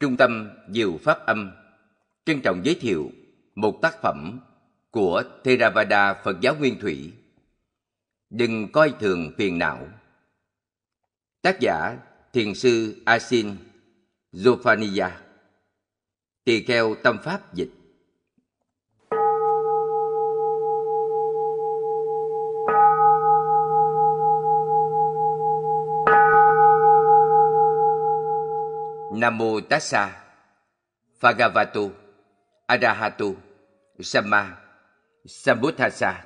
Trung tâm Diệu Pháp Âm trân trọng giới thiệu một tác phẩm của Theravada Phật giáo Nguyên Thủy. Đừng coi thường phiền não. Tác giả Thiền sư Asin Zofania Tỳ kheo Tâm Pháp Dịch Nam mô Tassa Phagavatu Arahatu sama, Sambuddhasa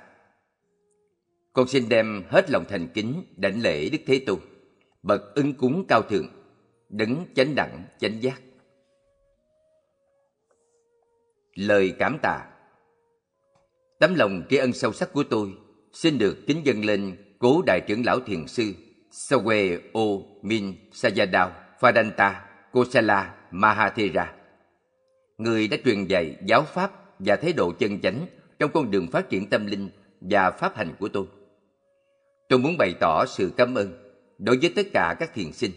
Con xin đem hết lòng thành kính đảnh lễ Đức Thế Tôn bậc ứng cúng cao thượng đấng chánh đẳng chánh giác lời cảm tạ tấm lòng tri ân sâu sắc của tôi xin được kính dâng lên cố đại trưởng lão thiền sư Sawe O Min Sayadaw phadanta Kosala Mahathera, người đã truyền dạy giáo pháp và thái độ chân chánh trong con đường phát triển tâm linh và pháp hành của tôi. Tôi muốn bày tỏ sự cảm ơn đối với tất cả các thiền sinh.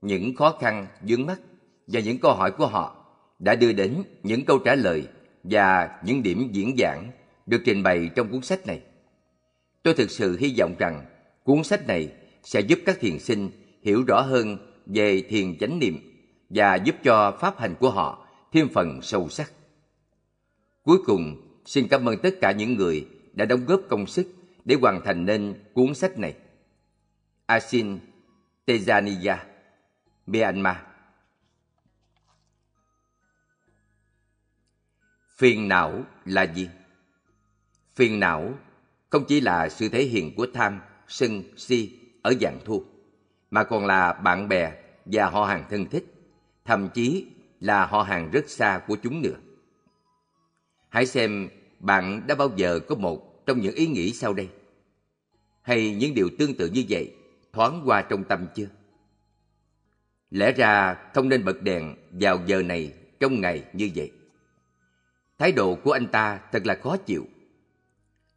Những khó khăn, vướng mắt và những câu hỏi của họ đã đưa đến những câu trả lời và những điểm diễn giảng được trình bày trong cuốn sách này. Tôi thực sự hy vọng rằng cuốn sách này sẽ giúp các thiền sinh hiểu rõ hơn về thiền chánh niệm và giúp cho pháp hành của họ thêm phần sâu sắc. Cuối cùng, xin cảm ơn tất cả những người đã đóng góp công sức để hoàn thành nên cuốn sách này. Asin Tejaniya, Myanmar Phiền não là gì? Phiền não không chỉ là sự thể hiện của tham, sân, si ở dạng thu mà còn là bạn bè và họ hàng thân thích thậm chí là họ hàng rất xa của chúng nữa. Hãy xem bạn đã bao giờ có một trong những ý nghĩ sau đây hay những điều tương tự như vậy thoáng qua trong tâm chưa? Lẽ ra không nên bật đèn vào giờ này trong ngày như vậy. Thái độ của anh ta thật là khó chịu.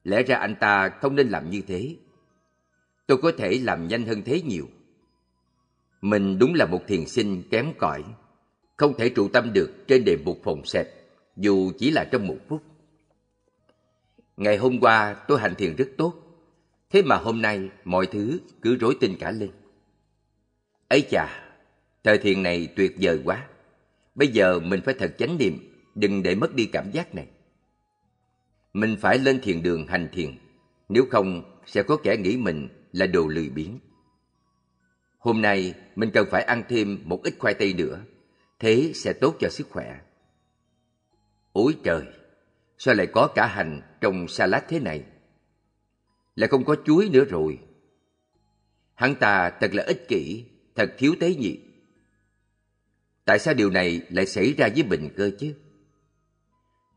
Lẽ ra anh ta không nên làm như thế. Tôi có thể làm nhanh hơn thế nhiều. Mình đúng là một thiền sinh kém cỏi không thể trụ tâm được trên đệm một phòng xẹp, dù chỉ là trong một phút. Ngày hôm qua tôi hành thiền rất tốt, thế mà hôm nay mọi thứ cứ rối tinh cả lên. Ấy chà, thời thiền này tuyệt vời quá. Bây giờ mình phải thật chánh niệm, đừng để mất đi cảm giác này. Mình phải lên thiền đường hành thiền, nếu không sẽ có kẻ nghĩ mình là đồ lười biếng. Hôm nay mình cần phải ăn thêm một ít khoai tây nữa thế sẽ tốt cho sức khỏe. Ôi trời, sao lại có cả hành trong salad thế này? Lại không có chuối nữa rồi. Hắn ta thật là ích kỷ, thật thiếu tế nhị. Tại sao điều này lại xảy ra với bình cơ chứ?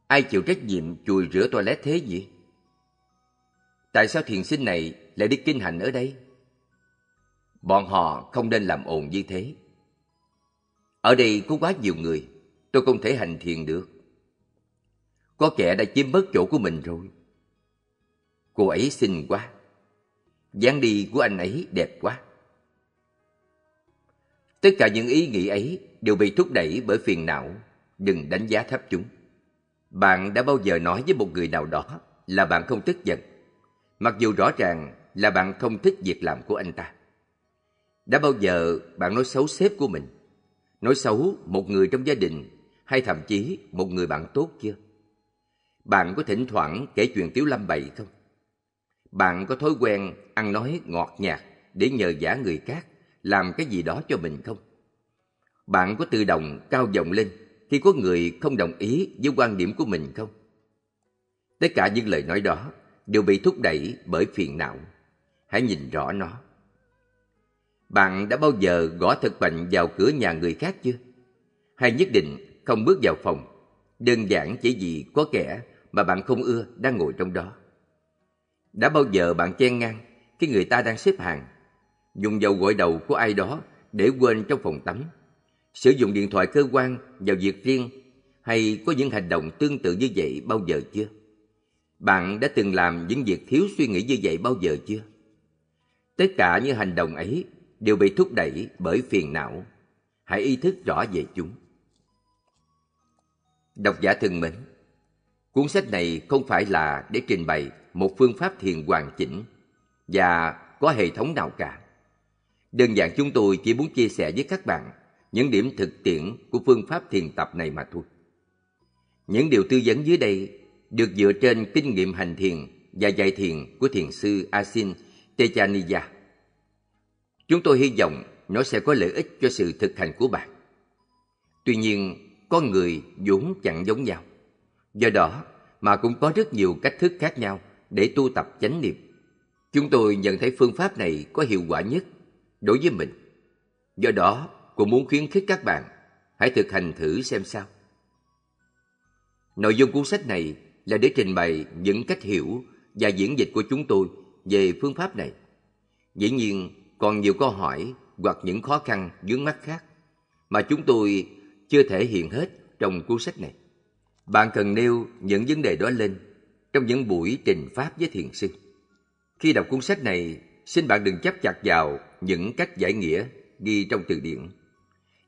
Ai chịu trách nhiệm chùi rửa toilet thế gì? Tại sao thiền sinh này lại đi kinh hành ở đây? Bọn họ không nên làm ồn như thế. Ở đây có quá nhiều người, tôi không thể hành thiền được. Có kẻ đã chiếm mất chỗ của mình rồi. Cô ấy xinh quá. dáng đi của anh ấy đẹp quá. Tất cả những ý nghĩ ấy đều bị thúc đẩy bởi phiền não, đừng đánh giá thấp chúng. Bạn đã bao giờ nói với một người nào đó là bạn không tức giận, mặc dù rõ ràng là bạn không thích việc làm của anh ta. Đã bao giờ bạn nói xấu sếp của mình, nói xấu một người trong gia đình hay thậm chí một người bạn tốt chưa? Bạn có thỉnh thoảng kể chuyện Tiếu Lâm bậy không? Bạn có thói quen ăn nói ngọt nhạt để nhờ giả người khác làm cái gì đó cho mình không? Bạn có tự động cao giọng lên khi có người không đồng ý với quan điểm của mình không? Tất cả những lời nói đó đều bị thúc đẩy bởi phiền não. Hãy nhìn rõ nó bạn đã bao giờ gõ thật mạnh vào cửa nhà người khác chưa? Hay nhất định không bước vào phòng, đơn giản chỉ vì có kẻ mà bạn không ưa đang ngồi trong đó. Đã bao giờ bạn chen ngang khi người ta đang xếp hàng, dùng dầu gội đầu của ai đó để quên trong phòng tắm, sử dụng điện thoại cơ quan vào việc riêng hay có những hành động tương tự như vậy bao giờ chưa? Bạn đã từng làm những việc thiếu suy nghĩ như vậy bao giờ chưa? Tất cả những hành động ấy đều bị thúc đẩy bởi phiền não. Hãy ý thức rõ về chúng. Độc giả thân mến, cuốn sách này không phải là để trình bày một phương pháp thiền hoàn chỉnh và có hệ thống nào cả. Đơn giản chúng tôi chỉ muốn chia sẻ với các bạn những điểm thực tiễn của phương pháp thiền tập này mà thôi. Những điều tư vấn dưới đây được dựa trên kinh nghiệm hành thiền và dạy thiền của thiền sư Asin Techaniya Chúng tôi hy vọng nó sẽ có lợi ích cho sự thực hành của bạn. Tuy nhiên, con người vốn chẳng giống nhau. Do đó mà cũng có rất nhiều cách thức khác nhau để tu tập chánh niệm. Chúng tôi nhận thấy phương pháp này có hiệu quả nhất đối với mình. Do đó, cũng muốn khuyến khích các bạn hãy thực hành thử xem sao. Nội dung cuốn sách này là để trình bày những cách hiểu và diễn dịch của chúng tôi về phương pháp này. Dĩ nhiên, còn nhiều câu hỏi hoặc những khó khăn vướng mắt khác mà chúng tôi chưa thể hiện hết trong cuốn sách này. Bạn cần nêu những vấn đề đó lên trong những buổi trình pháp với thiền sư. Khi đọc cuốn sách này, xin bạn đừng chấp chặt vào những cách giải nghĩa ghi trong từ điển.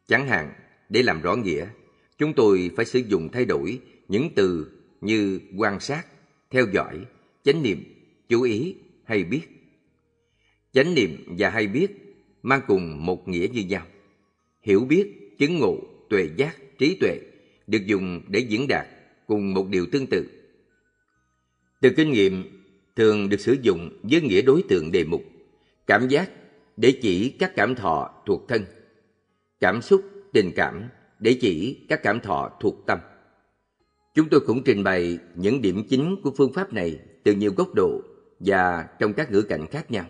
Chẳng hạn, để làm rõ nghĩa, chúng tôi phải sử dụng thay đổi những từ như quan sát, theo dõi, chánh niệm, chú ý hay biết chánh niệm và hay biết mang cùng một nghĩa như nhau hiểu biết chứng ngộ tuệ giác trí tuệ được dùng để diễn đạt cùng một điều tương tự từ kinh nghiệm thường được sử dụng với nghĩa đối tượng đề mục cảm giác để chỉ các cảm thọ thuộc thân cảm xúc tình cảm để chỉ các cảm thọ thuộc tâm chúng tôi cũng trình bày những điểm chính của phương pháp này từ nhiều góc độ và trong các ngữ cảnh khác nhau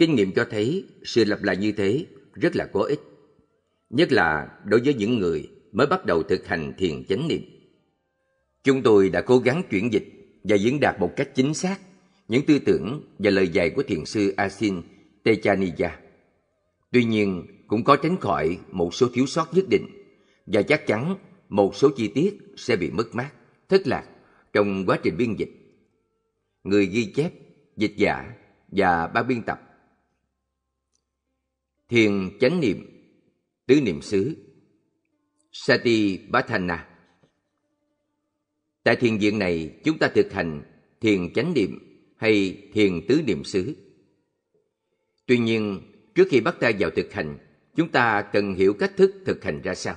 Kinh nghiệm cho thấy sự lặp lại như thế rất là có ích, nhất là đối với những người mới bắt đầu thực hành thiền chánh niệm. Chúng tôi đã cố gắng chuyển dịch và diễn đạt một cách chính xác những tư tưởng và lời dạy của thiền sư Asin Techaniya. Tuy nhiên, cũng có tránh khỏi một số thiếu sót nhất định và chắc chắn một số chi tiết sẽ bị mất mát, thất lạc trong quá trình biên dịch. Người ghi chép, dịch giả và ban biên tập thiền chánh niệm tứ niệm xứ sati bhatana tại thiền viện này chúng ta thực hành thiền chánh niệm hay thiền tứ niệm xứ tuy nhiên trước khi bắt tay vào thực hành chúng ta cần hiểu cách thức thực hành ra sao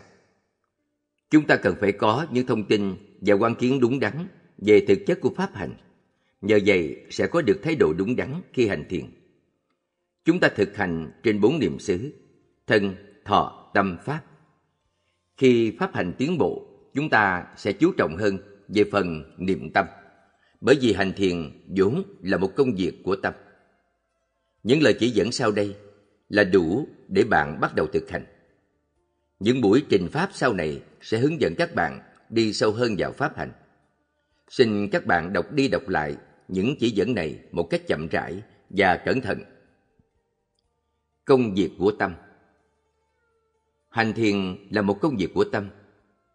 chúng ta cần phải có những thông tin và quan kiến đúng đắn về thực chất của pháp hành nhờ vậy sẽ có được thái độ đúng đắn khi hành thiền chúng ta thực hành trên bốn niệm xứ thân thọ tâm pháp khi pháp hành tiến bộ chúng ta sẽ chú trọng hơn về phần niệm tâm bởi vì hành thiền vốn là một công việc của tâm những lời chỉ dẫn sau đây là đủ để bạn bắt đầu thực hành những buổi trình pháp sau này sẽ hướng dẫn các bạn đi sâu hơn vào pháp hành xin các bạn đọc đi đọc lại những chỉ dẫn này một cách chậm rãi và cẩn thận công việc của tâm hành thiền là một công việc của tâm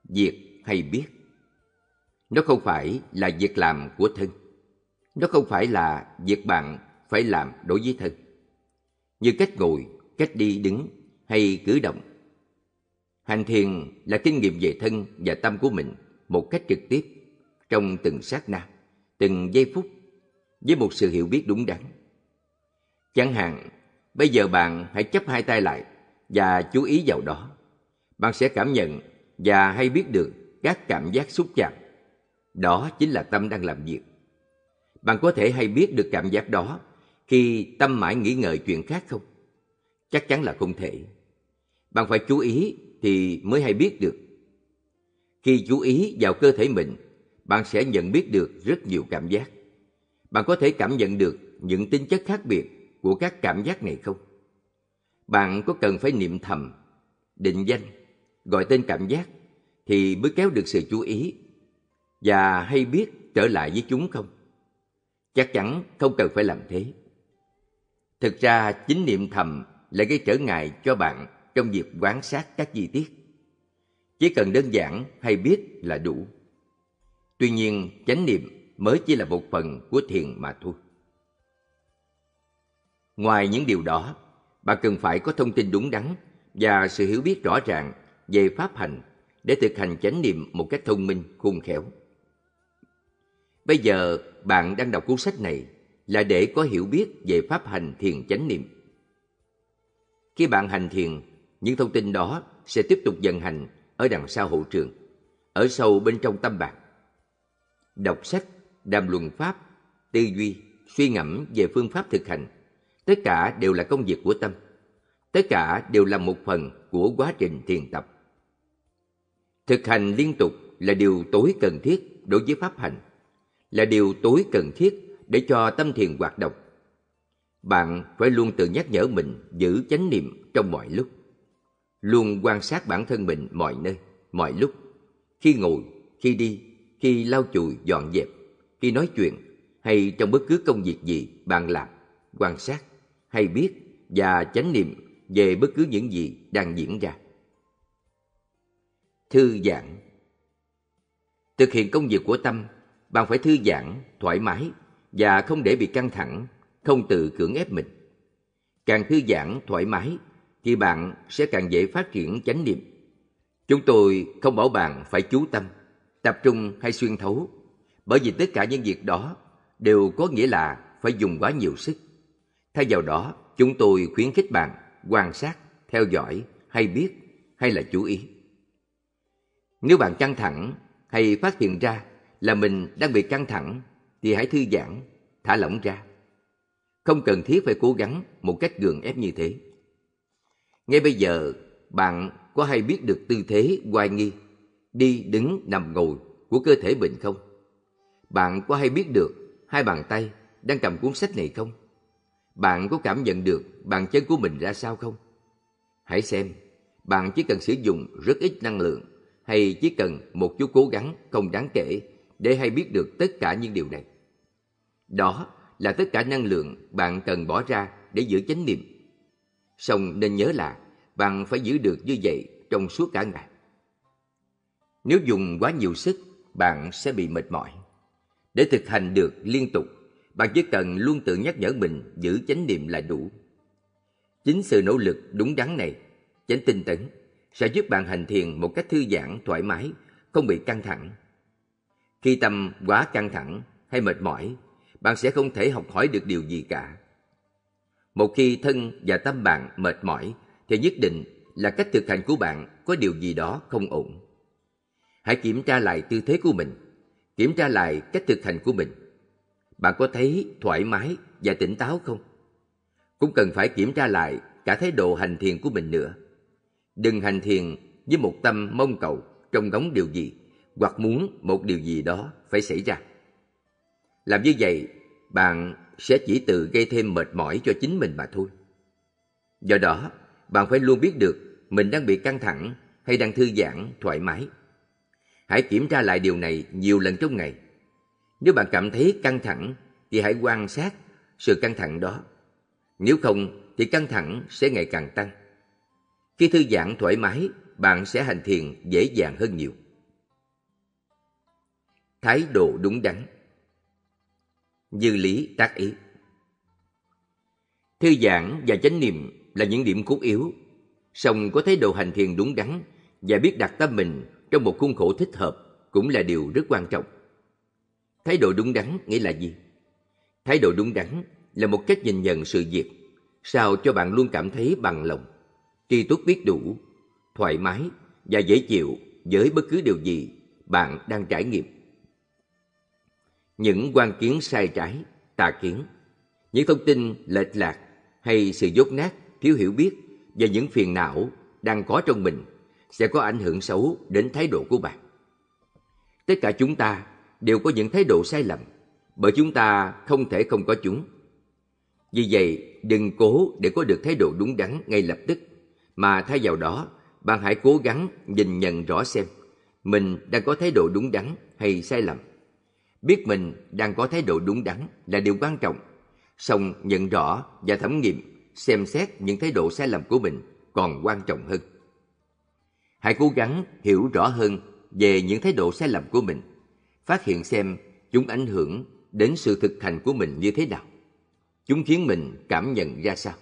việc hay biết nó không phải là việc làm của thân nó không phải là việc bạn phải làm đối với thân như cách ngồi cách đi đứng hay cử động hành thiền là kinh nghiệm về thân và tâm của mình một cách trực tiếp trong từng sát na từng giây phút với một sự hiểu biết đúng đắn chẳng hạn Bây giờ bạn hãy chấp hai tay lại và chú ý vào đó. Bạn sẽ cảm nhận và hay biết được các cảm giác xúc chạm. Đó chính là tâm đang làm việc. Bạn có thể hay biết được cảm giác đó khi tâm mãi nghĩ ngợi chuyện khác không? Chắc chắn là không thể. Bạn phải chú ý thì mới hay biết được. Khi chú ý vào cơ thể mình, bạn sẽ nhận biết được rất nhiều cảm giác. Bạn có thể cảm nhận được những tính chất khác biệt của các cảm giác này không? Bạn có cần phải niệm thầm, định danh, gọi tên cảm giác thì mới kéo được sự chú ý và hay biết trở lại với chúng không? Chắc chắn không cần phải làm thế. Thực ra chính niệm thầm lại gây trở ngại cho bạn trong việc quan sát các chi tiết. Chỉ cần đơn giản hay biết là đủ. Tuy nhiên, chánh niệm mới chỉ là một phần của thiền mà thôi. Ngoài những điều đó, bạn cần phải có thông tin đúng đắn và sự hiểu biết rõ ràng về pháp hành để thực hành chánh niệm một cách thông minh, khôn khéo. Bây giờ bạn đang đọc cuốn sách này là để có hiểu biết về pháp hành thiền chánh niệm. Khi bạn hành thiền, những thông tin đó sẽ tiếp tục vận hành ở đằng sau hậu trường, ở sâu bên trong tâm bạn. Đọc sách, đàm luận pháp, tư duy, suy ngẫm về phương pháp thực hành – Tất cả đều là công việc của tâm. Tất cả đều là một phần của quá trình thiền tập. Thực hành liên tục là điều tối cần thiết đối với pháp hành, là điều tối cần thiết để cho tâm thiền hoạt động. Bạn phải luôn tự nhắc nhở mình giữ chánh niệm trong mọi lúc, luôn quan sát bản thân mình mọi nơi, mọi lúc, khi ngồi, khi đi, khi lau chùi dọn dẹp, khi nói chuyện hay trong bất cứ công việc gì bạn làm, quan sát hay biết và chánh niệm về bất cứ những gì đang diễn ra. Thư giãn Thực hiện công việc của tâm, bạn phải thư giãn, thoải mái và không để bị căng thẳng, không tự cưỡng ép mình. Càng thư giãn, thoải mái thì bạn sẽ càng dễ phát triển chánh niệm. Chúng tôi không bảo bạn phải chú tâm, tập trung hay xuyên thấu, bởi vì tất cả những việc đó đều có nghĩa là phải dùng quá nhiều sức. Thay vào đó, chúng tôi khuyến khích bạn quan sát, theo dõi hay biết hay là chú ý. Nếu bạn căng thẳng hay phát hiện ra là mình đang bị căng thẳng thì hãy thư giãn, thả lỏng ra. Không cần thiết phải cố gắng một cách gượng ép như thế. Ngay bây giờ, bạn có hay biết được tư thế hoài nghi, đi đứng nằm ngồi của cơ thể mình không? Bạn có hay biết được hai bàn tay đang cầm cuốn sách này không? Bạn có cảm nhận được bàn chân của mình ra sao không? Hãy xem, bạn chỉ cần sử dụng rất ít năng lượng hay chỉ cần một chút cố gắng không đáng kể để hay biết được tất cả những điều này. Đó là tất cả năng lượng bạn cần bỏ ra để giữ chánh niệm. Song nên nhớ là bạn phải giữ được như vậy trong suốt cả ngày. Nếu dùng quá nhiều sức, bạn sẽ bị mệt mỏi. Để thực hành được liên tục bạn chỉ cần luôn tự nhắc nhở mình giữ chánh niệm là đủ. Chính sự nỗ lực đúng đắn này, chánh tinh tấn sẽ giúp bạn hành thiền một cách thư giãn thoải mái, không bị căng thẳng. Khi tâm quá căng thẳng hay mệt mỏi, bạn sẽ không thể học hỏi được điều gì cả. Một khi thân và tâm bạn mệt mỏi thì nhất định là cách thực hành của bạn có điều gì đó không ổn. Hãy kiểm tra lại tư thế của mình, kiểm tra lại cách thực hành của mình bạn có thấy thoải mái và tỉnh táo không? Cũng cần phải kiểm tra lại cả thái độ hành thiền của mình nữa. Đừng hành thiền với một tâm mong cầu trong ngóng điều gì hoặc muốn một điều gì đó phải xảy ra. Làm như vậy, bạn sẽ chỉ tự gây thêm mệt mỏi cho chính mình mà thôi. Do đó, bạn phải luôn biết được mình đang bị căng thẳng hay đang thư giãn, thoải mái. Hãy kiểm tra lại điều này nhiều lần trong ngày nếu bạn cảm thấy căng thẳng thì hãy quan sát sự căng thẳng đó. Nếu không thì căng thẳng sẽ ngày càng tăng. Khi thư giãn thoải mái, bạn sẽ hành thiền dễ dàng hơn nhiều. Thái độ đúng đắn Dư lý tác ý Thư giãn và chánh niệm là những điểm cốt yếu, song có thái độ hành thiền đúng đắn và biết đặt tâm mình trong một khuôn khổ thích hợp cũng là điều rất quan trọng thái độ đúng đắn nghĩa là gì thái độ đúng đắn là một cách nhìn nhận sự việc sao cho bạn luôn cảm thấy bằng lòng tri túc biết đủ thoải mái và dễ chịu với bất cứ điều gì bạn đang trải nghiệm những quan kiến sai trái tà kiến những thông tin lệch lạc hay sự dốt nát thiếu hiểu biết và những phiền não đang có trong mình sẽ có ảnh hưởng xấu đến thái độ của bạn tất cả chúng ta đều có những thái độ sai lầm, bởi chúng ta không thể không có chúng. Vì vậy, đừng cố để có được thái độ đúng đắn ngay lập tức, mà thay vào đó, bạn hãy cố gắng nhìn nhận rõ xem mình đang có thái độ đúng đắn hay sai lầm. Biết mình đang có thái độ đúng đắn là điều quan trọng, song nhận rõ và thẩm nghiệm, xem xét những thái độ sai lầm của mình còn quan trọng hơn. Hãy cố gắng hiểu rõ hơn về những thái độ sai lầm của mình phát hiện xem chúng ảnh hưởng đến sự thực hành của mình như thế nào. Chúng khiến mình cảm nhận ra sao.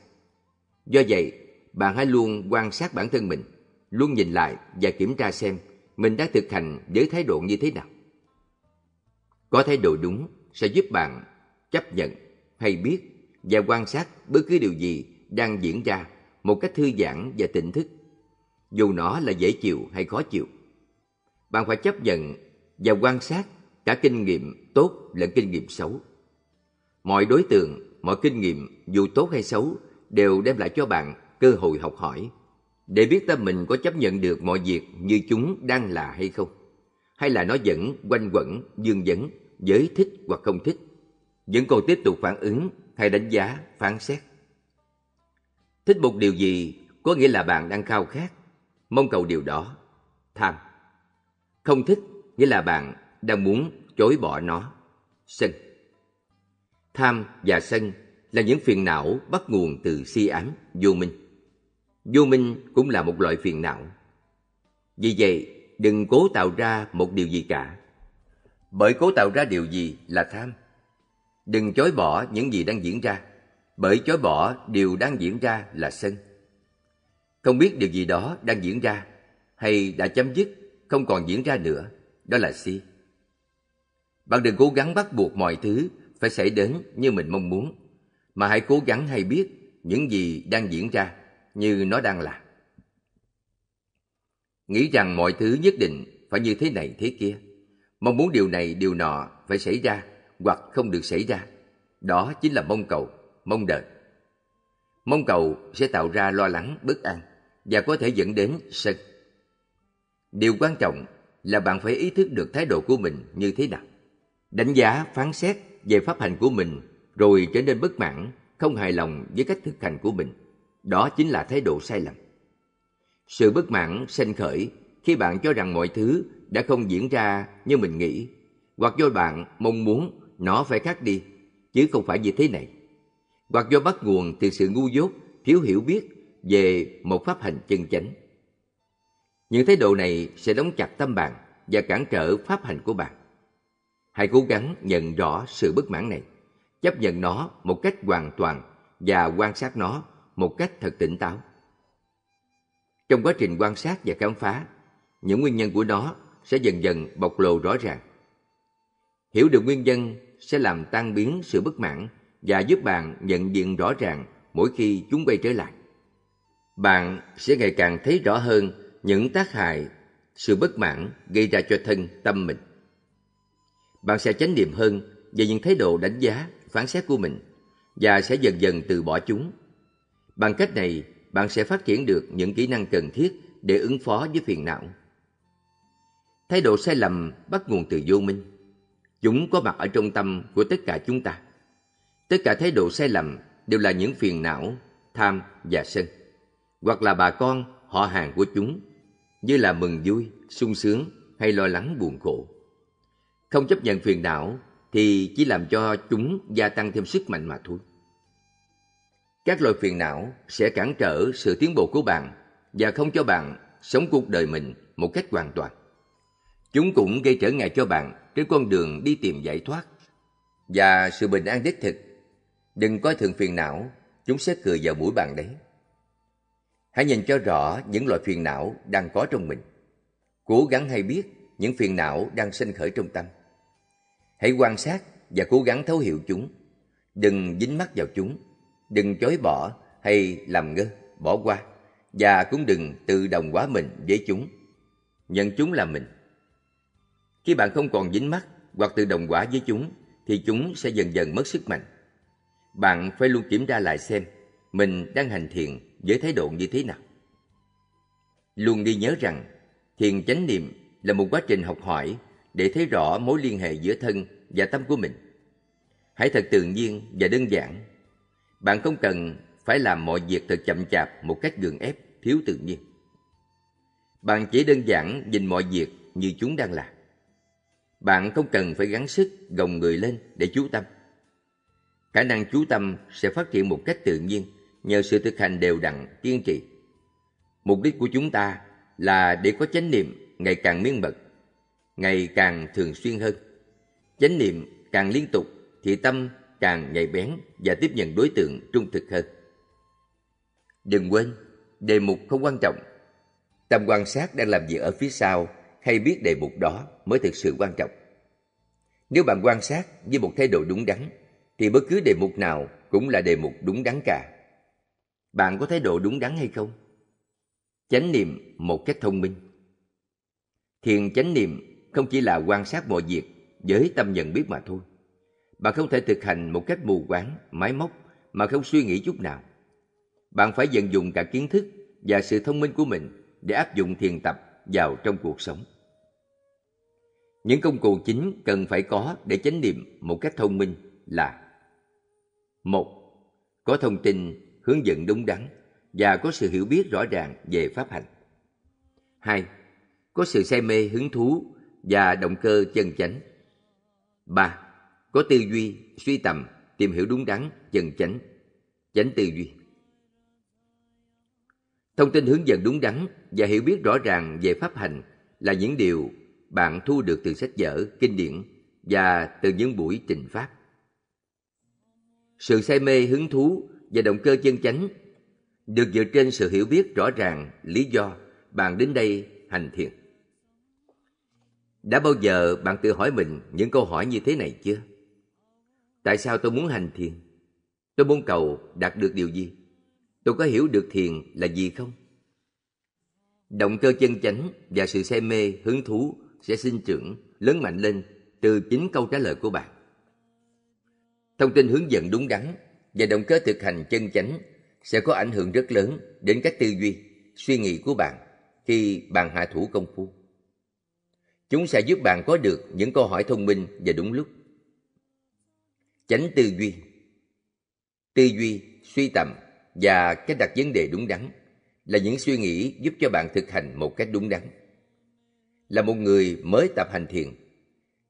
Do vậy, bạn hãy luôn quan sát bản thân mình, luôn nhìn lại và kiểm tra xem mình đã thực hành với thái độ như thế nào. Có thái độ đúng sẽ giúp bạn chấp nhận hay biết và quan sát bất cứ điều gì đang diễn ra một cách thư giãn và tỉnh thức, dù nó là dễ chịu hay khó chịu. Bạn phải chấp nhận và quan sát cả kinh nghiệm tốt lẫn kinh nghiệm xấu. Mọi đối tượng, mọi kinh nghiệm dù tốt hay xấu đều đem lại cho bạn cơ hội học hỏi để biết tâm mình có chấp nhận được mọi việc như chúng đang là hay không hay là nó vẫn quanh quẩn dương vấn giới thích hoặc không thích vẫn còn tiếp tục phản ứng hay đánh giá phán xét thích một điều gì có nghĩa là bạn đang khao khát mong cầu điều đó tham không thích nghĩa là bạn đang muốn chối bỏ nó. Sân Tham và sân là những phiền não bắt nguồn từ si ám, vô minh. Vô minh cũng là một loại phiền não. Vì vậy, đừng cố tạo ra một điều gì cả. Bởi cố tạo ra điều gì là tham. Đừng chối bỏ những gì đang diễn ra. Bởi chối bỏ điều đang diễn ra là sân. Không biết điều gì đó đang diễn ra hay đã chấm dứt, không còn diễn ra nữa, đó là si. Bạn đừng cố gắng bắt buộc mọi thứ phải xảy đến như mình mong muốn, mà hãy cố gắng hay biết những gì đang diễn ra như nó đang là. Nghĩ rằng mọi thứ nhất định phải như thế này thế kia, mong muốn điều này điều nọ phải xảy ra hoặc không được xảy ra. Đó chính là mong cầu, mong đợi. Mong cầu sẽ tạo ra lo lắng, bất an và có thể dẫn đến sân. Điều quan trọng là bạn phải ý thức được thái độ của mình như thế nào đánh giá phán xét về pháp hành của mình rồi trở nên bất mãn không hài lòng với cách thực hành của mình đó chính là thái độ sai lầm sự bất mãn sanh khởi khi bạn cho rằng mọi thứ đã không diễn ra như mình nghĩ hoặc do bạn mong muốn nó phải khác đi chứ không phải như thế này hoặc do bắt nguồn từ sự ngu dốt thiếu hiểu biết về một pháp hành chân chánh những thái độ này sẽ đóng chặt tâm bạn và cản trở pháp hành của bạn Hãy cố gắng nhận rõ sự bất mãn này, chấp nhận nó một cách hoàn toàn và quan sát nó một cách thật tỉnh táo. Trong quá trình quan sát và khám phá, những nguyên nhân của nó sẽ dần dần bộc lộ rõ ràng. Hiểu được nguyên nhân sẽ làm tan biến sự bất mãn và giúp bạn nhận diện rõ ràng mỗi khi chúng quay trở lại. Bạn sẽ ngày càng thấy rõ hơn những tác hại sự bất mãn gây ra cho thân tâm mình bạn sẽ chánh niệm hơn về những thái độ đánh giá, phán xét của mình và sẽ dần dần từ bỏ chúng. Bằng cách này, bạn sẽ phát triển được những kỹ năng cần thiết để ứng phó với phiền não. Thái độ sai lầm bắt nguồn từ vô minh. Chúng có mặt ở trong tâm của tất cả chúng ta. Tất cả thái độ sai lầm đều là những phiền não, tham và sân, hoặc là bà con, họ hàng của chúng, như là mừng vui, sung sướng hay lo lắng buồn khổ. Không chấp nhận phiền não thì chỉ làm cho chúng gia tăng thêm sức mạnh mà thôi. Các loại phiền não sẽ cản trở sự tiến bộ của bạn và không cho bạn sống cuộc đời mình một cách hoàn toàn. Chúng cũng gây trở ngại cho bạn trên con đường đi tìm giải thoát và sự bình an đích thực. Đừng coi thường phiền não, chúng sẽ cười vào mũi bạn đấy. Hãy nhìn cho rõ những loại phiền não đang có trong mình. Cố gắng hay biết những phiền não đang sinh khởi trong tâm. Hãy quan sát và cố gắng thấu hiểu chúng. Đừng dính mắt vào chúng. Đừng chối bỏ hay làm ngơ, bỏ qua. Và cũng đừng tự đồng hóa mình với chúng. Nhận chúng là mình. Khi bạn không còn dính mắt hoặc tự đồng hóa với chúng, thì chúng sẽ dần dần mất sức mạnh. Bạn phải luôn kiểm tra lại xem mình đang hành thiền với thái độ như thế nào. Luôn ghi nhớ rằng thiền chánh niệm là một quá trình học hỏi để thấy rõ mối liên hệ giữa thân và tâm của mình. Hãy thật tự nhiên và đơn giản. Bạn không cần phải làm mọi việc thật chậm chạp một cách gượng ép, thiếu tự nhiên. Bạn chỉ đơn giản nhìn mọi việc như chúng đang là. Bạn không cần phải gắng sức gồng người lên để chú tâm. Khả năng chú tâm sẽ phát triển một cách tự nhiên nhờ sự thực hành đều đặn, kiên trì. Mục đích của chúng ta là để có chánh niệm ngày càng miên mật ngày càng thường xuyên hơn. Chánh niệm càng liên tục thì tâm càng nhạy bén và tiếp nhận đối tượng trung thực hơn. Đừng quên, đề mục không quan trọng. Tâm quan sát đang làm gì ở phía sau hay biết đề mục đó mới thực sự quan trọng. Nếu bạn quan sát với một thái độ đúng đắn, thì bất cứ đề mục nào cũng là đề mục đúng đắn cả. Bạn có thái độ đúng đắn hay không? Chánh niệm một cách thông minh. Thiền chánh niệm không chỉ là quan sát mọi việc với tâm nhận biết mà thôi. Bạn không thể thực hành một cách mù quáng, máy móc mà không suy nghĩ chút nào. Bạn phải vận dụng cả kiến thức và sự thông minh của mình để áp dụng thiền tập vào trong cuộc sống. Những công cụ chính cần phải có để chánh niệm một cách thông minh là một Có thông tin, hướng dẫn đúng đắn và có sự hiểu biết rõ ràng về pháp hành. 2. Có sự say mê hứng thú và động cơ chân chánh. 3. Có tư duy, suy tầm, tìm hiểu đúng đắn, chân chánh, chánh tư duy. Thông tin hướng dẫn đúng đắn và hiểu biết rõ ràng về pháp hành là những điều bạn thu được từ sách vở, kinh điển và từ những buổi trình pháp. Sự say mê, hứng thú và động cơ chân chánh được dựa trên sự hiểu biết rõ ràng lý do bạn đến đây hành thiện đã bao giờ bạn tự hỏi mình những câu hỏi như thế này chưa tại sao tôi muốn hành thiền tôi muốn cầu đạt được điều gì tôi có hiểu được thiền là gì không động cơ chân chánh và sự say mê hứng thú sẽ sinh trưởng lớn mạnh lên từ chính câu trả lời của bạn thông tin hướng dẫn đúng đắn và động cơ thực hành chân chánh sẽ có ảnh hưởng rất lớn đến các tư duy suy nghĩ của bạn khi bạn hạ thủ công phu Chúng sẽ giúp bạn có được những câu hỏi thông minh và đúng lúc. Tránh tư duy Tư duy, suy tầm và cách đặt vấn đề đúng đắn là những suy nghĩ giúp cho bạn thực hành một cách đúng đắn. Là một người mới tập hành thiền,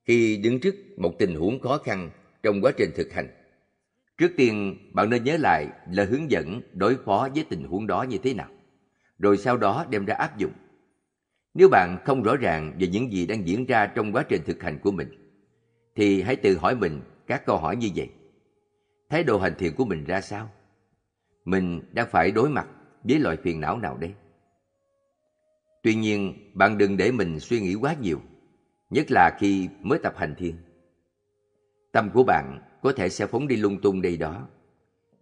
khi đứng trước một tình huống khó khăn trong quá trình thực hành, trước tiên bạn nên nhớ lại là hướng dẫn đối phó với tình huống đó như thế nào, rồi sau đó đem ra áp dụng nếu bạn không rõ ràng về những gì đang diễn ra trong quá trình thực hành của mình, thì hãy tự hỏi mình các câu hỏi như vậy. Thái độ hành thiền của mình ra sao? Mình đang phải đối mặt với loại phiền não nào đây? Tuy nhiên, bạn đừng để mình suy nghĩ quá nhiều, nhất là khi mới tập hành thiền. Tâm của bạn có thể sẽ phóng đi lung tung đây đó.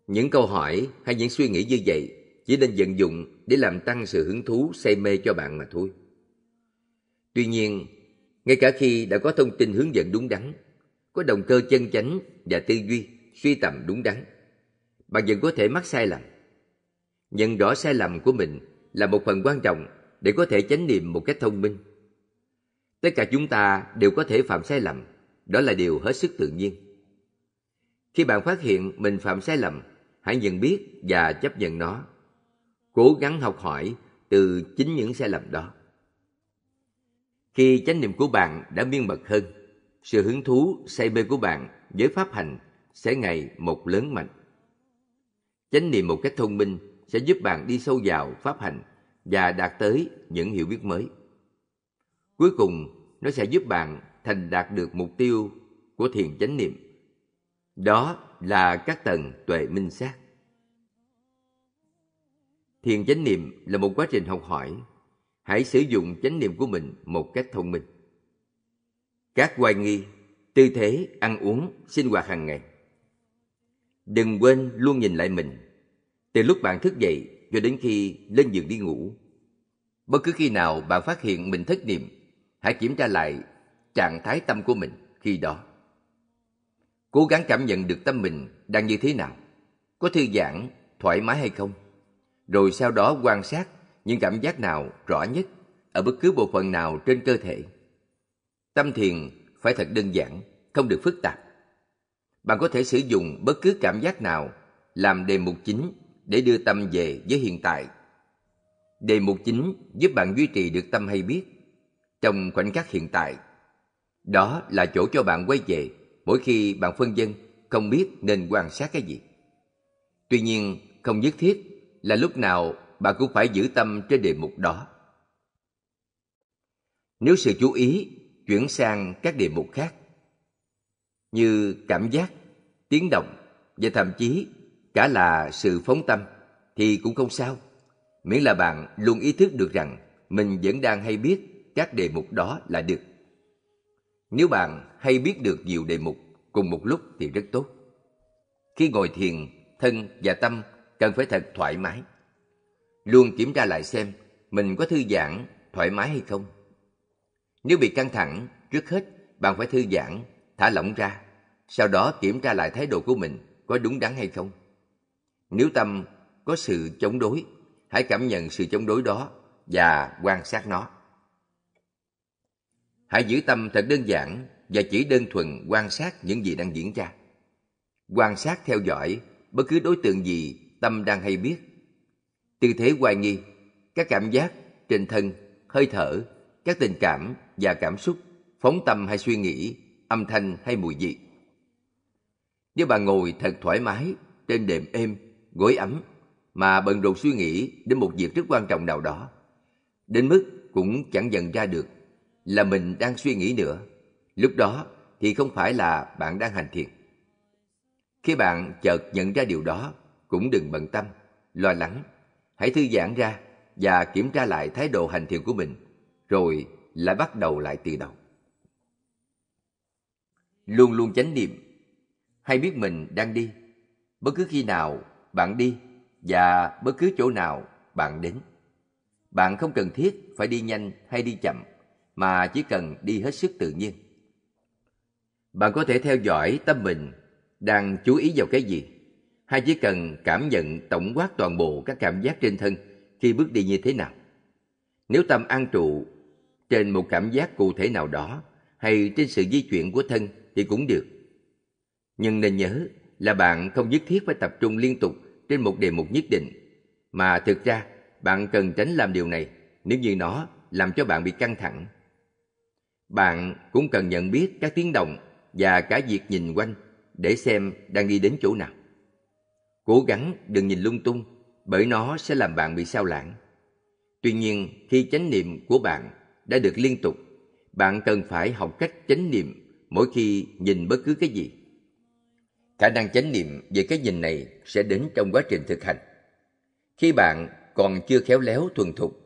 Những câu hỏi hay những suy nghĩ như vậy chỉ nên vận dụng để làm tăng sự hứng thú say mê cho bạn mà thôi. Tuy nhiên, ngay cả khi đã có thông tin hướng dẫn đúng đắn, có động cơ chân chánh và tư duy, suy tầm đúng đắn, bạn vẫn có thể mắc sai lầm. Nhận rõ sai lầm của mình là một phần quan trọng để có thể chánh niệm một cách thông minh. Tất cả chúng ta đều có thể phạm sai lầm, đó là điều hết sức tự nhiên. Khi bạn phát hiện mình phạm sai lầm, hãy nhận biết và chấp nhận nó. Cố gắng học hỏi từ chính những sai lầm đó khi chánh niệm của bạn đã miên mật hơn sự hứng thú say mê của bạn với pháp hành sẽ ngày một lớn mạnh chánh niệm một cách thông minh sẽ giúp bạn đi sâu vào pháp hành và đạt tới những hiểu biết mới cuối cùng nó sẽ giúp bạn thành đạt được mục tiêu của thiền chánh niệm đó là các tầng tuệ minh sát thiền chánh niệm là một quá trình học hỏi hãy sử dụng chánh niệm của mình một cách thông minh. Các hoài nghi, tư thế, ăn uống, sinh hoạt hàng ngày. Đừng quên luôn nhìn lại mình. Từ lúc bạn thức dậy cho đến khi lên giường đi ngủ. Bất cứ khi nào bạn phát hiện mình thất niệm, hãy kiểm tra lại trạng thái tâm của mình khi đó. Cố gắng cảm nhận được tâm mình đang như thế nào, có thư giãn, thoải mái hay không. Rồi sau đó quan sát những cảm giác nào rõ nhất ở bất cứ bộ phận nào trên cơ thể. Tâm thiền phải thật đơn giản, không được phức tạp. Bạn có thể sử dụng bất cứ cảm giác nào làm đề mục chính để đưa tâm về với hiện tại. Đề mục chính giúp bạn duy trì được tâm hay biết trong khoảnh khắc hiện tại. Đó là chỗ cho bạn quay về mỗi khi bạn phân vân không biết nên quan sát cái gì. Tuy nhiên, không nhất thiết là lúc nào bạn cũng phải giữ tâm trên đề mục đó. Nếu sự chú ý chuyển sang các đề mục khác như cảm giác, tiếng động và thậm chí cả là sự phóng tâm thì cũng không sao, miễn là bạn luôn ý thức được rằng mình vẫn đang hay biết các đề mục đó là được. Nếu bạn hay biết được nhiều đề mục cùng một lúc thì rất tốt. Khi ngồi thiền, thân và tâm cần phải thật thoải mái luôn kiểm tra lại xem mình có thư giãn, thoải mái hay không. Nếu bị căng thẳng, trước hết bạn phải thư giãn, thả lỏng ra, sau đó kiểm tra lại thái độ của mình có đúng đắn hay không. Nếu tâm có sự chống đối, hãy cảm nhận sự chống đối đó và quan sát nó. Hãy giữ tâm thật đơn giản và chỉ đơn thuần quan sát những gì đang diễn ra. Quan sát theo dõi bất cứ đối tượng gì tâm đang hay biết tư thế hoài nghi các cảm giác trên thân hơi thở các tình cảm và cảm xúc phóng tâm hay suy nghĩ âm thanh hay mùi vị nếu bạn ngồi thật thoải mái trên đệm êm gối ấm mà bận rộn suy nghĩ đến một việc rất quan trọng nào đó đến mức cũng chẳng nhận ra được là mình đang suy nghĩ nữa lúc đó thì không phải là bạn đang hành thiền khi bạn chợt nhận ra điều đó cũng đừng bận tâm lo lắng hãy thư giãn ra và kiểm tra lại thái độ hành thiền của mình, rồi lại bắt đầu lại từ đầu. Luôn luôn chánh niệm, hay biết mình đang đi, bất cứ khi nào bạn đi và bất cứ chỗ nào bạn đến. Bạn không cần thiết phải đi nhanh hay đi chậm, mà chỉ cần đi hết sức tự nhiên. Bạn có thể theo dõi tâm mình đang chú ý vào cái gì Hai chỉ cần cảm nhận tổng quát toàn bộ các cảm giác trên thân khi bước đi như thế nào. Nếu tâm an trụ trên một cảm giác cụ thể nào đó hay trên sự di chuyển của thân thì cũng được. Nhưng nên nhớ là bạn không nhất thiết phải tập trung liên tục trên một đề mục nhất định, mà thực ra bạn cần tránh làm điều này nếu như nó làm cho bạn bị căng thẳng. Bạn cũng cần nhận biết các tiếng động và cả việc nhìn quanh để xem đang đi đến chỗ nào. Cố gắng đừng nhìn lung tung, bởi nó sẽ làm bạn bị sao lãng. Tuy nhiên, khi chánh niệm của bạn đã được liên tục, bạn cần phải học cách chánh niệm mỗi khi nhìn bất cứ cái gì. Khả năng chánh niệm về cái nhìn này sẽ đến trong quá trình thực hành. Khi bạn còn chưa khéo léo thuần thục,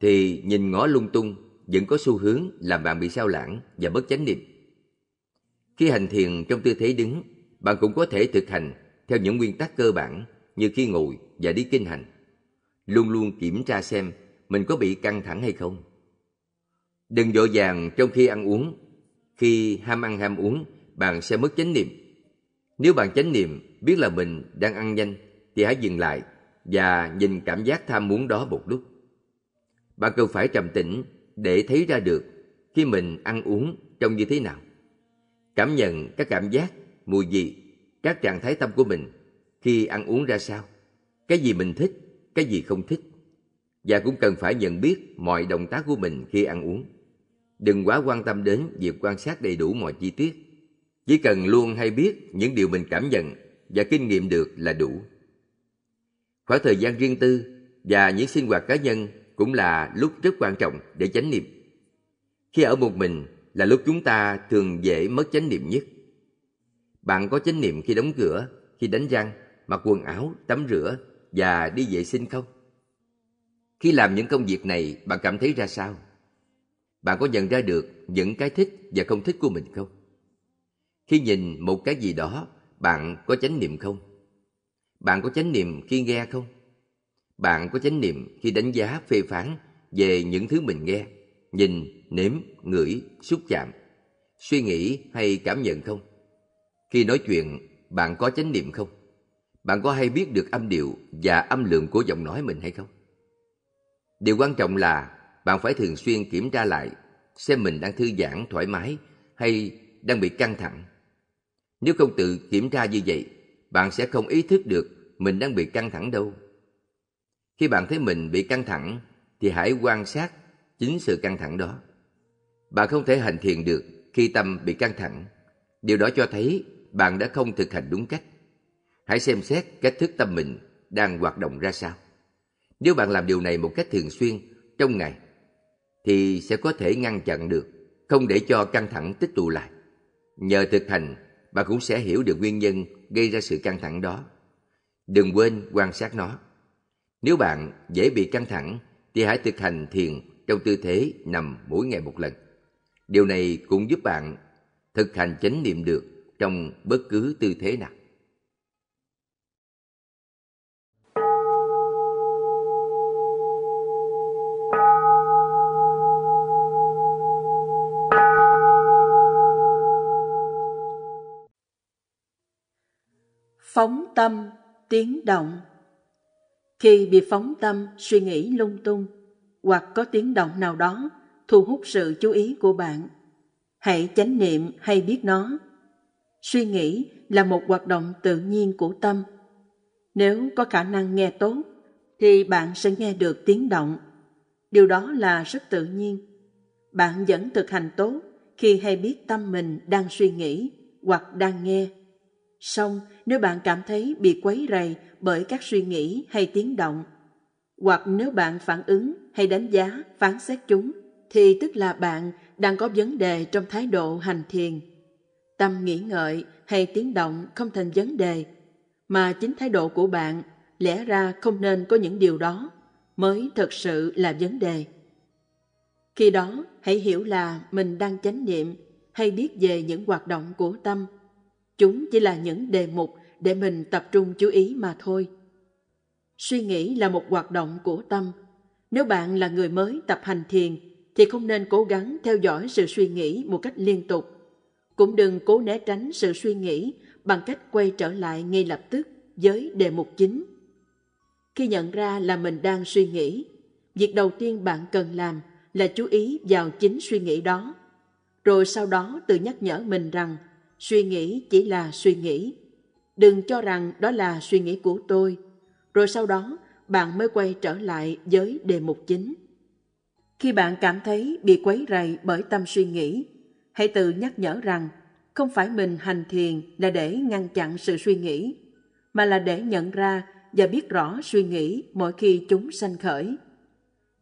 thì nhìn ngó lung tung vẫn có xu hướng làm bạn bị sao lãng và bất chánh niệm. Khi hành thiền trong tư thế đứng, bạn cũng có thể thực hành theo những nguyên tắc cơ bản như khi ngồi và đi kinh hành. Luôn luôn kiểm tra xem mình có bị căng thẳng hay không. Đừng vội vàng trong khi ăn uống. Khi ham ăn ham uống, bạn sẽ mất chánh niệm. Nếu bạn chánh niệm biết là mình đang ăn nhanh thì hãy dừng lại và nhìn cảm giác tham muốn đó một lúc. Bạn cần phải trầm tĩnh để thấy ra được khi mình ăn uống trông như thế nào. Cảm nhận các cảm giác, mùi vị các trạng thái tâm của mình khi ăn uống ra sao, cái gì mình thích, cái gì không thích. Và cũng cần phải nhận biết mọi động tác của mình khi ăn uống. Đừng quá quan tâm đến việc quan sát đầy đủ mọi chi tiết. Chỉ cần luôn hay biết những điều mình cảm nhận và kinh nghiệm được là đủ. Khoảng thời gian riêng tư và những sinh hoạt cá nhân cũng là lúc rất quan trọng để chánh niệm. Khi ở một mình là lúc chúng ta thường dễ mất chánh niệm nhất. Bạn có chánh niệm khi đóng cửa, khi đánh răng, mặc quần áo, tắm rửa và đi vệ sinh không? Khi làm những công việc này, bạn cảm thấy ra sao? Bạn có nhận ra được những cái thích và không thích của mình không? Khi nhìn một cái gì đó, bạn có chánh niệm không? Bạn có chánh niệm khi nghe không? Bạn có chánh niệm khi đánh giá phê phán về những thứ mình nghe, nhìn, nếm, ngửi, xúc chạm, suy nghĩ hay cảm nhận không? Khi nói chuyện, bạn có chánh niệm không? Bạn có hay biết được âm điệu và âm lượng của giọng nói mình hay không? Điều quan trọng là bạn phải thường xuyên kiểm tra lại xem mình đang thư giãn thoải mái hay đang bị căng thẳng. Nếu không tự kiểm tra như vậy, bạn sẽ không ý thức được mình đang bị căng thẳng đâu. Khi bạn thấy mình bị căng thẳng thì hãy quan sát chính sự căng thẳng đó. Bạn không thể hành thiền được khi tâm bị căng thẳng. Điều đó cho thấy bạn đã không thực hành đúng cách. Hãy xem xét cách thức tâm mình đang hoạt động ra sao. Nếu bạn làm điều này một cách thường xuyên trong ngày, thì sẽ có thể ngăn chặn được, không để cho căng thẳng tích tụ lại. Nhờ thực hành, bạn cũng sẽ hiểu được nguyên nhân gây ra sự căng thẳng đó. Đừng quên quan sát nó. Nếu bạn dễ bị căng thẳng, thì hãy thực hành thiền trong tư thế nằm mỗi ngày một lần. Điều này cũng giúp bạn thực hành chánh niệm được trong bất cứ tư thế nào phóng tâm tiếng động khi bị phóng tâm suy nghĩ lung tung hoặc có tiếng động nào đó thu hút sự chú ý của bạn hãy chánh niệm hay biết nó suy nghĩ là một hoạt động tự nhiên của tâm nếu có khả năng nghe tốt thì bạn sẽ nghe được tiếng động điều đó là rất tự nhiên bạn vẫn thực hành tốt khi hay biết tâm mình đang suy nghĩ hoặc đang nghe song nếu bạn cảm thấy bị quấy rầy bởi các suy nghĩ hay tiếng động hoặc nếu bạn phản ứng hay đánh giá phán xét chúng thì tức là bạn đang có vấn đề trong thái độ hành thiền tâm nghĩ ngợi hay tiếng động không thành vấn đề, mà chính thái độ của bạn lẽ ra không nên có những điều đó mới thật sự là vấn đề. Khi đó, hãy hiểu là mình đang chánh niệm hay biết về những hoạt động của tâm. Chúng chỉ là những đề mục để mình tập trung chú ý mà thôi. Suy nghĩ là một hoạt động của tâm. Nếu bạn là người mới tập hành thiền, thì không nên cố gắng theo dõi sự suy nghĩ một cách liên tục cũng đừng cố né tránh sự suy nghĩ bằng cách quay trở lại ngay lập tức với đề mục chính. Khi nhận ra là mình đang suy nghĩ, việc đầu tiên bạn cần làm là chú ý vào chính suy nghĩ đó. Rồi sau đó tự nhắc nhở mình rằng suy nghĩ chỉ là suy nghĩ. Đừng cho rằng đó là suy nghĩ của tôi. Rồi sau đó bạn mới quay trở lại với đề mục chính. Khi bạn cảm thấy bị quấy rầy bởi tâm suy nghĩ, Hãy tự nhắc nhở rằng không phải mình hành thiền là để ngăn chặn sự suy nghĩ, mà là để nhận ra và biết rõ suy nghĩ mỗi khi chúng sanh khởi.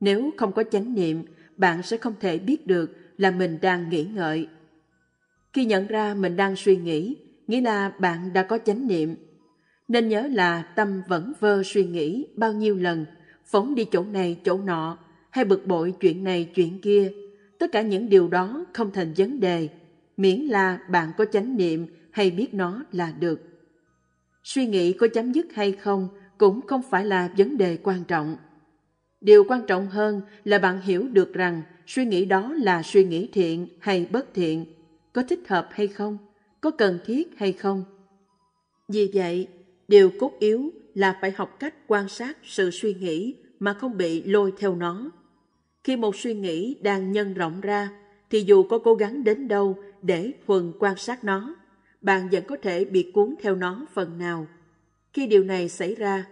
Nếu không có chánh niệm, bạn sẽ không thể biết được là mình đang nghĩ ngợi. Khi nhận ra mình đang suy nghĩ, nghĩa là bạn đã có chánh niệm. Nên nhớ là tâm vẫn vơ suy nghĩ bao nhiêu lần, phóng đi chỗ này chỗ nọ, hay bực bội chuyện này chuyện kia, tất cả những điều đó không thành vấn đề, miễn là bạn có chánh niệm hay biết nó là được. Suy nghĩ có chấm dứt hay không cũng không phải là vấn đề quan trọng. Điều quan trọng hơn là bạn hiểu được rằng suy nghĩ đó là suy nghĩ thiện hay bất thiện, có thích hợp hay không, có cần thiết hay không. Vì vậy, điều cốt yếu là phải học cách quan sát sự suy nghĩ mà không bị lôi theo nó khi một suy nghĩ đang nhân rộng ra, thì dù có cố gắng đến đâu để thuần quan sát nó, bạn vẫn có thể bị cuốn theo nó phần nào. Khi điều này xảy ra,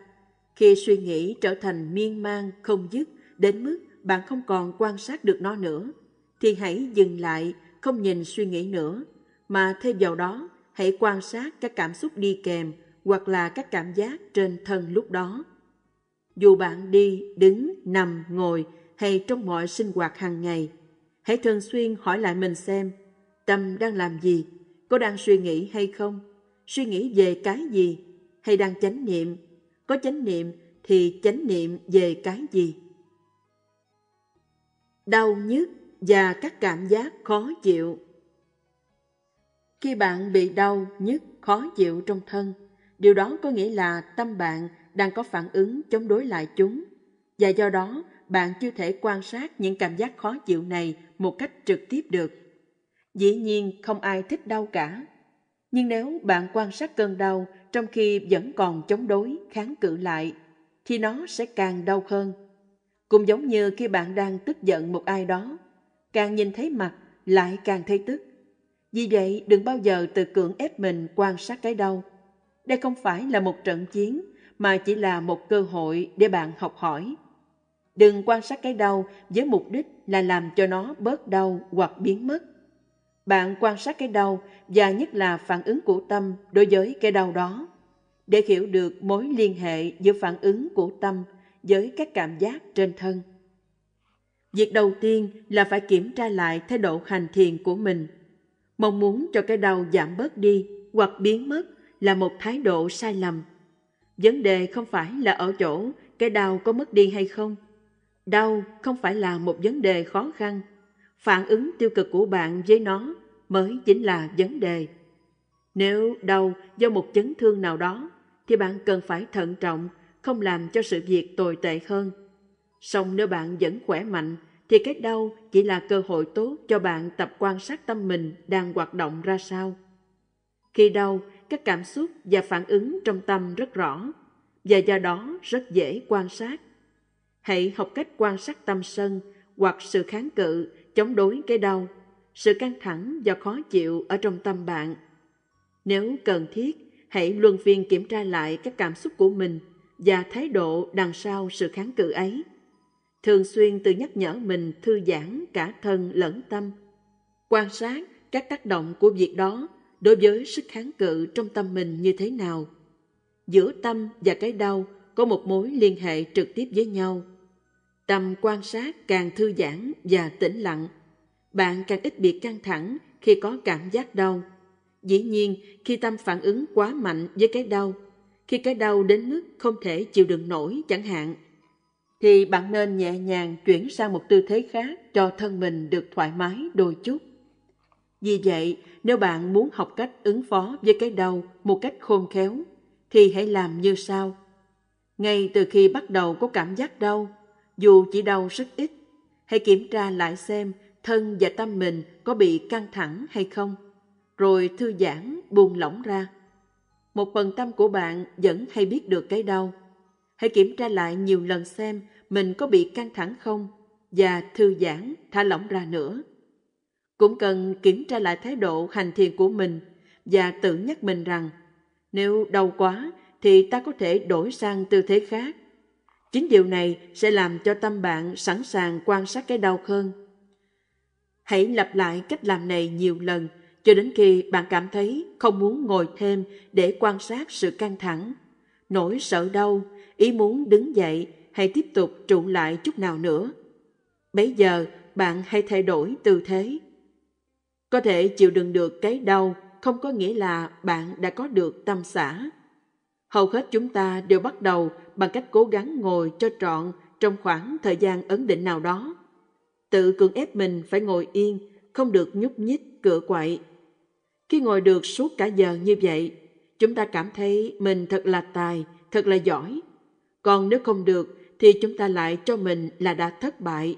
khi suy nghĩ trở thành miên man không dứt đến mức bạn không còn quan sát được nó nữa, thì hãy dừng lại, không nhìn suy nghĩ nữa, mà thêm vào đó hãy quan sát các cảm xúc đi kèm hoặc là các cảm giác trên thân lúc đó. Dù bạn đi, đứng, nằm, ngồi hay trong mọi sinh hoạt hàng ngày. Hãy thường xuyên hỏi lại mình xem, tâm đang làm gì, có đang suy nghĩ hay không, suy nghĩ về cái gì, hay đang chánh niệm, có chánh niệm thì chánh niệm về cái gì. Đau nhức và các cảm giác khó chịu Khi bạn bị đau, nhức, khó chịu trong thân, điều đó có nghĩa là tâm bạn đang có phản ứng chống đối lại chúng và do đó bạn chưa thể quan sát những cảm giác khó chịu này một cách trực tiếp được. Dĩ nhiên không ai thích đau cả. Nhưng nếu bạn quan sát cơn đau trong khi vẫn còn chống đối, kháng cự lại, thì nó sẽ càng đau hơn. Cũng giống như khi bạn đang tức giận một ai đó, càng nhìn thấy mặt lại càng thấy tức. Vì vậy, đừng bao giờ tự cưỡng ép mình quan sát cái đau. Đây không phải là một trận chiến, mà chỉ là một cơ hội để bạn học hỏi Đừng quan sát cái đau với mục đích là làm cho nó bớt đau hoặc biến mất. Bạn quan sát cái đau và nhất là phản ứng của tâm đối với cái đau đó. Để hiểu được mối liên hệ giữa phản ứng của tâm với các cảm giác trên thân. Việc đầu tiên là phải kiểm tra lại thái độ hành thiền của mình. Mong muốn cho cái đau giảm bớt đi hoặc biến mất là một thái độ sai lầm. Vấn đề không phải là ở chỗ cái đau có mất đi hay không, Đau không phải là một vấn đề khó khăn, phản ứng tiêu cực của bạn với nó mới chính là vấn đề. Nếu đau do một chấn thương nào đó thì bạn cần phải thận trọng, không làm cho sự việc tồi tệ hơn. Song nếu bạn vẫn khỏe mạnh thì cái đau chỉ là cơ hội tốt cho bạn tập quan sát tâm mình đang hoạt động ra sao. Khi đau, các cảm xúc và phản ứng trong tâm rất rõ và do đó rất dễ quan sát hãy học cách quan sát tâm sân hoặc sự kháng cự, chống đối cái đau, sự căng thẳng và khó chịu ở trong tâm bạn. Nếu cần thiết, hãy luân phiên kiểm tra lại các cảm xúc của mình và thái độ đằng sau sự kháng cự ấy. Thường xuyên tự nhắc nhở mình thư giãn cả thân lẫn tâm. Quan sát các tác động của việc đó đối với sức kháng cự trong tâm mình như thế nào. Giữa tâm và cái đau có một mối liên hệ trực tiếp với nhau – Tâm quan sát càng thư giãn và tĩnh lặng. Bạn càng ít bị căng thẳng khi có cảm giác đau. Dĩ nhiên, khi tâm phản ứng quá mạnh với cái đau, khi cái đau đến mức không thể chịu đựng nổi chẳng hạn, thì bạn nên nhẹ nhàng chuyển sang một tư thế khác cho thân mình được thoải mái đôi chút. Vì vậy, nếu bạn muốn học cách ứng phó với cái đau một cách khôn khéo, thì hãy làm như sau. Ngay từ khi bắt đầu có cảm giác đau, dù chỉ đau rất ít, hãy kiểm tra lại xem thân và tâm mình có bị căng thẳng hay không, rồi thư giãn buông lỏng ra. Một phần tâm của bạn vẫn hay biết được cái đau. Hãy kiểm tra lại nhiều lần xem mình có bị căng thẳng không và thư giãn thả lỏng ra nữa. Cũng cần kiểm tra lại thái độ hành thiền của mình và tự nhắc mình rằng nếu đau quá thì ta có thể đổi sang tư thế khác Chính điều này sẽ làm cho tâm bạn sẵn sàng quan sát cái đau hơn. Hãy lặp lại cách làm này nhiều lần cho đến khi bạn cảm thấy không muốn ngồi thêm để quan sát sự căng thẳng, nỗi sợ đau, ý muốn đứng dậy hay tiếp tục trụ lại chút nào nữa. Bây giờ bạn hãy thay đổi tư thế. Có thể chịu đựng được cái đau không có nghĩa là bạn đã có được tâm xã. Hầu hết chúng ta đều bắt đầu bằng cách cố gắng ngồi cho trọn trong khoảng thời gian ấn định nào đó. Tự cưỡng ép mình phải ngồi yên, không được nhúc nhích, cựa quậy. Khi ngồi được suốt cả giờ như vậy, chúng ta cảm thấy mình thật là tài, thật là giỏi. Còn nếu không được thì chúng ta lại cho mình là đã thất bại.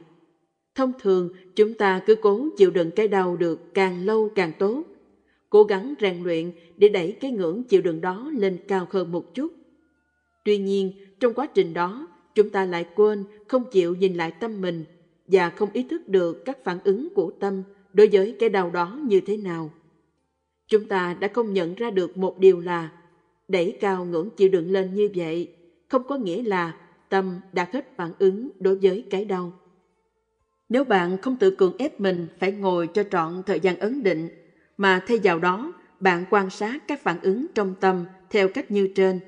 Thông thường, chúng ta cứ cố chịu đựng cái đau được càng lâu càng tốt. Cố gắng rèn luyện để đẩy cái ngưỡng chịu đựng đó lên cao hơn một chút. Tuy nhiên, trong quá trình đó chúng ta lại quên không chịu nhìn lại tâm mình và không ý thức được các phản ứng của tâm đối với cái đau đó như thế nào chúng ta đã không nhận ra được một điều là đẩy cao ngưỡng chịu đựng lên như vậy không có nghĩa là tâm đã hết phản ứng đối với cái đau nếu bạn không tự cường ép mình phải ngồi cho trọn thời gian ấn định mà thay vào đó bạn quan sát các phản ứng trong tâm theo cách như trên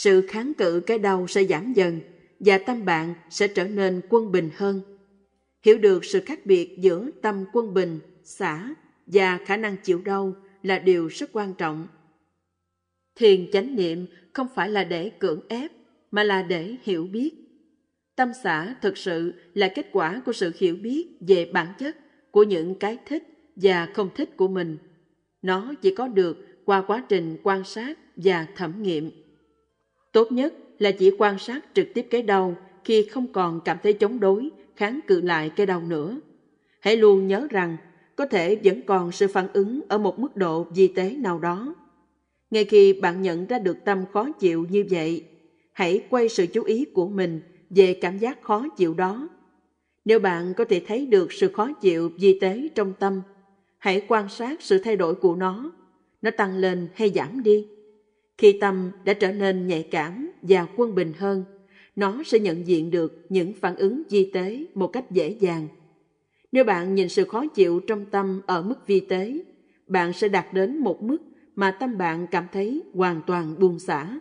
sự kháng cự cái đau sẽ giảm dần và tâm bạn sẽ trở nên quân bình hơn. Hiểu được sự khác biệt giữa tâm quân bình, xả và khả năng chịu đau là điều rất quan trọng. Thiền chánh niệm không phải là để cưỡng ép mà là để hiểu biết. Tâm xả thực sự là kết quả của sự hiểu biết về bản chất của những cái thích và không thích của mình. Nó chỉ có được qua quá trình quan sát và thẩm nghiệm Tốt nhất là chỉ quan sát trực tiếp cái đau khi không còn cảm thấy chống đối, kháng cự lại cái đau nữa. Hãy luôn nhớ rằng có thể vẫn còn sự phản ứng ở một mức độ di tế nào đó. Ngay khi bạn nhận ra được tâm khó chịu như vậy, hãy quay sự chú ý của mình về cảm giác khó chịu đó. Nếu bạn có thể thấy được sự khó chịu di tế trong tâm, hãy quan sát sự thay đổi của nó, nó tăng lên hay giảm đi khi tâm đã trở nên nhạy cảm và quân bình hơn, nó sẽ nhận diện được những phản ứng di tế một cách dễ dàng. Nếu bạn nhìn sự khó chịu trong tâm ở mức vi tế, bạn sẽ đạt đến một mức mà tâm bạn cảm thấy hoàn toàn buông xả.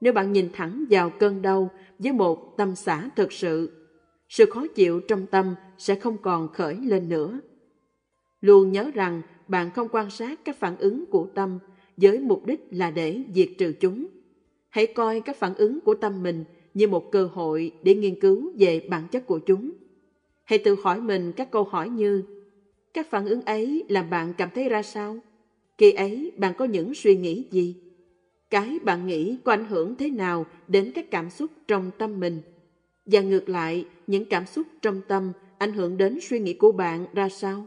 Nếu bạn nhìn thẳng vào cơn đau với một tâm xả thực sự, sự khó chịu trong tâm sẽ không còn khởi lên nữa. Luôn nhớ rằng bạn không quan sát các phản ứng của tâm với mục đích là để diệt trừ chúng. Hãy coi các phản ứng của tâm mình như một cơ hội để nghiên cứu về bản chất của chúng. Hãy tự hỏi mình các câu hỏi như Các phản ứng ấy làm bạn cảm thấy ra sao? Khi ấy bạn có những suy nghĩ gì? Cái bạn nghĩ có ảnh hưởng thế nào đến các cảm xúc trong tâm mình? Và ngược lại, những cảm xúc trong tâm ảnh hưởng đến suy nghĩ của bạn ra sao?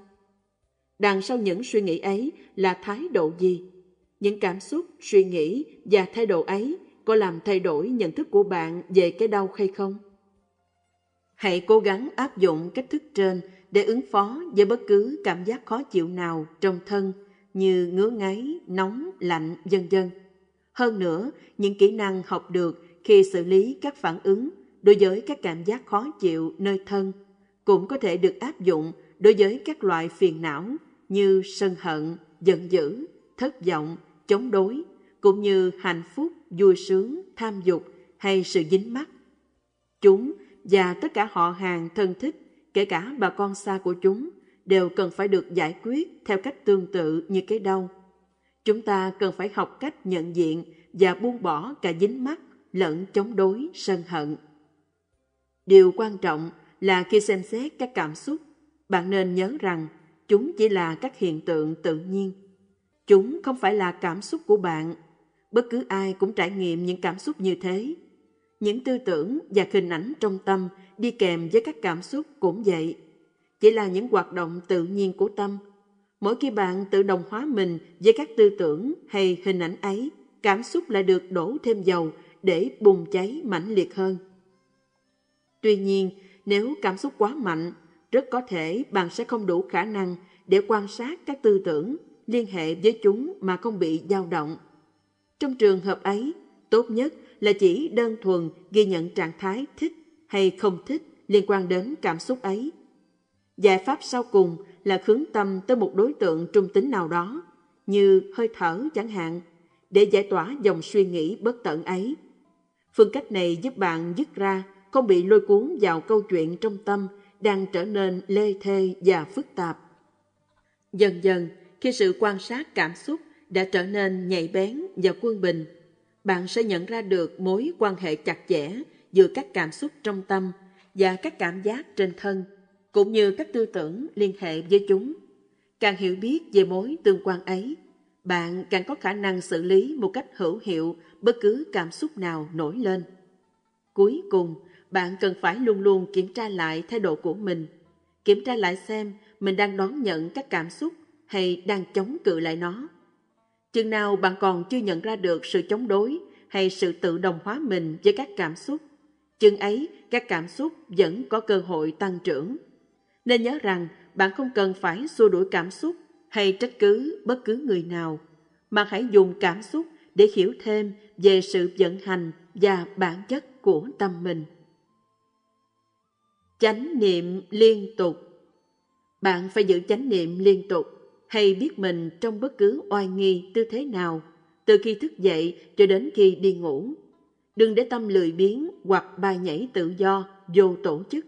Đằng sau những suy nghĩ ấy là thái độ gì? những cảm xúc suy nghĩ và thái độ ấy có làm thay đổi nhận thức của bạn về cái đau hay không hãy cố gắng áp dụng cách thức trên để ứng phó với bất cứ cảm giác khó chịu nào trong thân như ngứa ngáy nóng lạnh vân vân hơn nữa những kỹ năng học được khi xử lý các phản ứng đối với các cảm giác khó chịu nơi thân cũng có thể được áp dụng đối với các loại phiền não như sân hận giận dữ thất vọng chống đối cũng như hạnh phúc vui sướng tham dục hay sự dính mắc chúng và tất cả họ hàng thân thích kể cả bà con xa của chúng đều cần phải được giải quyết theo cách tương tự như cái đau chúng ta cần phải học cách nhận diện và buông bỏ cả dính mắc lẫn chống đối sân hận điều quan trọng là khi xem xét các cảm xúc bạn nên nhớ rằng chúng chỉ là các hiện tượng tự nhiên Chúng không phải là cảm xúc của bạn. Bất cứ ai cũng trải nghiệm những cảm xúc như thế. Những tư tưởng và hình ảnh trong tâm đi kèm với các cảm xúc cũng vậy. Chỉ là những hoạt động tự nhiên của tâm. Mỗi khi bạn tự đồng hóa mình với các tư tưởng hay hình ảnh ấy, cảm xúc lại được đổ thêm dầu để bùng cháy mãnh liệt hơn. Tuy nhiên, nếu cảm xúc quá mạnh, rất có thể bạn sẽ không đủ khả năng để quan sát các tư tưởng liên hệ với chúng mà không bị dao động. Trong trường hợp ấy, tốt nhất là chỉ đơn thuần ghi nhận trạng thái thích hay không thích liên quan đến cảm xúc ấy. Giải pháp sau cùng là hướng tâm tới một đối tượng trung tính nào đó, như hơi thở chẳng hạn, để giải tỏa dòng suy nghĩ bất tận ấy. Phương cách này giúp bạn dứt ra, không bị lôi cuốn vào câu chuyện trong tâm đang trở nên lê thê và phức tạp. Dần dần, khi sự quan sát cảm xúc đã trở nên nhạy bén và quân bình bạn sẽ nhận ra được mối quan hệ chặt chẽ giữa các cảm xúc trong tâm và các cảm giác trên thân cũng như các tư tưởng liên hệ với chúng càng hiểu biết về mối tương quan ấy bạn càng có khả năng xử lý một cách hữu hiệu bất cứ cảm xúc nào nổi lên cuối cùng bạn cần phải luôn luôn kiểm tra lại thái độ của mình kiểm tra lại xem mình đang đón nhận các cảm xúc hay đang chống cự lại nó. Chừng nào bạn còn chưa nhận ra được sự chống đối hay sự tự đồng hóa mình với các cảm xúc, chừng ấy các cảm xúc vẫn có cơ hội tăng trưởng. Nên nhớ rằng bạn không cần phải xua đuổi cảm xúc hay trách cứ bất cứ người nào, mà hãy dùng cảm xúc để hiểu thêm về sự vận hành và bản chất của tâm mình. Chánh niệm liên tục Bạn phải giữ chánh niệm liên tục hay biết mình trong bất cứ oai nghi tư thế nào, từ khi thức dậy cho đến khi đi ngủ. Đừng để tâm lười biếng hoặc bay nhảy tự do, vô tổ chức.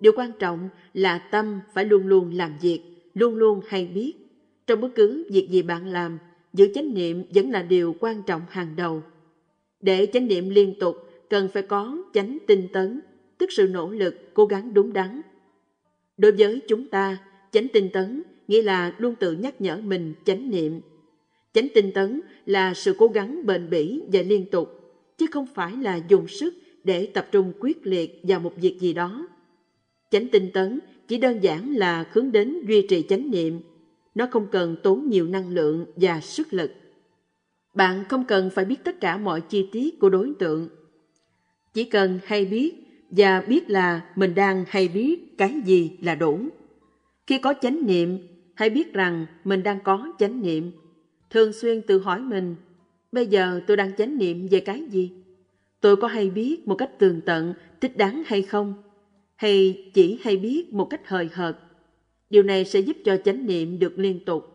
Điều quan trọng là tâm phải luôn luôn làm việc, luôn luôn hay biết. Trong bất cứ việc gì bạn làm, giữ chánh niệm vẫn là điều quan trọng hàng đầu. Để chánh niệm liên tục, cần phải có chánh tinh tấn, tức sự nỗ lực, cố gắng đúng đắn. Đối với chúng ta, chánh tinh tấn nghĩa là luôn tự nhắc nhở mình chánh niệm. Chánh tinh tấn là sự cố gắng bền bỉ và liên tục, chứ không phải là dùng sức để tập trung quyết liệt vào một việc gì đó. Chánh tinh tấn chỉ đơn giản là hướng đến duy trì chánh niệm, nó không cần tốn nhiều năng lượng và sức lực. Bạn không cần phải biết tất cả mọi chi tiết của đối tượng. Chỉ cần hay biết và biết là mình đang hay biết cái gì là đủ. Khi có chánh niệm, Hãy biết rằng mình đang có chánh niệm. Thường xuyên tự hỏi mình, bây giờ tôi đang chánh niệm về cái gì? Tôi có hay biết một cách tường tận, thích đáng hay không? Hay chỉ hay biết một cách hời hợt? Điều này sẽ giúp cho chánh niệm được liên tục.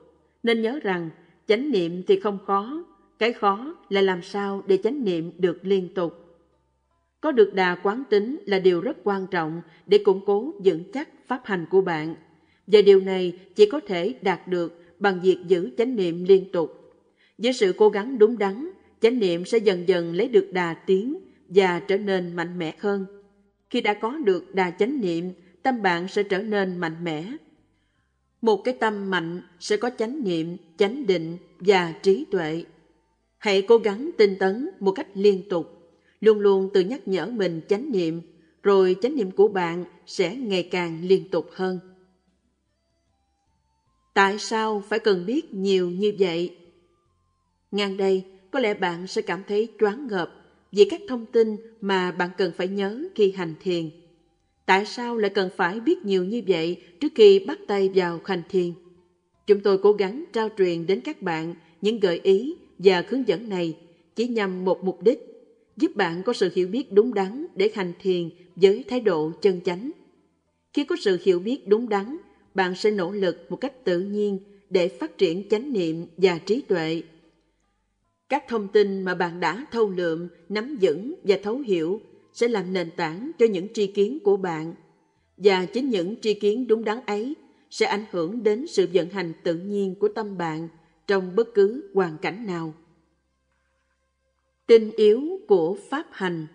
Nên nhớ rằng, chánh niệm thì không khó, cái khó là làm sao để chánh niệm được liên tục. Có được đà quán tính là điều rất quan trọng để củng cố vững chắc pháp hành của bạn và điều này chỉ có thể đạt được bằng việc giữ chánh niệm liên tục. Với sự cố gắng đúng đắn, chánh niệm sẽ dần dần lấy được đà tiến và trở nên mạnh mẽ hơn. Khi đã có được đà chánh niệm, tâm bạn sẽ trở nên mạnh mẽ. Một cái tâm mạnh sẽ có chánh niệm, chánh định và trí tuệ. Hãy cố gắng tinh tấn một cách liên tục, luôn luôn tự nhắc nhở mình chánh niệm, rồi chánh niệm của bạn sẽ ngày càng liên tục hơn. Tại sao phải cần biết nhiều như vậy? Ngang đây, có lẽ bạn sẽ cảm thấy choáng ngợp vì các thông tin mà bạn cần phải nhớ khi hành thiền. Tại sao lại cần phải biết nhiều như vậy trước khi bắt tay vào hành thiền? Chúng tôi cố gắng trao truyền đến các bạn những gợi ý và hướng dẫn này chỉ nhằm một mục đích giúp bạn có sự hiểu biết đúng đắn để hành thiền với thái độ chân chánh. Khi có sự hiểu biết đúng đắn bạn sẽ nỗ lực một cách tự nhiên để phát triển chánh niệm và trí tuệ. Các thông tin mà bạn đã thâu lượm, nắm vững và thấu hiểu sẽ làm nền tảng cho những tri kiến của bạn. Và chính những tri kiến đúng đắn ấy sẽ ảnh hưởng đến sự vận hành tự nhiên của tâm bạn trong bất cứ hoàn cảnh nào. Tinh yếu của pháp hành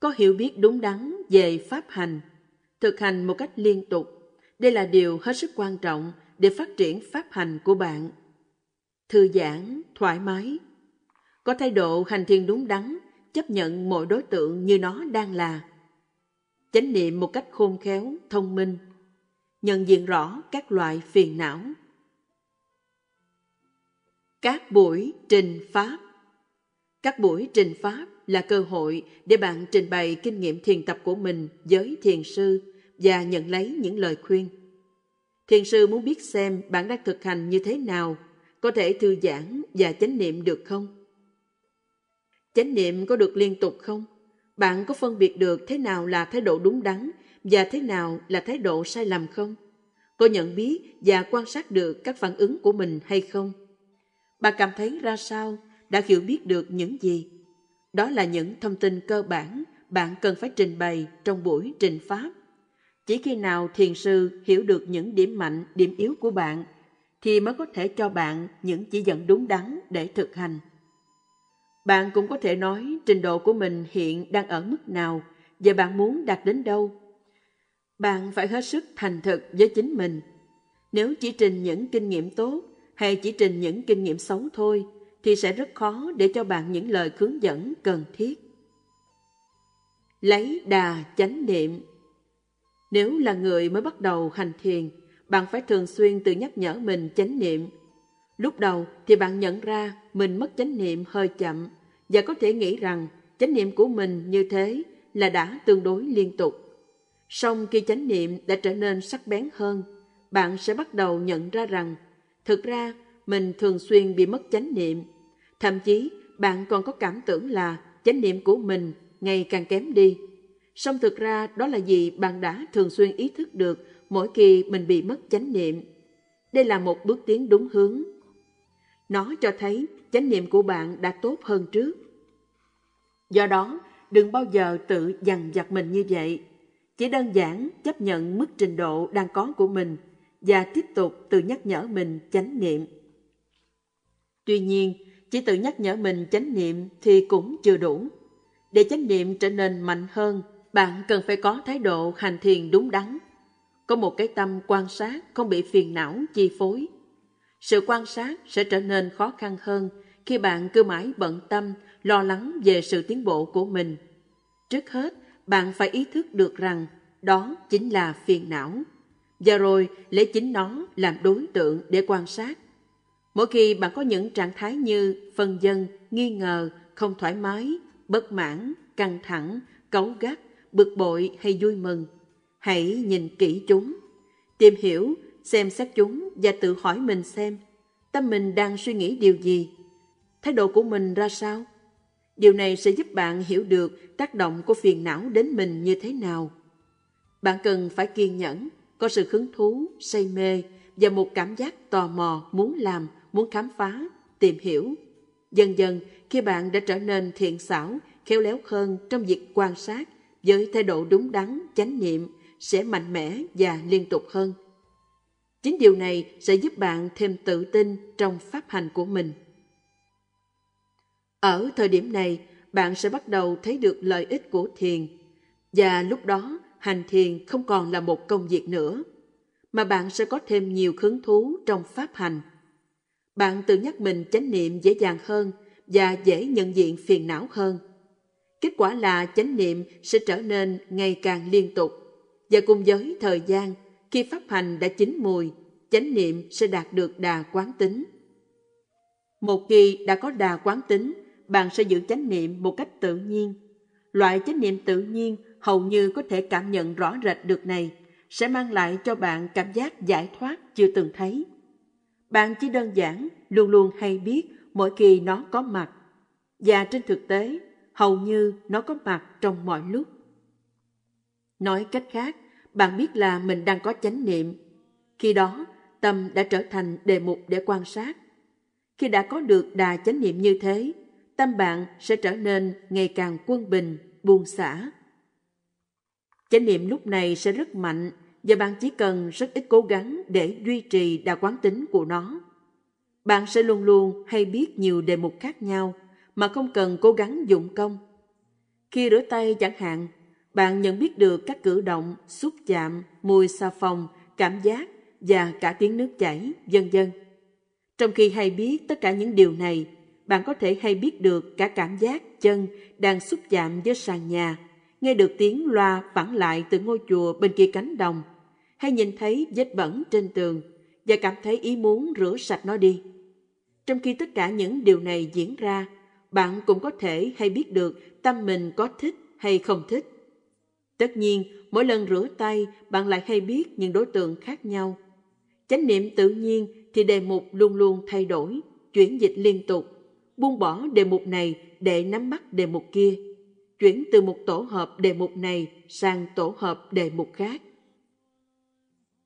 Có hiểu biết đúng đắn về pháp hành, thực hành một cách liên tục đây là điều hết sức quan trọng để phát triển pháp hành của bạn. Thư giãn, thoải mái. Có thái độ hành thiền đúng đắn, chấp nhận mọi đối tượng như nó đang là. Chánh niệm một cách khôn khéo, thông minh. Nhận diện rõ các loại phiền não. Các buổi trình pháp Các buổi trình pháp là cơ hội để bạn trình bày kinh nghiệm thiền tập của mình với thiền sư và nhận lấy những lời khuyên. Thiền sư muốn biết xem bạn đang thực hành như thế nào, có thể thư giãn và chánh niệm được không? Chánh niệm có được liên tục không? Bạn có phân biệt được thế nào là thái độ đúng đắn và thế nào là thái độ sai lầm không? Có nhận biết và quan sát được các phản ứng của mình hay không? Bạn cảm thấy ra sao đã hiểu biết được những gì? Đó là những thông tin cơ bản bạn cần phải trình bày trong buổi trình pháp chỉ khi nào thiền sư hiểu được những điểm mạnh, điểm yếu của bạn thì mới có thể cho bạn những chỉ dẫn đúng đắn để thực hành. Bạn cũng có thể nói trình độ của mình hiện đang ở mức nào và bạn muốn đạt đến đâu. Bạn phải hết sức thành thực với chính mình. Nếu chỉ trình những kinh nghiệm tốt hay chỉ trình những kinh nghiệm xấu thôi thì sẽ rất khó để cho bạn những lời hướng dẫn cần thiết. Lấy đà chánh niệm nếu là người mới bắt đầu hành thiền, bạn phải thường xuyên tự nhắc nhở mình chánh niệm. Lúc đầu thì bạn nhận ra mình mất chánh niệm hơi chậm và có thể nghĩ rằng chánh niệm của mình như thế là đã tương đối liên tục. Song khi chánh niệm đã trở nên sắc bén hơn, bạn sẽ bắt đầu nhận ra rằng thực ra mình thường xuyên bị mất chánh niệm. Thậm chí bạn còn có cảm tưởng là chánh niệm của mình ngày càng kém đi song thực ra đó là gì bạn đã thường xuyên ý thức được mỗi khi mình bị mất chánh niệm. Đây là một bước tiến đúng hướng. Nó cho thấy chánh niệm của bạn đã tốt hơn trước. Do đó, đừng bao giờ tự dằn vặt mình như vậy. Chỉ đơn giản chấp nhận mức trình độ đang có của mình và tiếp tục tự nhắc nhở mình chánh niệm. Tuy nhiên, chỉ tự nhắc nhở mình chánh niệm thì cũng chưa đủ. Để chánh niệm trở nên mạnh hơn, bạn cần phải có thái độ hành thiền đúng đắn, có một cái tâm quan sát không bị phiền não chi phối. Sự quan sát sẽ trở nên khó khăn hơn khi bạn cứ mãi bận tâm, lo lắng về sự tiến bộ của mình. Trước hết, bạn phải ý thức được rằng đó chính là phiền não. Và rồi lấy chính nó làm đối tượng để quan sát. Mỗi khi bạn có những trạng thái như phân dân, nghi ngờ, không thoải mái, bất mãn, căng thẳng, cấu gắt, bực bội hay vui mừng. Hãy nhìn kỹ chúng, tìm hiểu, xem xét chúng và tự hỏi mình xem tâm mình đang suy nghĩ điều gì, thái độ của mình ra sao. Điều này sẽ giúp bạn hiểu được tác động của phiền não đến mình như thế nào. Bạn cần phải kiên nhẫn, có sự hứng thú, say mê và một cảm giác tò mò, muốn làm, muốn khám phá, tìm hiểu. Dần dần, khi bạn đã trở nên thiện xảo, khéo léo hơn trong việc quan sát với thái độ đúng đắn, chánh niệm sẽ mạnh mẽ và liên tục hơn. Chính điều này sẽ giúp bạn thêm tự tin trong pháp hành của mình. Ở thời điểm này, bạn sẽ bắt đầu thấy được lợi ích của thiền và lúc đó hành thiền không còn là một công việc nữa mà bạn sẽ có thêm nhiều hứng thú trong pháp hành. Bạn tự nhắc mình chánh niệm dễ dàng hơn và dễ nhận diện phiền não hơn. Kết quả là chánh niệm sẽ trở nên ngày càng liên tục. Và cùng với thời gian, khi pháp hành đã chín mùi, chánh niệm sẽ đạt được đà quán tính. Một khi đã có đà quán tính, bạn sẽ giữ chánh niệm một cách tự nhiên. Loại chánh niệm tự nhiên hầu như có thể cảm nhận rõ rệt được này sẽ mang lại cho bạn cảm giác giải thoát chưa từng thấy. Bạn chỉ đơn giản luôn luôn hay biết mỗi khi nó có mặt. Và trên thực tế, hầu như nó có mặt trong mọi lúc. Nói cách khác, bạn biết là mình đang có chánh niệm. Khi đó, tâm đã trở thành đề mục để quan sát. Khi đã có được đà chánh niệm như thế, tâm bạn sẽ trở nên ngày càng quân bình, buông xả. Chánh niệm lúc này sẽ rất mạnh và bạn chỉ cần rất ít cố gắng để duy trì đà quán tính của nó. Bạn sẽ luôn luôn hay biết nhiều đề mục khác nhau – mà không cần cố gắng dụng công. Khi rửa tay chẳng hạn, bạn nhận biết được các cử động, xúc chạm, mùi xà phòng, cảm giác và cả tiếng nước chảy, vân vân. Trong khi hay biết tất cả những điều này, bạn có thể hay biết được cả cảm giác chân đang xúc chạm với sàn nhà, nghe được tiếng loa phản lại từ ngôi chùa bên kia cánh đồng, hay nhìn thấy vết bẩn trên tường và cảm thấy ý muốn rửa sạch nó đi. Trong khi tất cả những điều này diễn ra, bạn cũng có thể hay biết được tâm mình có thích hay không thích. Tất nhiên, mỗi lần rửa tay, bạn lại hay biết những đối tượng khác nhau. Chánh niệm tự nhiên thì đề mục luôn luôn thay đổi, chuyển dịch liên tục, buông bỏ đề mục này để nắm bắt đề mục kia, chuyển từ một tổ hợp đề mục này sang tổ hợp đề mục khác.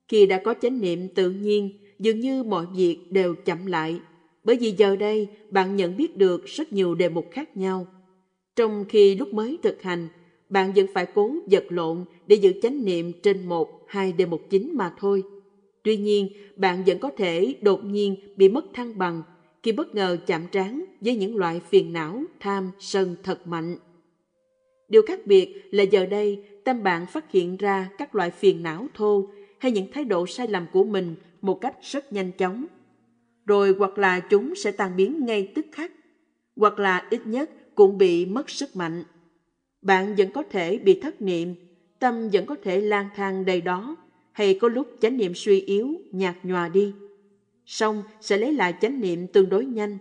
Khi đã có chánh niệm tự nhiên, dường như mọi việc đều chậm lại, bởi vì giờ đây bạn nhận biết được rất nhiều đề mục khác nhau. Trong khi lúc mới thực hành, bạn vẫn phải cố vật lộn để giữ chánh niệm trên một, hai đề mục chính mà thôi. Tuy nhiên, bạn vẫn có thể đột nhiên bị mất thăng bằng khi bất ngờ chạm trán với những loại phiền não, tham, sân thật mạnh. Điều khác biệt là giờ đây tâm bạn phát hiện ra các loại phiền não thô hay những thái độ sai lầm của mình một cách rất nhanh chóng rồi hoặc là chúng sẽ tan biến ngay tức khắc, hoặc là ít nhất cũng bị mất sức mạnh. Bạn vẫn có thể bị thất niệm, tâm vẫn có thể lang thang đầy đó, hay có lúc chánh niệm suy yếu, nhạt nhòa đi. Xong sẽ lấy lại chánh niệm tương đối nhanh,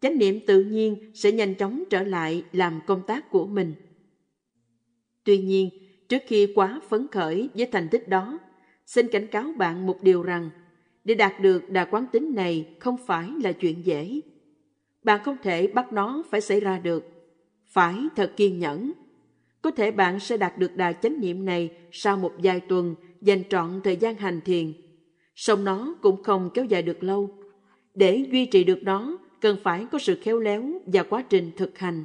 chánh niệm tự nhiên sẽ nhanh chóng trở lại làm công tác của mình. Tuy nhiên, trước khi quá phấn khởi với thành tích đó, xin cảnh cáo bạn một điều rằng – để đạt được đà quán tính này không phải là chuyện dễ. Bạn không thể bắt nó phải xảy ra được. Phải thật kiên nhẫn. Có thể bạn sẽ đạt được đà chánh niệm này sau một vài tuần dành trọn thời gian hành thiền. Song nó cũng không kéo dài được lâu. Để duy trì được nó, cần phải có sự khéo léo và quá trình thực hành.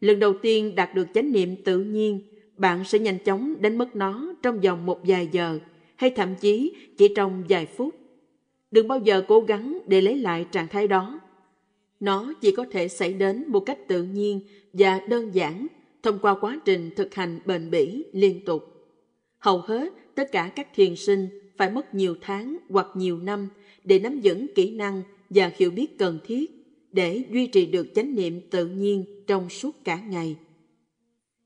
Lần đầu tiên đạt được chánh niệm tự nhiên, bạn sẽ nhanh chóng đánh mất nó trong vòng một vài giờ hay thậm chí chỉ trong vài phút. Đừng bao giờ cố gắng để lấy lại trạng thái đó. Nó chỉ có thể xảy đến một cách tự nhiên và đơn giản thông qua quá trình thực hành bền bỉ liên tục. Hầu hết tất cả các thiền sinh phải mất nhiều tháng hoặc nhiều năm để nắm vững kỹ năng và hiểu biết cần thiết để duy trì được chánh niệm tự nhiên trong suốt cả ngày.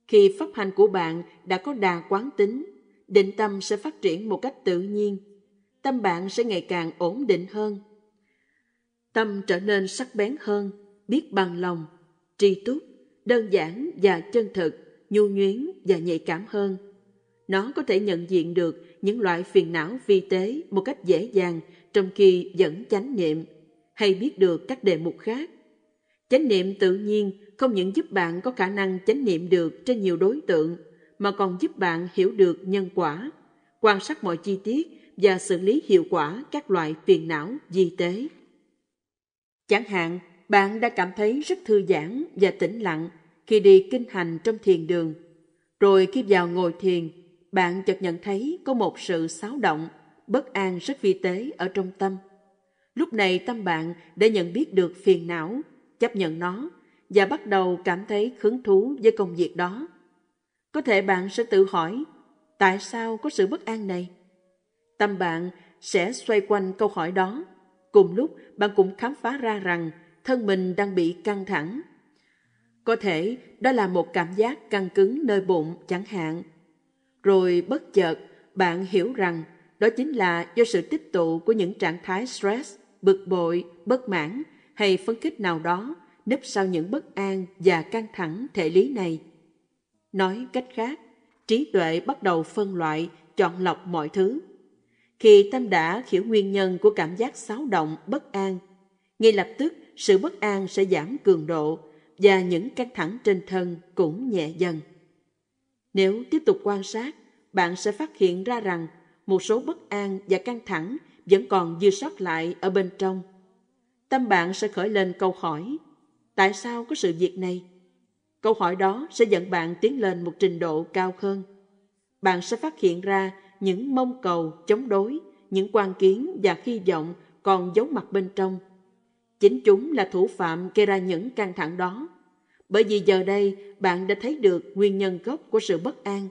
Khi pháp hành của bạn đã có đà quán tính định tâm sẽ phát triển một cách tự nhiên tâm bạn sẽ ngày càng ổn định hơn tâm trở nên sắc bén hơn biết bằng lòng tri túc đơn giản và chân thực nhu nhuyến và nhạy cảm hơn nó có thể nhận diện được những loại phiền não vi tế một cách dễ dàng trong khi vẫn chánh niệm hay biết được các đề mục khác chánh niệm tự nhiên không những giúp bạn có khả năng chánh niệm được trên nhiều đối tượng mà còn giúp bạn hiểu được nhân quả, quan sát mọi chi tiết và xử lý hiệu quả các loại phiền não di tế. Chẳng hạn, bạn đã cảm thấy rất thư giãn và tĩnh lặng khi đi kinh hành trong thiền đường. Rồi khi vào ngồi thiền, bạn chợt nhận thấy có một sự xáo động, bất an rất vi tế ở trong tâm. Lúc này tâm bạn đã nhận biết được phiền não, chấp nhận nó và bắt đầu cảm thấy hứng thú với công việc đó có thể bạn sẽ tự hỏi, tại sao có sự bất an này? Tâm bạn sẽ xoay quanh câu hỏi đó. Cùng lúc, bạn cũng khám phá ra rằng thân mình đang bị căng thẳng. Có thể đó là một cảm giác căng cứng nơi bụng chẳng hạn. Rồi bất chợt, bạn hiểu rằng đó chính là do sự tích tụ của những trạng thái stress, bực bội, bất mãn hay phấn khích nào đó nấp sau những bất an và căng thẳng thể lý này. Nói cách khác, trí tuệ bắt đầu phân loại, chọn lọc mọi thứ. Khi tâm đã hiểu nguyên nhân của cảm giác xáo động, bất an, ngay lập tức sự bất an sẽ giảm cường độ và những căng thẳng trên thân cũng nhẹ dần. Nếu tiếp tục quan sát, bạn sẽ phát hiện ra rằng một số bất an và căng thẳng vẫn còn dư sót lại ở bên trong. Tâm bạn sẽ khởi lên câu hỏi, tại sao có sự việc này? Câu hỏi đó sẽ dẫn bạn tiến lên một trình độ cao hơn. Bạn sẽ phát hiện ra những mong cầu, chống đối, những quan kiến và hy vọng còn giấu mặt bên trong. Chính chúng là thủ phạm gây ra những căng thẳng đó. Bởi vì giờ đây bạn đã thấy được nguyên nhân gốc của sự bất an,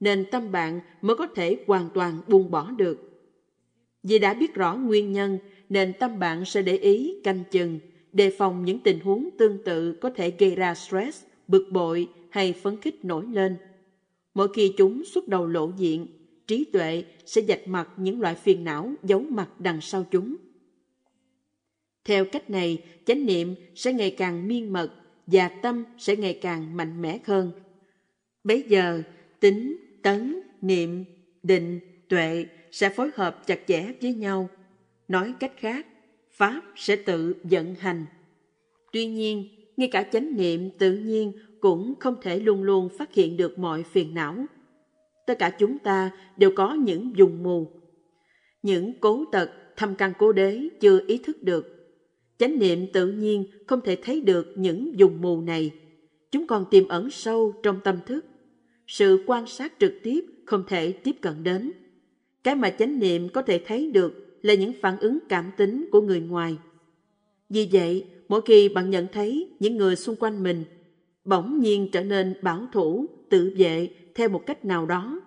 nên tâm bạn mới có thể hoàn toàn buông bỏ được. Vì đã biết rõ nguyên nhân, nên tâm bạn sẽ để ý, canh chừng, đề phòng những tình huống tương tự có thể gây ra stress bực bội hay phấn khích nổi lên. Mỗi khi chúng xuất đầu lộ diện, trí tuệ sẽ dạch mặt những loại phiền não giấu mặt đằng sau chúng. Theo cách này, chánh niệm sẽ ngày càng miên mật và tâm sẽ ngày càng mạnh mẽ hơn. Bấy giờ, tính, tấn, niệm, định, tuệ sẽ phối hợp chặt chẽ với nhau. Nói cách khác, Pháp sẽ tự vận hành. Tuy nhiên, ngay cả chánh niệm tự nhiên cũng không thể luôn luôn phát hiện được mọi phiền não. Tất cả chúng ta đều có những dùng mù, những cố tật thâm căn cố đế chưa ý thức được. Chánh niệm tự nhiên không thể thấy được những dùng mù này. Chúng còn tiềm ẩn sâu trong tâm thức. Sự quan sát trực tiếp không thể tiếp cận đến. Cái mà chánh niệm có thể thấy được là những phản ứng cảm tính của người ngoài. Vì vậy, mỗi khi bạn nhận thấy những người xung quanh mình bỗng nhiên trở nên bảo thủ, tự vệ theo một cách nào đó,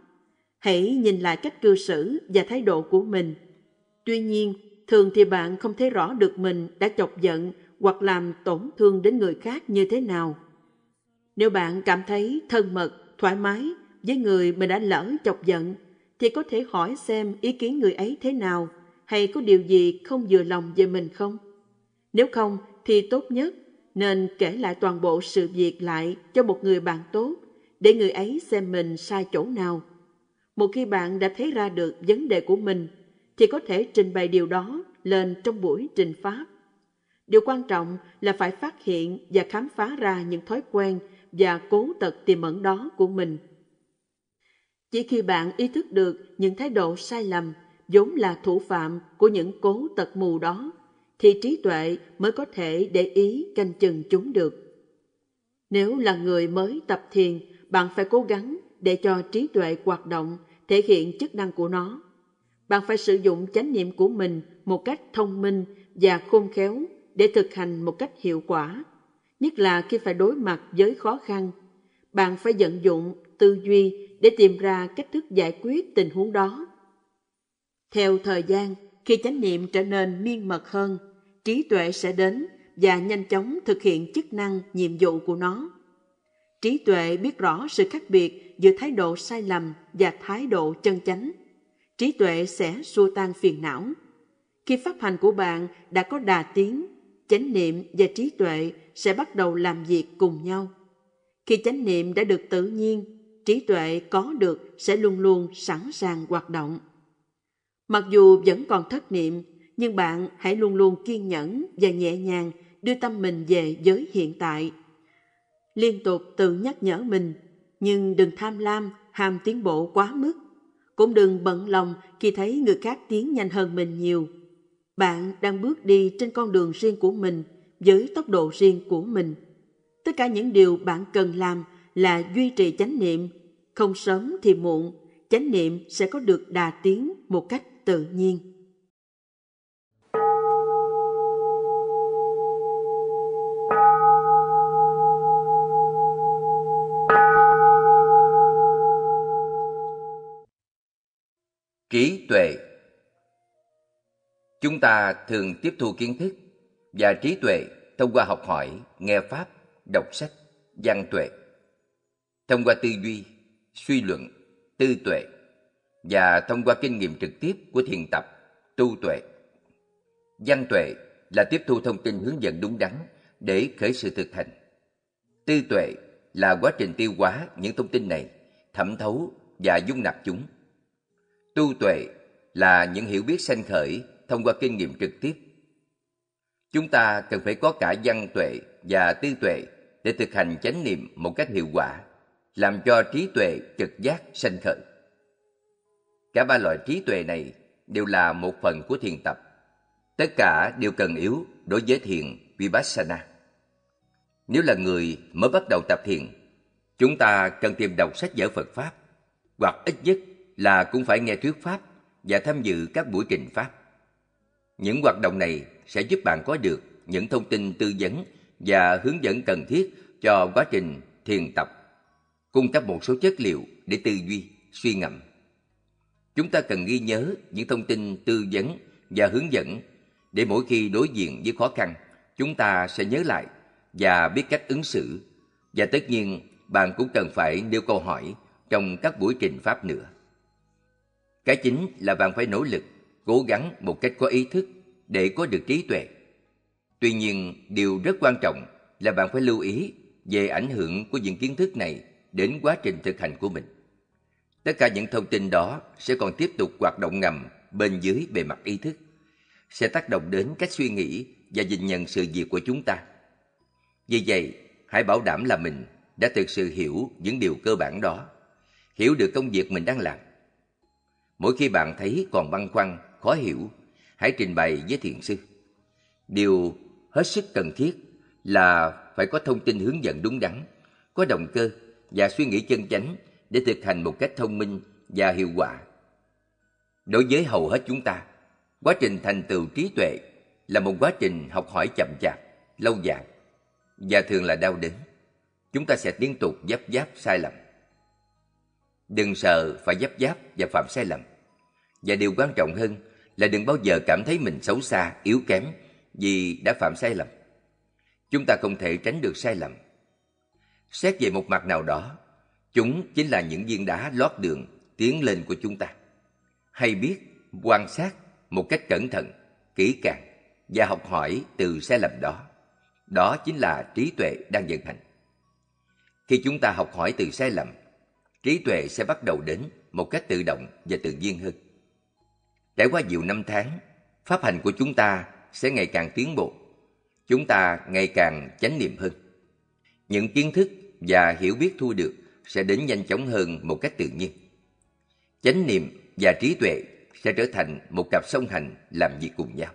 hãy nhìn lại cách cư xử và thái độ của mình. Tuy nhiên, thường thì bạn không thấy rõ được mình đã chọc giận hoặc làm tổn thương đến người khác như thế nào. Nếu bạn cảm thấy thân mật, thoải mái với người mình đã lỡ chọc giận, thì có thể hỏi xem ý kiến người ấy thế nào hay có điều gì không vừa lòng về mình không. Nếu không thì tốt nhất nên kể lại toàn bộ sự việc lại cho một người bạn tốt để người ấy xem mình sai chỗ nào. Một khi bạn đã thấy ra được vấn đề của mình thì có thể trình bày điều đó lên trong buổi trình pháp. Điều quan trọng là phải phát hiện và khám phá ra những thói quen và cố tật tiềm ẩn đó của mình. Chỉ khi bạn ý thức được những thái độ sai lầm vốn là thủ phạm của những cố tật mù đó thì trí tuệ mới có thể để ý canh chừng chúng được. Nếu là người mới tập thiền, bạn phải cố gắng để cho trí tuệ hoạt động, thể hiện chức năng của nó. Bạn phải sử dụng chánh niệm của mình một cách thông minh và khôn khéo để thực hành một cách hiệu quả, nhất là khi phải đối mặt với khó khăn. Bạn phải vận dụng tư duy để tìm ra cách thức giải quyết tình huống đó. Theo thời gian, khi chánh niệm trở nên miên mật hơn, trí tuệ sẽ đến và nhanh chóng thực hiện chức năng, nhiệm vụ của nó. Trí tuệ biết rõ sự khác biệt giữa thái độ sai lầm và thái độ chân chánh. Trí tuệ sẽ xua tan phiền não. Khi pháp hành của bạn đã có đà tiến, chánh niệm và trí tuệ sẽ bắt đầu làm việc cùng nhau. Khi chánh niệm đã được tự nhiên, trí tuệ có được sẽ luôn luôn sẵn sàng hoạt động. Mặc dù vẫn còn thất niệm, nhưng bạn hãy luôn luôn kiên nhẫn và nhẹ nhàng đưa tâm mình về giới hiện tại. Liên tục tự nhắc nhở mình, nhưng đừng tham lam, ham tiến bộ quá mức. Cũng đừng bận lòng khi thấy người khác tiến nhanh hơn mình nhiều. Bạn đang bước đi trên con đường riêng của mình với tốc độ riêng của mình. Tất cả những điều bạn cần làm là duy trì chánh niệm. Không sớm thì muộn, chánh niệm sẽ có được đà tiến một cách tự nhiên. trí tuệ chúng ta thường tiếp thu kiến thức và trí tuệ thông qua học hỏi nghe pháp đọc sách văn tuệ thông qua tư duy suy luận tư tuệ và thông qua kinh nghiệm trực tiếp của thiền tập tu tuệ văn tuệ là tiếp thu thông tin hướng dẫn đúng đắn để khởi sự thực hành tư tuệ là quá trình tiêu hóa những thông tin này thẩm thấu và dung nạp chúng tu tuệ là những hiểu biết sanh khởi thông qua kinh nghiệm trực tiếp chúng ta cần phải có cả văn tuệ và tư tuệ để thực hành chánh niệm một cách hiệu quả làm cho trí tuệ trực giác sanh khởi cả ba loại trí tuệ này đều là một phần của thiền tập tất cả đều cần yếu đối với thiền vipassana nếu là người mới bắt đầu tập thiền chúng ta cần tìm đọc sách vở phật pháp hoặc ít nhất là cũng phải nghe thuyết pháp và tham dự các buổi trình pháp. Những hoạt động này sẽ giúp bạn có được những thông tin tư vấn và hướng dẫn cần thiết cho quá trình thiền tập, cung cấp một số chất liệu để tư duy, suy ngẫm. Chúng ta cần ghi nhớ những thông tin tư vấn và hướng dẫn để mỗi khi đối diện với khó khăn, chúng ta sẽ nhớ lại và biết cách ứng xử. Và tất nhiên, bạn cũng cần phải nêu câu hỏi trong các buổi trình pháp nữa. Cái chính là bạn phải nỗ lực, cố gắng một cách có ý thức để có được trí tuệ. Tuy nhiên, điều rất quan trọng là bạn phải lưu ý về ảnh hưởng của những kiến thức này đến quá trình thực hành của mình. Tất cả những thông tin đó sẽ còn tiếp tục hoạt động ngầm bên dưới bề mặt ý thức, sẽ tác động đến cách suy nghĩ và nhìn nhận sự việc của chúng ta. Vì vậy, hãy bảo đảm là mình đã thực sự hiểu những điều cơ bản đó, hiểu được công việc mình đang làm Mỗi khi bạn thấy còn băn khoăn, khó hiểu, hãy trình bày với thiền sư. Điều hết sức cần thiết là phải có thông tin hướng dẫn đúng đắn, có động cơ và suy nghĩ chân chánh để thực hành một cách thông minh và hiệu quả. Đối với hầu hết chúng ta, quá trình thành tựu trí tuệ là một quá trình học hỏi chậm chạp, lâu dài và thường là đau đớn. Chúng ta sẽ liên tục giáp giáp sai lầm. Đừng sợ phải dấp giáp và phạm sai lầm. Và điều quan trọng hơn là đừng bao giờ cảm thấy mình xấu xa, yếu kém vì đã phạm sai lầm. Chúng ta không thể tránh được sai lầm. Xét về một mặt nào đó, chúng chính là những viên đá lót đường tiến lên của chúng ta. Hay biết, quan sát một cách cẩn thận, kỹ càng và học hỏi từ sai lầm đó. Đó chính là trí tuệ đang vận hành. Khi chúng ta học hỏi từ sai lầm, trí tuệ sẽ bắt đầu đến một cách tự động và tự nhiên hơn. Trải qua nhiều năm tháng, pháp hành của chúng ta sẽ ngày càng tiến bộ. Chúng ta ngày càng chánh niệm hơn. Những kiến thức và hiểu biết thu được sẽ đến nhanh chóng hơn một cách tự nhiên. Chánh niệm và trí tuệ sẽ trở thành một cặp song hành làm việc cùng nhau.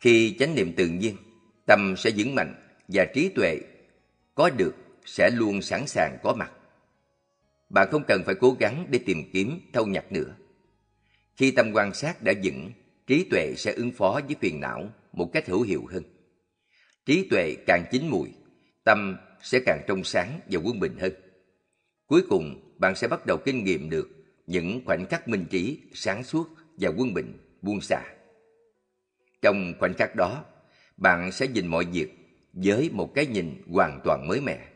Khi chánh niệm tự nhiên, tâm sẽ vững mạnh và trí tuệ có được sẽ luôn sẵn sàng có mặt bạn không cần phải cố gắng để tìm kiếm thâu nhặt nữa. Khi tâm quan sát đã vững, trí tuệ sẽ ứng phó với phiền não một cách hữu hiệu hơn. Trí tuệ càng chín mùi, tâm sẽ càng trong sáng và quân bình hơn. Cuối cùng, bạn sẽ bắt đầu kinh nghiệm được những khoảnh khắc minh trí, sáng suốt và quân bình, buông xả. Trong khoảnh khắc đó, bạn sẽ nhìn mọi việc với một cái nhìn hoàn toàn mới mẻ.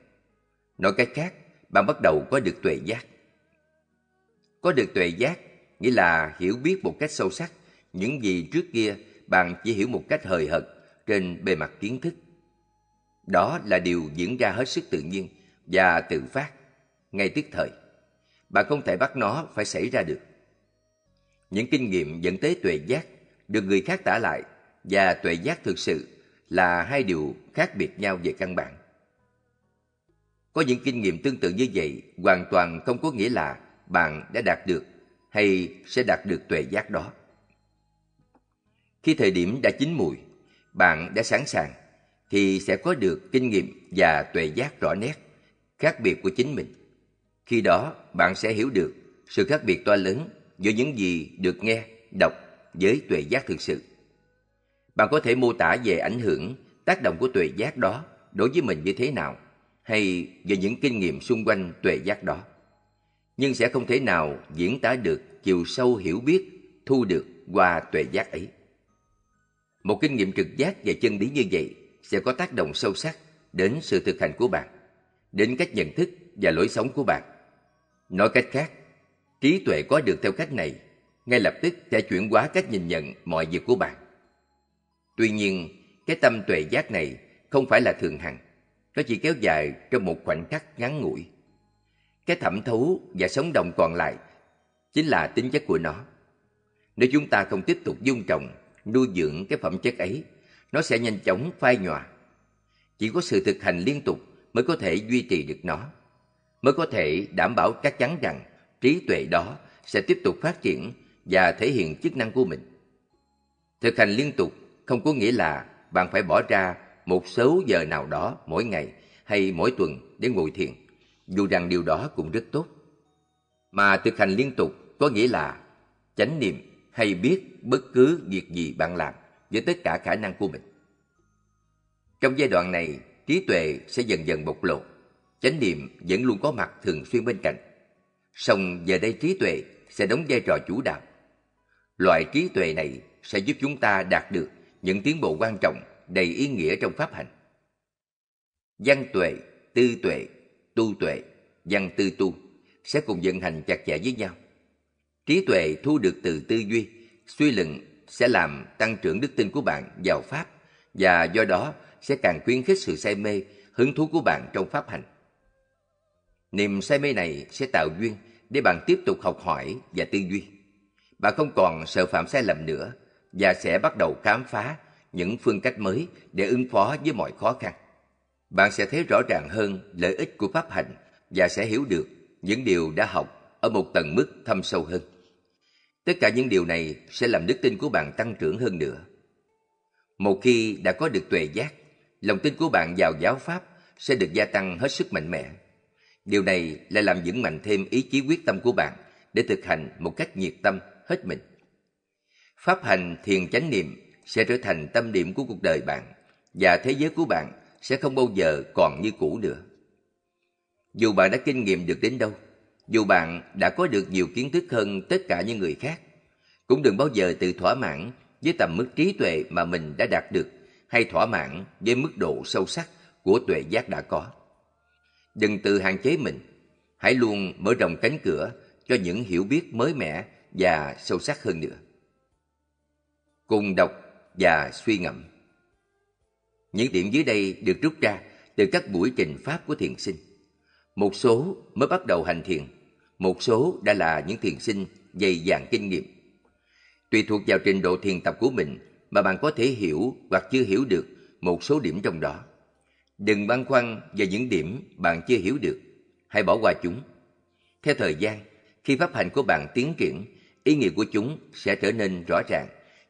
Nói cách khác, bạn bắt đầu có được tuệ giác. Có được tuệ giác nghĩa là hiểu biết một cách sâu sắc những gì trước kia bạn chỉ hiểu một cách hời hợt trên bề mặt kiến thức. Đó là điều diễn ra hết sức tự nhiên và tự phát, ngay tức thời. Bạn không thể bắt nó phải xảy ra được. Những kinh nghiệm dẫn tới tuệ giác được người khác tả lại và tuệ giác thực sự là hai điều khác biệt nhau về căn bản. Có những kinh nghiệm tương tự như vậy hoàn toàn không có nghĩa là bạn đã đạt được hay sẽ đạt được tuệ giác đó. Khi thời điểm đã chín mùi, bạn đã sẵn sàng thì sẽ có được kinh nghiệm và tuệ giác rõ nét, khác biệt của chính mình. Khi đó, bạn sẽ hiểu được sự khác biệt to lớn giữa những gì được nghe, đọc với tuệ giác thực sự. Bạn có thể mô tả về ảnh hưởng, tác động của tuệ giác đó đối với mình như thế nào hay về những kinh nghiệm xung quanh tuệ giác đó nhưng sẽ không thể nào diễn tả được chiều sâu hiểu biết thu được qua tuệ giác ấy một kinh nghiệm trực giác về chân lý như vậy sẽ có tác động sâu sắc đến sự thực hành của bạn đến cách nhận thức và lối sống của bạn nói cách khác trí tuệ có được theo cách này ngay lập tức sẽ chuyển hóa cách nhìn nhận mọi việc của bạn tuy nhiên cái tâm tuệ giác này không phải là thường hằng nó chỉ kéo dài trong một khoảnh khắc ngắn ngủi. Cái thẩm thấu và sống động còn lại chính là tính chất của nó. Nếu chúng ta không tiếp tục dung trồng, nuôi dưỡng cái phẩm chất ấy, nó sẽ nhanh chóng phai nhòa. Chỉ có sự thực hành liên tục mới có thể duy trì được nó, mới có thể đảm bảo chắc chắn rằng trí tuệ đó sẽ tiếp tục phát triển và thể hiện chức năng của mình. Thực hành liên tục không có nghĩa là bạn phải bỏ ra một số giờ nào đó mỗi ngày hay mỗi tuần để ngồi thiền, dù rằng điều đó cũng rất tốt. Mà thực hành liên tục có nghĩa là chánh niệm hay biết bất cứ việc gì bạn làm với tất cả khả năng của mình. Trong giai đoạn này, trí tuệ sẽ dần dần bộc lộ, chánh niệm vẫn luôn có mặt thường xuyên bên cạnh. Song giờ đây trí tuệ sẽ đóng vai trò chủ đạo. Loại trí tuệ này sẽ giúp chúng ta đạt được những tiến bộ quan trọng đầy ý nghĩa trong pháp hành. Văn tuệ, tư tuệ, tu tuệ, văn tư tu sẽ cùng vận hành chặt chẽ với nhau. Trí tuệ thu được từ tư duy, suy luận sẽ làm tăng trưởng đức tin của bạn vào pháp và do đó sẽ càng khuyến khích sự say mê, hứng thú của bạn trong pháp hành. Niềm say mê này sẽ tạo duyên để bạn tiếp tục học hỏi và tư duy. Bạn không còn sợ phạm sai lầm nữa và sẽ bắt đầu khám phá những phương cách mới để ứng phó với mọi khó khăn. Bạn sẽ thấy rõ ràng hơn lợi ích của pháp hành và sẽ hiểu được những điều đã học ở một tầng mức thâm sâu hơn. Tất cả những điều này sẽ làm đức tin của bạn tăng trưởng hơn nữa. Một khi đã có được tuệ giác, lòng tin của bạn vào giáo pháp sẽ được gia tăng hết sức mạnh mẽ. Điều này lại làm vững mạnh thêm ý chí quyết tâm của bạn để thực hành một cách nhiệt tâm hết mình. Pháp hành thiền chánh niệm sẽ trở thành tâm điểm của cuộc đời bạn và thế giới của bạn sẽ không bao giờ còn như cũ nữa. Dù bạn đã kinh nghiệm được đến đâu, dù bạn đã có được nhiều kiến thức hơn tất cả những người khác, cũng đừng bao giờ tự thỏa mãn với tầm mức trí tuệ mà mình đã đạt được hay thỏa mãn với mức độ sâu sắc của tuệ giác đã có. Đừng tự hạn chế mình, hãy luôn mở rộng cánh cửa cho những hiểu biết mới mẻ và sâu sắc hơn nữa. Cùng đọc và suy ngẫm. Những điểm dưới đây được rút ra từ các buổi trình pháp của thiền sinh. Một số mới bắt đầu hành thiền, một số đã là những thiền sinh dày dạn kinh nghiệm. Tùy thuộc vào trình độ thiền tập của mình mà bạn có thể hiểu hoặc chưa hiểu được một số điểm trong đó. Đừng băn khoăn về những điểm bạn chưa hiểu được, hãy bỏ qua chúng. Theo thời gian, khi pháp hành của bạn tiến triển, ý nghĩa của chúng sẽ trở nên rõ ràng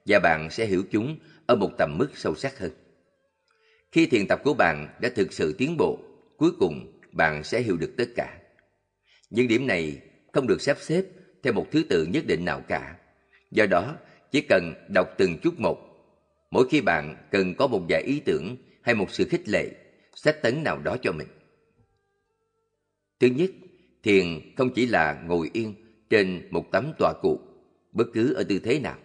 và bạn sẽ hiểu chúng ở một tầm mức sâu sắc hơn. Khi thiền tập của bạn đã thực sự tiến bộ, cuối cùng bạn sẽ hiểu được tất cả. Những điểm này không được sắp xếp theo một thứ tự nhất định nào cả. Do đó, chỉ cần đọc từng chút một. Mỗi khi bạn cần có một vài ý tưởng hay một sự khích lệ, sách tấn nào đó cho mình. Thứ nhất, thiền không chỉ là ngồi yên trên một tấm tòa cụ, bất cứ ở tư thế nào.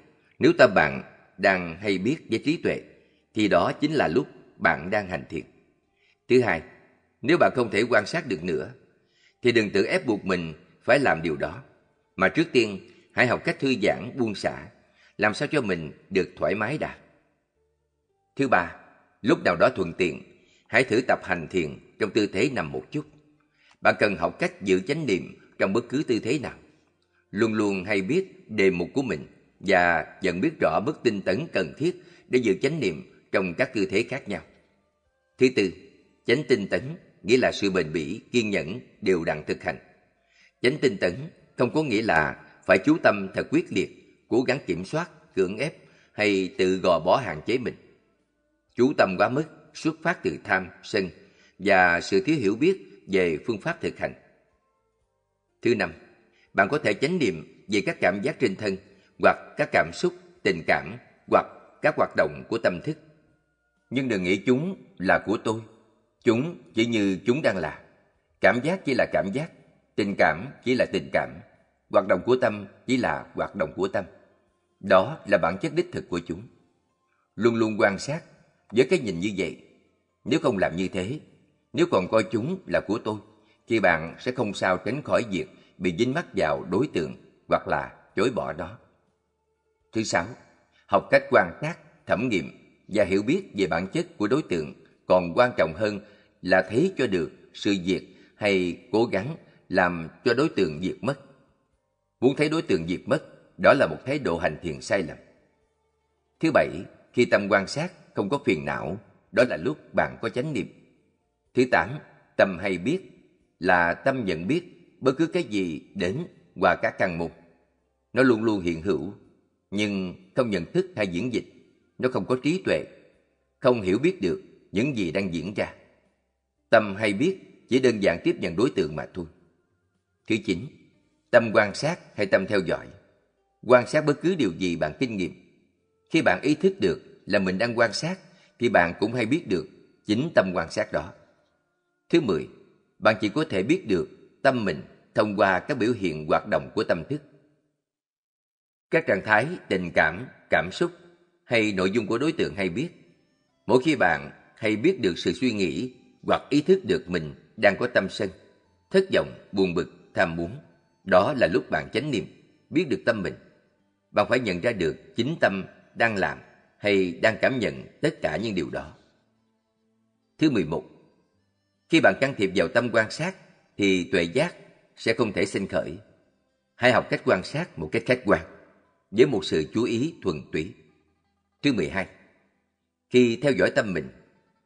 Nếu tâm bạn đang hay biết với trí tuệ, thì đó chính là lúc bạn đang hành thiện. Thứ hai, nếu bạn không thể quan sát được nữa, thì đừng tự ép buộc mình phải làm điều đó. Mà trước tiên, hãy học cách thư giãn, buông xả, làm sao cho mình được thoải mái đạt Thứ ba, lúc nào đó thuận tiện, hãy thử tập hành thiền trong tư thế nằm một chút. Bạn cần học cách giữ chánh niệm trong bất cứ tư thế nào. Luôn luôn hay biết đề mục của mình – và dần biết rõ mức tinh tấn cần thiết để giữ chánh niệm trong các tư thế khác nhau. Thứ tư, chánh tinh tấn nghĩa là sự bền bỉ, kiên nhẫn, đều đặn thực hành. Chánh tinh tấn không có nghĩa là phải chú tâm thật quyết liệt, cố gắng kiểm soát, cưỡng ép hay tự gò bó hạn chế mình. Chú tâm quá mức xuất phát từ tham, sân và sự thiếu hiểu biết về phương pháp thực hành. Thứ năm, bạn có thể chánh niệm về các cảm giác trên thân hoặc các cảm xúc, tình cảm hoặc các hoạt động của tâm thức. Nhưng đừng nghĩ chúng là của tôi. Chúng chỉ như chúng đang là. Cảm giác chỉ là cảm giác, tình cảm chỉ là tình cảm, hoạt động của tâm chỉ là hoạt động của tâm. Đó là bản chất đích thực của chúng. Luôn luôn quan sát với cái nhìn như vậy. Nếu không làm như thế, nếu còn coi chúng là của tôi, thì bạn sẽ không sao tránh khỏi việc bị dính mắc vào đối tượng hoặc là chối bỏ đó Thứ sáu, học cách quan sát, thẩm nghiệm và hiểu biết về bản chất của đối tượng còn quan trọng hơn là thấy cho được sự diệt hay cố gắng làm cho đối tượng diệt mất. Muốn thấy đối tượng diệt mất, đó là một thái độ hành thiền sai lầm. Thứ bảy, khi tâm quan sát không có phiền não, đó là lúc bạn có chánh niệm. Thứ tám, tâm hay biết là tâm nhận biết bất cứ cái gì đến qua các căn mục. Nó luôn luôn hiện hữu nhưng không nhận thức hay diễn dịch nó không có trí tuệ không hiểu biết được những gì đang diễn ra tâm hay biết chỉ đơn giản tiếp nhận đối tượng mà thôi thứ chín tâm quan sát hay tâm theo dõi quan sát bất cứ điều gì bạn kinh nghiệm khi bạn ý thức được là mình đang quan sát thì bạn cũng hay biết được chính tâm quan sát đó thứ mười bạn chỉ có thể biết được tâm mình thông qua các biểu hiện hoạt động của tâm thức các trạng thái tình cảm cảm xúc hay nội dung của đối tượng hay biết mỗi khi bạn hay biết được sự suy nghĩ hoặc ý thức được mình đang có tâm sân thất vọng buồn bực tham muốn đó là lúc bạn chánh niệm biết được tâm mình bạn phải nhận ra được chính tâm đang làm hay đang cảm nhận tất cả những điều đó thứ 11 khi bạn can thiệp vào tâm quan sát thì tuệ giác sẽ không thể sinh khởi hãy học cách quan sát một cách khách quan với một sự chú ý thuần túy. Thứ 12. Khi theo dõi tâm mình,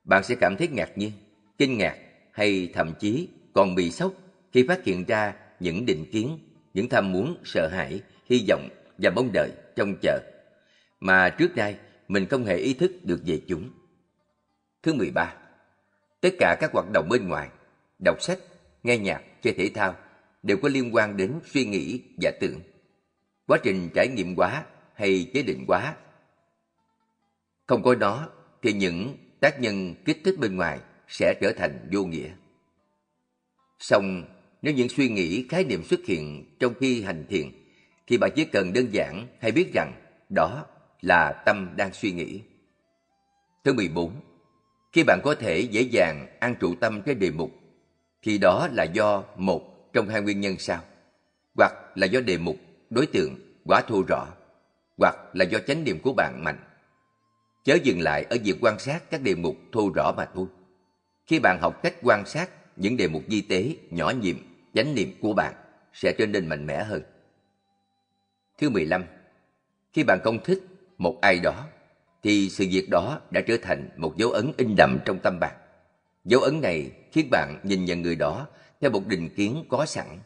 bạn sẽ cảm thấy ngạc nhiên, kinh ngạc hay thậm chí còn bị sốc khi phát hiện ra những định kiến, những tham muốn, sợ hãi, hy vọng và mong đợi trong chờ mà trước đây mình không hề ý thức được về chúng. Thứ 13. Tất cả các hoạt động bên ngoài, đọc sách, nghe nhạc, chơi thể thao đều có liên quan đến suy nghĩ và tưởng quá trình trải nghiệm quá hay chế định quá. Không có nó thì những tác nhân kích thích bên ngoài sẽ trở thành vô nghĩa. Song nếu những suy nghĩ khái niệm xuất hiện trong khi hành thiền thì bạn chỉ cần đơn giản hay biết rằng đó là tâm đang suy nghĩ. Thứ 14. Khi bạn có thể dễ dàng an trụ tâm trên đề mục thì đó là do một trong hai nguyên nhân sau hoặc là do đề mục đối tượng quả thu rõ hoặc là do chánh niệm của bạn mạnh chớ dừng lại ở việc quan sát các đề mục thu rõ mà thôi khi bạn học cách quan sát những đề mục di tế nhỏ nhiệm chánh niệm của bạn sẽ trở nên mạnh mẽ hơn thứ 15 khi bạn công thích một ai đó thì sự việc đó đã trở thành một dấu ấn in đậm trong tâm bạn dấu ấn này khiến bạn nhìn nhận người đó theo một định kiến có sẵn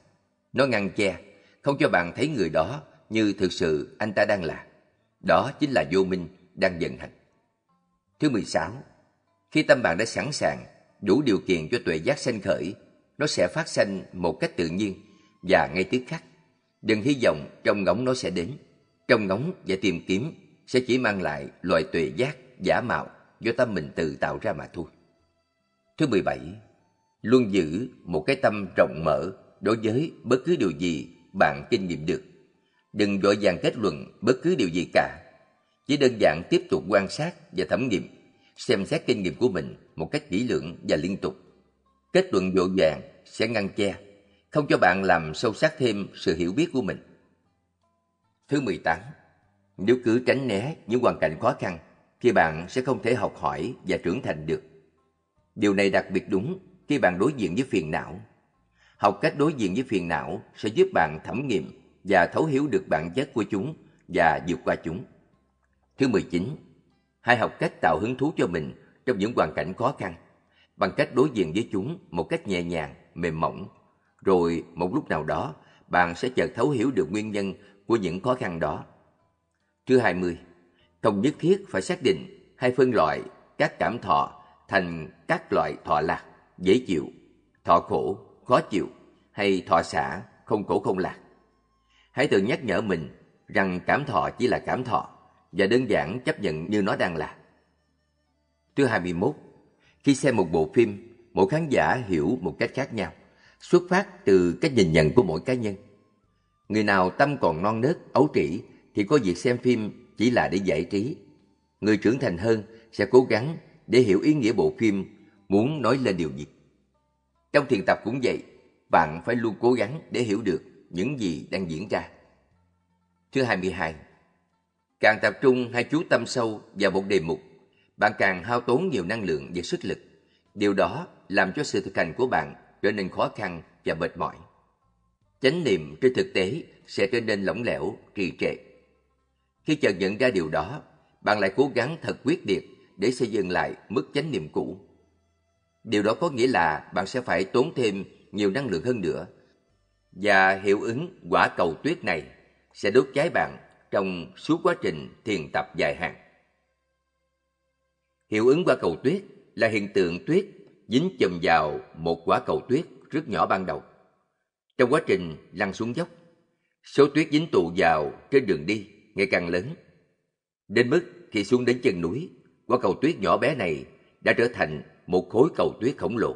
nó ngăn che không cho bạn thấy người đó như thực sự anh ta đang là. Đó chính là vô minh đang dần hành. Thứ 16. Khi tâm bạn đã sẵn sàng, đủ điều kiện cho tuệ giác sanh khởi, nó sẽ phát sanh một cách tự nhiên và ngay tức khắc. Đừng hy vọng trong ngóng nó sẽ đến. Trong ngóng và tìm kiếm sẽ chỉ mang lại loại tuệ giác giả mạo do tâm mình tự tạo ra mà thôi. Thứ 17. Luôn giữ một cái tâm rộng mở đối với bất cứ điều gì bạn kinh nghiệm được. Đừng vội vàng kết luận bất cứ điều gì cả. Chỉ đơn giản tiếp tục quan sát và thẩm nghiệm, xem xét kinh nghiệm của mình một cách kỹ lưỡng và liên tục. Kết luận vội vàng sẽ ngăn che, không cho bạn làm sâu sắc thêm sự hiểu biết của mình. Thứ 18. Nếu cứ tránh né những hoàn cảnh khó khăn, thì bạn sẽ không thể học hỏi và trưởng thành được. Điều này đặc biệt đúng khi bạn đối diện với phiền não Học cách đối diện với phiền não sẽ giúp bạn thẩm nghiệm và thấu hiểu được bản chất của chúng và vượt qua chúng. Thứ 19. Hãy học cách tạo hứng thú cho mình trong những hoàn cảnh khó khăn bằng cách đối diện với chúng một cách nhẹ nhàng, mềm mỏng. Rồi một lúc nào đó, bạn sẽ chợt thấu hiểu được nguyên nhân của những khó khăn đó. Thứ 20. Không nhất thiết phải xác định hay phân loại các cảm thọ thành các loại thọ lạc, dễ chịu, thọ khổ, khó chịu hay thọ xả, không cổ không lạc. Hãy tự nhắc nhở mình rằng cảm thọ chỉ là cảm thọ và đơn giản chấp nhận như nó đang là. Thứ 21. Khi xem một bộ phim, mỗi khán giả hiểu một cách khác nhau, xuất phát từ cách nhìn nhận của mỗi cá nhân. Người nào tâm còn non nớt, ấu trĩ thì có việc xem phim chỉ là để giải trí. Người trưởng thành hơn sẽ cố gắng để hiểu ý nghĩa bộ phim muốn nói lên điều gì. Trong thiền tập cũng vậy, bạn phải luôn cố gắng để hiểu được những gì đang diễn ra. Thứ 22. Càng tập trung hay chú tâm sâu vào một đề mục, bạn càng hao tốn nhiều năng lượng và sức lực. Điều đó làm cho sự thực hành của bạn trở nên khó khăn và mệt mỏi. Chánh niệm trên thực tế sẽ trở nên lỏng lẻo, trì trệ. Khi chợt nhận ra điều đó, bạn lại cố gắng thật quyết liệt để xây dựng lại mức chánh niệm cũ. Điều đó có nghĩa là bạn sẽ phải tốn thêm nhiều năng lượng hơn nữa. Và hiệu ứng quả cầu tuyết này sẽ đốt cháy bạn trong suốt quá trình thiền tập dài hạn. Hiệu ứng quả cầu tuyết là hiện tượng tuyết dính chùm vào một quả cầu tuyết rất nhỏ ban đầu. Trong quá trình lăn xuống dốc, số tuyết dính tụ vào trên đường đi ngày càng lớn. Đến mức khi xuống đến chân núi, quả cầu tuyết nhỏ bé này đã trở thành một khối cầu tuyết khổng lồ,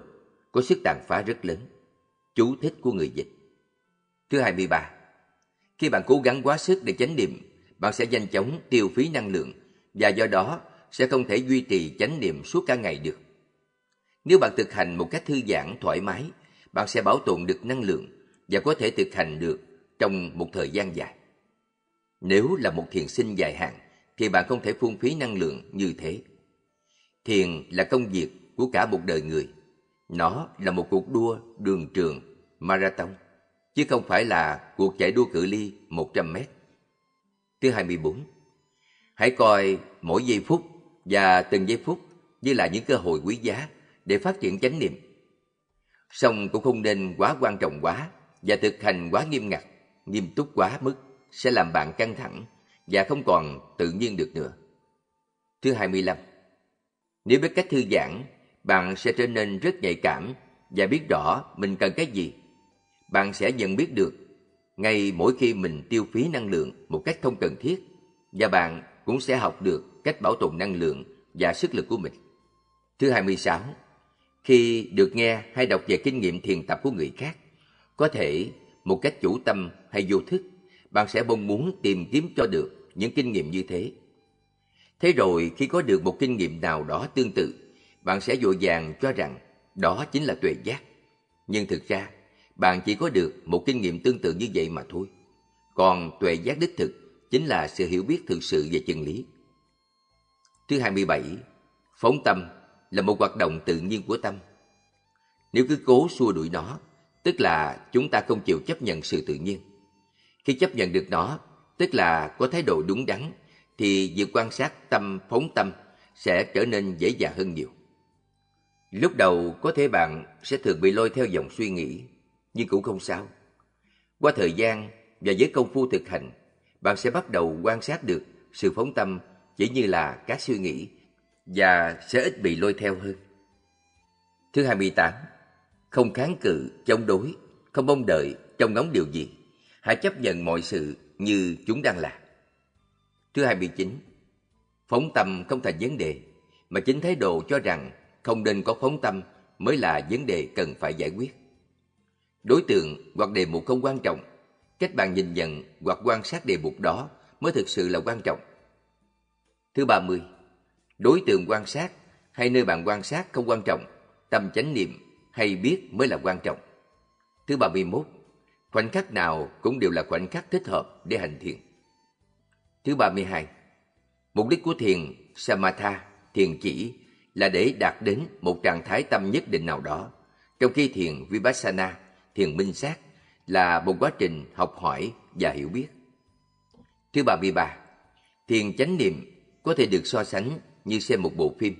có sức tàn phá rất lớn. Chú thích của người dịch. Thứ 23. Khi bạn cố gắng quá sức để chánh niệm, bạn sẽ nhanh chóng tiêu phí năng lượng và do đó sẽ không thể duy trì chánh niệm suốt cả ngày được. Nếu bạn thực hành một cách thư giãn thoải mái, bạn sẽ bảo tồn được năng lượng và có thể thực hành được trong một thời gian dài. Nếu là một thiền sinh dài hạn thì bạn không thể phung phí năng lượng như thế. Thiền là công việc của cả một đời người. Nó là một cuộc đua đường trường, marathon, chứ không phải là cuộc chạy đua cự ly 100 mét. Thứ 24. Hãy coi mỗi giây phút và từng giây phút như là những cơ hội quý giá để phát triển chánh niệm. Song cũng không nên quá quan trọng quá và thực hành quá nghiêm ngặt, nghiêm túc quá mức sẽ làm bạn căng thẳng và không còn tự nhiên được nữa. Thứ 25. Nếu biết cách thư giãn bạn sẽ trở nên rất nhạy cảm và biết rõ mình cần cái gì. Bạn sẽ nhận biết được ngay mỗi khi mình tiêu phí năng lượng một cách không cần thiết và bạn cũng sẽ học được cách bảo tồn năng lượng và sức lực của mình. Thứ 26. Khi được nghe hay đọc về kinh nghiệm thiền tập của người khác, có thể một cách chủ tâm hay vô thức, bạn sẽ mong muốn tìm kiếm cho được những kinh nghiệm như thế. Thế rồi khi có được một kinh nghiệm nào đó tương tự, bạn sẽ vội vàng cho rằng đó chính là tuệ giác. Nhưng thực ra, bạn chỉ có được một kinh nghiệm tương tự như vậy mà thôi. Còn tuệ giác đích thực chính là sự hiểu biết thực sự về chân lý. Thứ 27, phóng tâm là một hoạt động tự nhiên của tâm. Nếu cứ cố xua đuổi nó, tức là chúng ta không chịu chấp nhận sự tự nhiên. Khi chấp nhận được nó, tức là có thái độ đúng đắn, thì việc quan sát tâm phóng tâm sẽ trở nên dễ dàng hơn nhiều. Lúc đầu có thể bạn sẽ thường bị lôi theo dòng suy nghĩ, nhưng cũng không sao. Qua thời gian và với công phu thực hành, bạn sẽ bắt đầu quan sát được sự phóng tâm chỉ như là các suy nghĩ và sẽ ít bị lôi theo hơn. Thứ 28. Không kháng cự, chống đối, không mong đợi, trông ngóng điều gì. Hãy chấp nhận mọi sự như chúng đang là. Thứ 29. Phóng tâm không thành vấn đề, mà chính thái độ cho rằng không nên có phóng tâm mới là vấn đề cần phải giải quyết. Đối tượng hoặc đề mục không quan trọng, cách bạn nhìn nhận hoặc quan sát đề mục đó mới thực sự là quan trọng. Thứ 30. Đối tượng quan sát hay nơi bạn quan sát không quan trọng, tâm chánh niệm hay biết mới là quan trọng. Thứ 31. Khoảnh khắc nào cũng đều là khoảnh khắc thích hợp để hành thiền. Thứ 32. Mục đích của thiền Samatha, thiền chỉ là để đạt đến một trạng thái tâm nhất định nào đó. Trong khi thiền Vipassana, thiền minh sát là một quá trình học hỏi và hiểu biết. Thứ ba mươi ba, thiền chánh niệm có thể được so sánh như xem một bộ phim.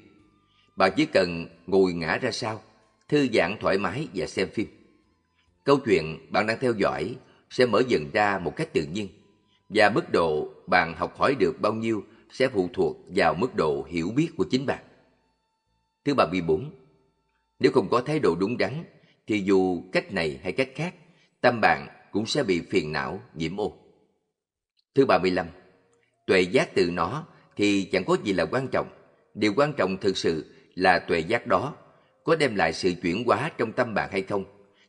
Bạn chỉ cần ngồi ngã ra sau, thư giãn thoải mái và xem phim. Câu chuyện bạn đang theo dõi sẽ mở dần ra một cách tự nhiên và mức độ bạn học hỏi được bao nhiêu sẽ phụ thuộc vào mức độ hiểu biết của chính bạn. Thứ 34 Nếu không có thái độ đúng đắn, thì dù cách này hay cách khác, tâm bạn cũng sẽ bị phiền não, nhiễm ô. Thứ 35 Tuệ giác từ nó thì chẳng có gì là quan trọng. Điều quan trọng thực sự là tuệ giác đó có đem lại sự chuyển hóa trong tâm bạn hay không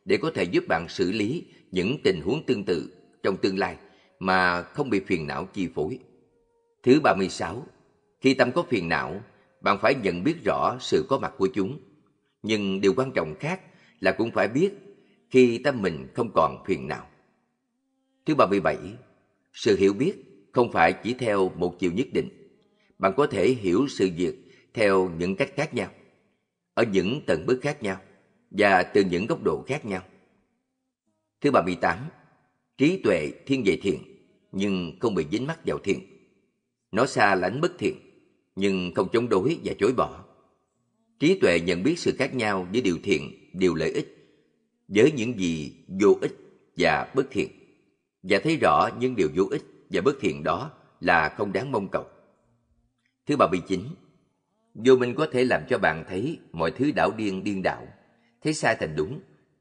để có thể giúp bạn xử lý những tình huống tương tự trong tương lai mà không bị phiền não chi phối. Thứ 36. Khi tâm có phiền não bạn phải nhận biết rõ sự có mặt của chúng. Nhưng điều quan trọng khác là cũng phải biết khi tâm mình không còn phiền não. Thứ 37, sự hiểu biết không phải chỉ theo một chiều nhất định. Bạn có thể hiểu sự việc theo những cách khác nhau, ở những tầng bước khác nhau và từ những góc độ khác nhau. Thứ 38, trí tuệ thiên về thiện nhưng không bị dính mắc vào thiện. Nó xa lánh bất thiện nhưng không chống đối và chối bỏ. Trí tuệ nhận biết sự khác nhau giữa điều thiện, điều lợi ích, với những gì vô ích và bất thiện, và thấy rõ những điều vô ích và bất thiện đó là không đáng mong cầu. Thứ ba mươi chín Vô minh có thể làm cho bạn thấy mọi thứ đảo điên điên đảo, thấy sai thành đúng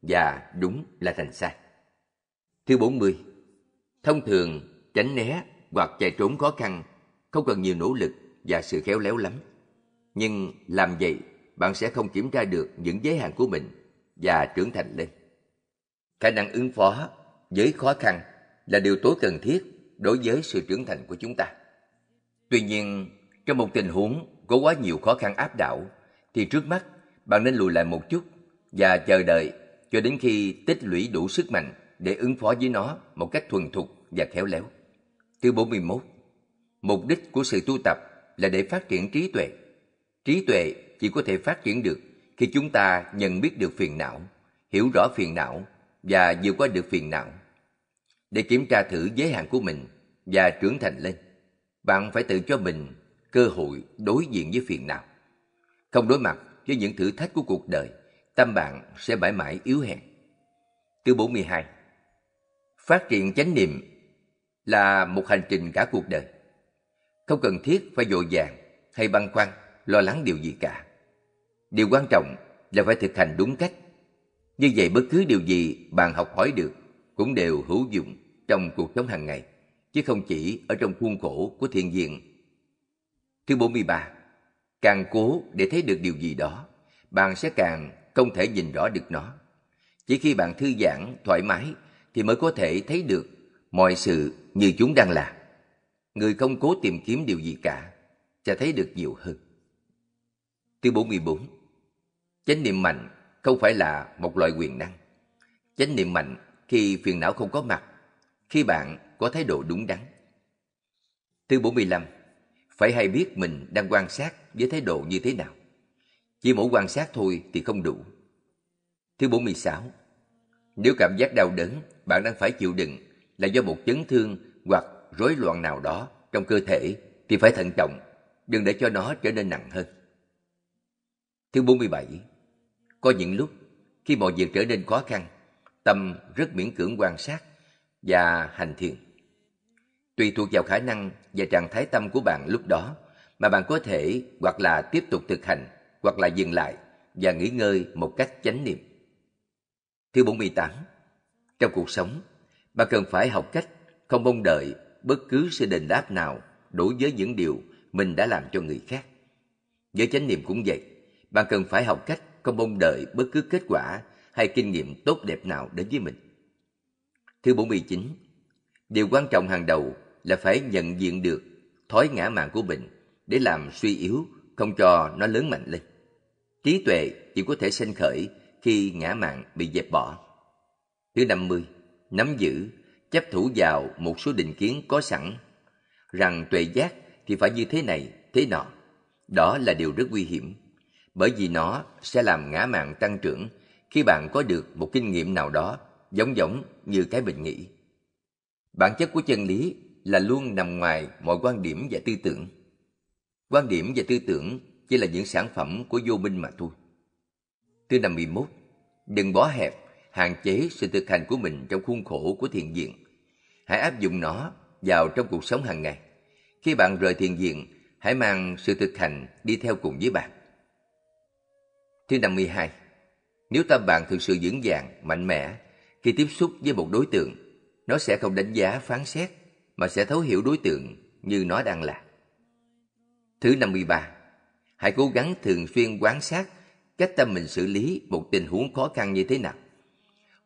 và đúng là thành sai. Thứ bốn mươi Thông thường, tránh né hoặc chạy trốn khó khăn, không cần nhiều nỗ lực và sự khéo léo lắm. Nhưng làm vậy, bạn sẽ không kiểm tra được những giới hạn của mình và trưởng thành lên. Khả năng ứng phó với khó khăn là điều tối cần thiết đối với sự trưởng thành của chúng ta. Tuy nhiên, trong một tình huống có quá nhiều khó khăn áp đảo, thì trước mắt bạn nên lùi lại một chút và chờ đợi cho đến khi tích lũy đủ sức mạnh để ứng phó với nó một cách thuần thục và khéo léo. Thứ 41. Mục đích của sự tu tập là để phát triển trí tuệ. Trí tuệ chỉ có thể phát triển được khi chúng ta nhận biết được phiền não, hiểu rõ phiền não và vượt qua được phiền não. Để kiểm tra thử giới hạn của mình và trưởng thành lên, bạn phải tự cho mình cơ hội đối diện với phiền não. Không đối mặt với những thử thách của cuộc đời, tâm bạn sẽ mãi mãi yếu hèn. Thứ 42 Phát triển chánh niệm là một hành trình cả cuộc đời không cần thiết phải vội vàng hay băn khoăn lo lắng điều gì cả điều quan trọng là phải thực hành đúng cách như vậy bất cứ điều gì bạn học hỏi được cũng đều hữu dụng trong cuộc sống hàng ngày chứ không chỉ ở trong khuôn khổ của thiền viện thứ 43 càng cố để thấy được điều gì đó bạn sẽ càng không thể nhìn rõ được nó chỉ khi bạn thư giãn thoải mái thì mới có thể thấy được mọi sự như chúng đang là Người không cố tìm kiếm điều gì cả sẽ thấy được nhiều hơn. Thứ 44 Chánh niệm mạnh không phải là một loại quyền năng. Chánh niệm mạnh khi phiền não không có mặt, khi bạn có thái độ đúng đắn. Thứ 45 Phải hay biết mình đang quan sát với thái độ như thế nào. Chỉ mỗi quan sát thôi thì không đủ. Thứ 46 Nếu cảm giác đau đớn bạn đang phải chịu đựng là do một chấn thương hoặc rối loạn nào đó trong cơ thể thì phải thận trọng, đừng để cho nó trở nên nặng hơn. Thứ 47. Có những lúc khi mọi việc trở nên khó khăn, tâm rất miễn cưỡng quan sát và hành thiền. Tùy thuộc vào khả năng và trạng thái tâm của bạn lúc đó mà bạn có thể hoặc là tiếp tục thực hành hoặc là dừng lại và nghỉ ngơi một cách chánh niệm. Thứ 48. Trong cuộc sống, bạn cần phải học cách không mong đợi bất cứ sự đền đáp nào đối với những điều mình đã làm cho người khác. Với chánh niệm cũng vậy, bạn cần phải học cách không mong đợi bất cứ kết quả hay kinh nghiệm tốt đẹp nào đến với mình. Thứ 49. Điều quan trọng hàng đầu là phải nhận diện được thói ngã mạn của mình để làm suy yếu, không cho nó lớn mạnh lên. Trí tuệ chỉ có thể sinh khởi khi ngã mạn bị dẹp bỏ. Thứ 50. Nắm giữ chấp thủ vào một số định kiến có sẵn, rằng tuệ giác thì phải như thế này, thế nọ. Đó là điều rất nguy hiểm, bởi vì nó sẽ làm ngã mạng tăng trưởng khi bạn có được một kinh nghiệm nào đó giống giống như cái mình nghĩ. Bản chất của chân lý là luôn nằm ngoài mọi quan điểm và tư tưởng. Quan điểm và tư tưởng chỉ là những sản phẩm của vô minh mà thôi. Thứ năm 51. Đừng bó hẹp, hạn chế sự thực hành của mình trong khuôn khổ của thiện diện hãy áp dụng nó vào trong cuộc sống hàng ngày. Khi bạn rời thiền viện, hãy mang sự thực hành đi theo cùng với bạn. Thứ 52. Nếu tâm bạn thực sự vững vàng, mạnh mẽ, khi tiếp xúc với một đối tượng, nó sẽ không đánh giá phán xét mà sẽ thấu hiểu đối tượng như nó đang là. Thứ 53. Hãy cố gắng thường xuyên quan sát cách tâm mình xử lý một tình huống khó khăn như thế nào.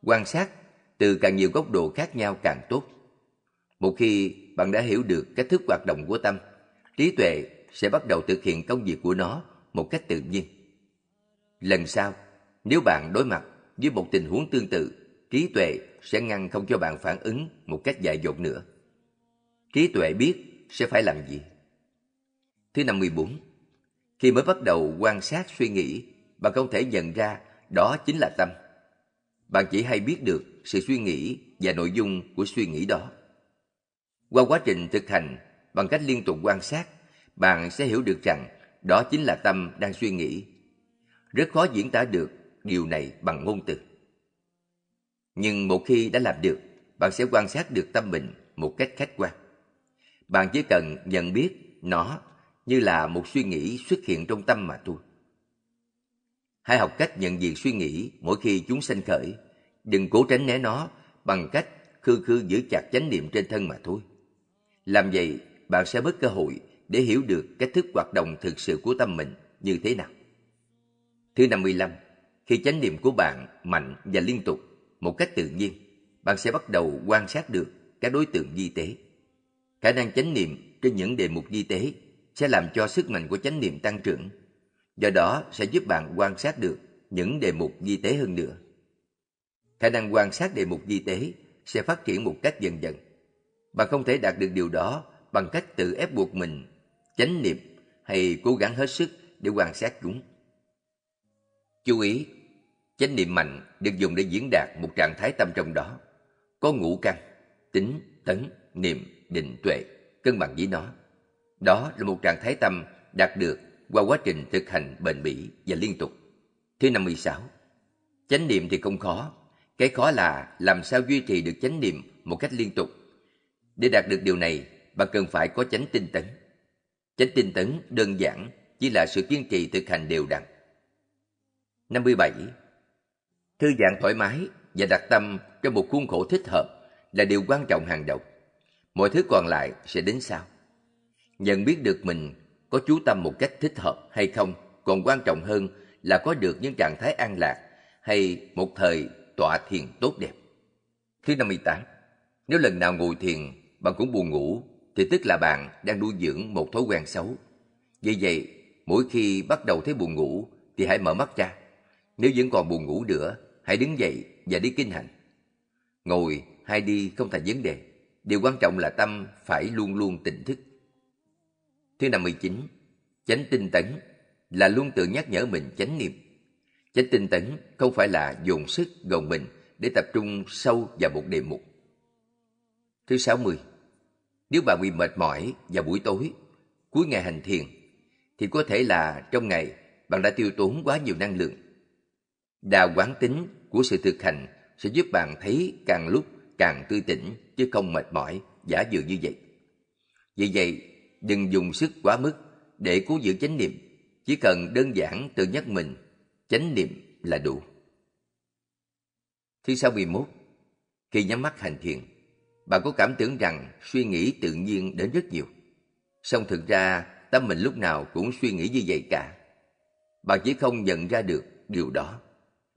Quan sát từ càng nhiều góc độ khác nhau càng tốt một khi bạn đã hiểu được cách thức hoạt động của tâm trí tuệ sẽ bắt đầu thực hiện công việc của nó một cách tự nhiên lần sau nếu bạn đối mặt với một tình huống tương tự trí tuệ sẽ ngăn không cho bạn phản ứng một cách dại dột nữa trí tuệ biết sẽ phải làm gì thứ năm mươi bốn khi mới bắt đầu quan sát suy nghĩ bạn không thể nhận ra đó chính là tâm bạn chỉ hay biết được sự suy nghĩ và nội dung của suy nghĩ đó qua quá trình thực hành, bằng cách liên tục quan sát, bạn sẽ hiểu được rằng đó chính là tâm đang suy nghĩ. Rất khó diễn tả được điều này bằng ngôn từ. Nhưng một khi đã làm được, bạn sẽ quan sát được tâm mình một cách khách quan. Bạn chỉ cần nhận biết nó như là một suy nghĩ xuất hiện trong tâm mà thôi. Hãy học cách nhận diện suy nghĩ mỗi khi chúng sanh khởi. Đừng cố tránh né nó bằng cách khư khư giữ chặt chánh niệm trên thân mà thôi. Làm vậy, bạn sẽ mất cơ hội để hiểu được cách thức hoạt động thực sự của tâm mình như thế nào. Thứ 55. Khi chánh niệm của bạn mạnh và liên tục, một cách tự nhiên, bạn sẽ bắt đầu quan sát được các đối tượng di tế. Khả năng chánh niệm trên những đề mục di tế sẽ làm cho sức mạnh của chánh niệm tăng trưởng, do đó sẽ giúp bạn quan sát được những đề mục di tế hơn nữa. Khả năng quan sát đề mục di tế sẽ phát triển một cách dần dần bạn không thể đạt được điều đó bằng cách tự ép buộc mình chánh niệm hay cố gắng hết sức để quan sát chúng chú ý chánh niệm mạnh được dùng để diễn đạt một trạng thái tâm trong đó có ngũ căn tính tấn niệm định tuệ cân bằng với nó đó là một trạng thái tâm đạt được qua quá trình thực hành bền bỉ và liên tục thứ 56 chánh niệm thì không khó cái khó là làm sao duy trì được chánh niệm một cách liên tục để đạt được điều này, bạn cần phải có chánh tinh tấn. Chánh tinh tấn đơn giản chỉ là sự kiên trì thực hành đều đặn. 57. Thư giãn thoải mái và đặt tâm trong một khuôn khổ thích hợp là điều quan trọng hàng đầu. Mọi thứ còn lại sẽ đến sau. Nhận biết được mình có chú tâm một cách thích hợp hay không còn quan trọng hơn là có được những trạng thái an lạc hay một thời tọa thiền tốt đẹp. Thứ 58. Nếu lần nào ngồi thiền bạn cũng buồn ngủ thì tức là bạn đang nuôi dưỡng một thói quen xấu. Vì vậy, mỗi khi bắt đầu thấy buồn ngủ thì hãy mở mắt ra. Nếu vẫn còn buồn ngủ nữa, hãy đứng dậy và đi kinh hành. Ngồi hay đi không thành vấn đề. Điều quan trọng là tâm phải luôn luôn tỉnh thức. Thứ năm chín chánh tinh tấn là luôn tự nhắc nhở mình chánh niệm. Chánh tinh tấn không phải là dồn sức gồng mình để tập trung sâu vào một đề mục Thứ 60. Nếu bạn bị mệt mỏi vào buổi tối, cuối ngày hành thiền, thì có thể là trong ngày bạn đã tiêu tốn quá nhiều năng lượng. Đà quán tính của sự thực hành sẽ giúp bạn thấy càng lúc càng tươi tỉnh chứ không mệt mỏi, giả dựa như vậy. Vì vậy, đừng dùng sức quá mức để cố giữ chánh niệm. Chỉ cần đơn giản tự nhắc mình, chánh niệm là đủ. Thứ 61. Khi nhắm mắt hành thiền, bạn có cảm tưởng rằng suy nghĩ tự nhiên đến rất nhiều. Song thực ra tâm mình lúc nào cũng suy nghĩ như vậy cả. Bạn chỉ không nhận ra được điều đó.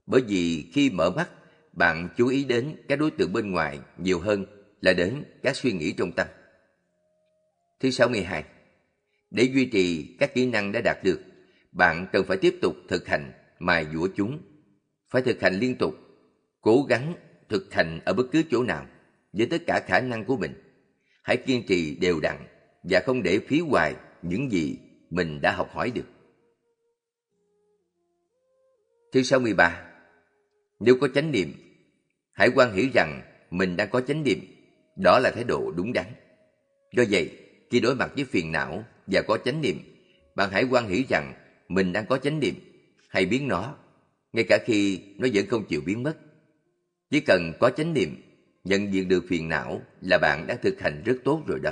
Bởi vì khi mở mắt, bạn chú ý đến các đối tượng bên ngoài nhiều hơn là đến các suy nghĩ trong tâm. Thứ sáu mươi hai Để duy trì các kỹ năng đã đạt được, bạn cần phải tiếp tục thực hành mài dũa chúng. Phải thực hành liên tục, cố gắng thực hành ở bất cứ chỗ nào với tất cả khả năng của mình. Hãy kiên trì đều đặn và không để phí hoài những gì mình đã học hỏi được. Thứ 63. Nếu có chánh niệm, hãy quan hiểu rằng mình đang có chánh niệm, đó là thái độ đúng đắn. Do vậy, khi đối mặt với phiền não và có chánh niệm, bạn hãy quan hiểu rằng mình đang có chánh niệm, hay biến nó, ngay cả khi nó vẫn không chịu biến mất. Chỉ cần có chánh niệm nhận diện được phiền não là bạn đã thực hành rất tốt rồi đó.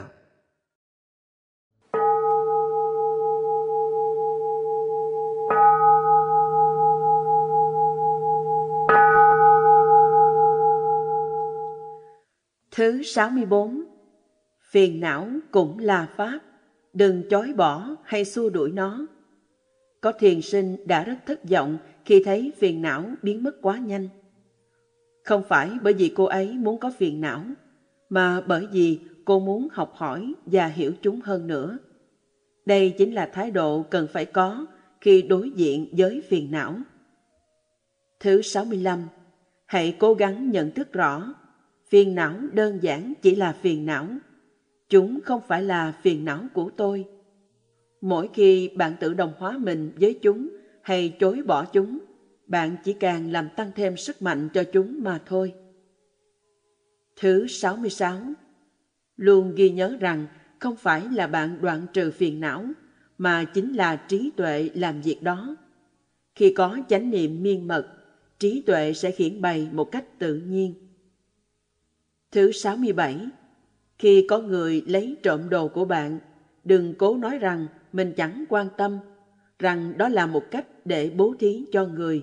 Thứ 64 Phiền não cũng là Pháp, đừng chối bỏ hay xua đuổi nó. Có thiền sinh đã rất thất vọng khi thấy phiền não biến mất quá nhanh không phải bởi vì cô ấy muốn có phiền não, mà bởi vì cô muốn học hỏi và hiểu chúng hơn nữa. Đây chính là thái độ cần phải có khi đối diện với phiền não. Thứ 65. Hãy cố gắng nhận thức rõ, phiền não đơn giản chỉ là phiền não. Chúng không phải là phiền não của tôi. Mỗi khi bạn tự đồng hóa mình với chúng hay chối bỏ chúng, bạn chỉ càng làm tăng thêm sức mạnh cho chúng mà thôi. Thứ 66 Luôn ghi nhớ rằng không phải là bạn đoạn trừ phiền não, mà chính là trí tuệ làm việc đó. Khi có chánh niệm miên mật, trí tuệ sẽ hiển bày một cách tự nhiên. Thứ 67 Khi có người lấy trộm đồ của bạn, đừng cố nói rằng mình chẳng quan tâm, rằng đó là một cách để bố thí cho người,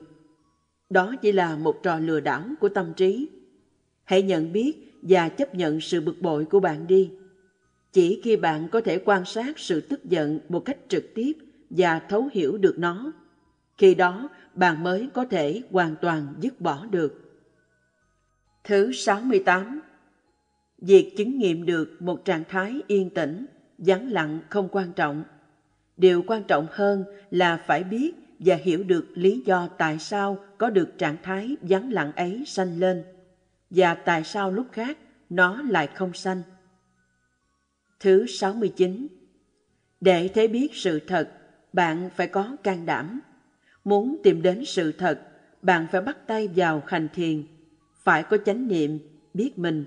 đó chỉ là một trò lừa đảo của tâm trí. Hãy nhận biết và chấp nhận sự bực bội của bạn đi. Chỉ khi bạn có thể quan sát sự tức giận một cách trực tiếp và thấu hiểu được nó, khi đó bạn mới có thể hoàn toàn dứt bỏ được. Thứ 68 Việc chứng nghiệm được một trạng thái yên tĩnh, vắng lặng không quan trọng. Điều quan trọng hơn là phải biết và hiểu được lý do tại sao có được trạng thái vắng lặng ấy sanh lên và tại sao lúc khác nó lại không sanh. Thứ 69 Để thế biết sự thật, bạn phải có can đảm. Muốn tìm đến sự thật, bạn phải bắt tay vào hành thiền, phải có chánh niệm, biết mình.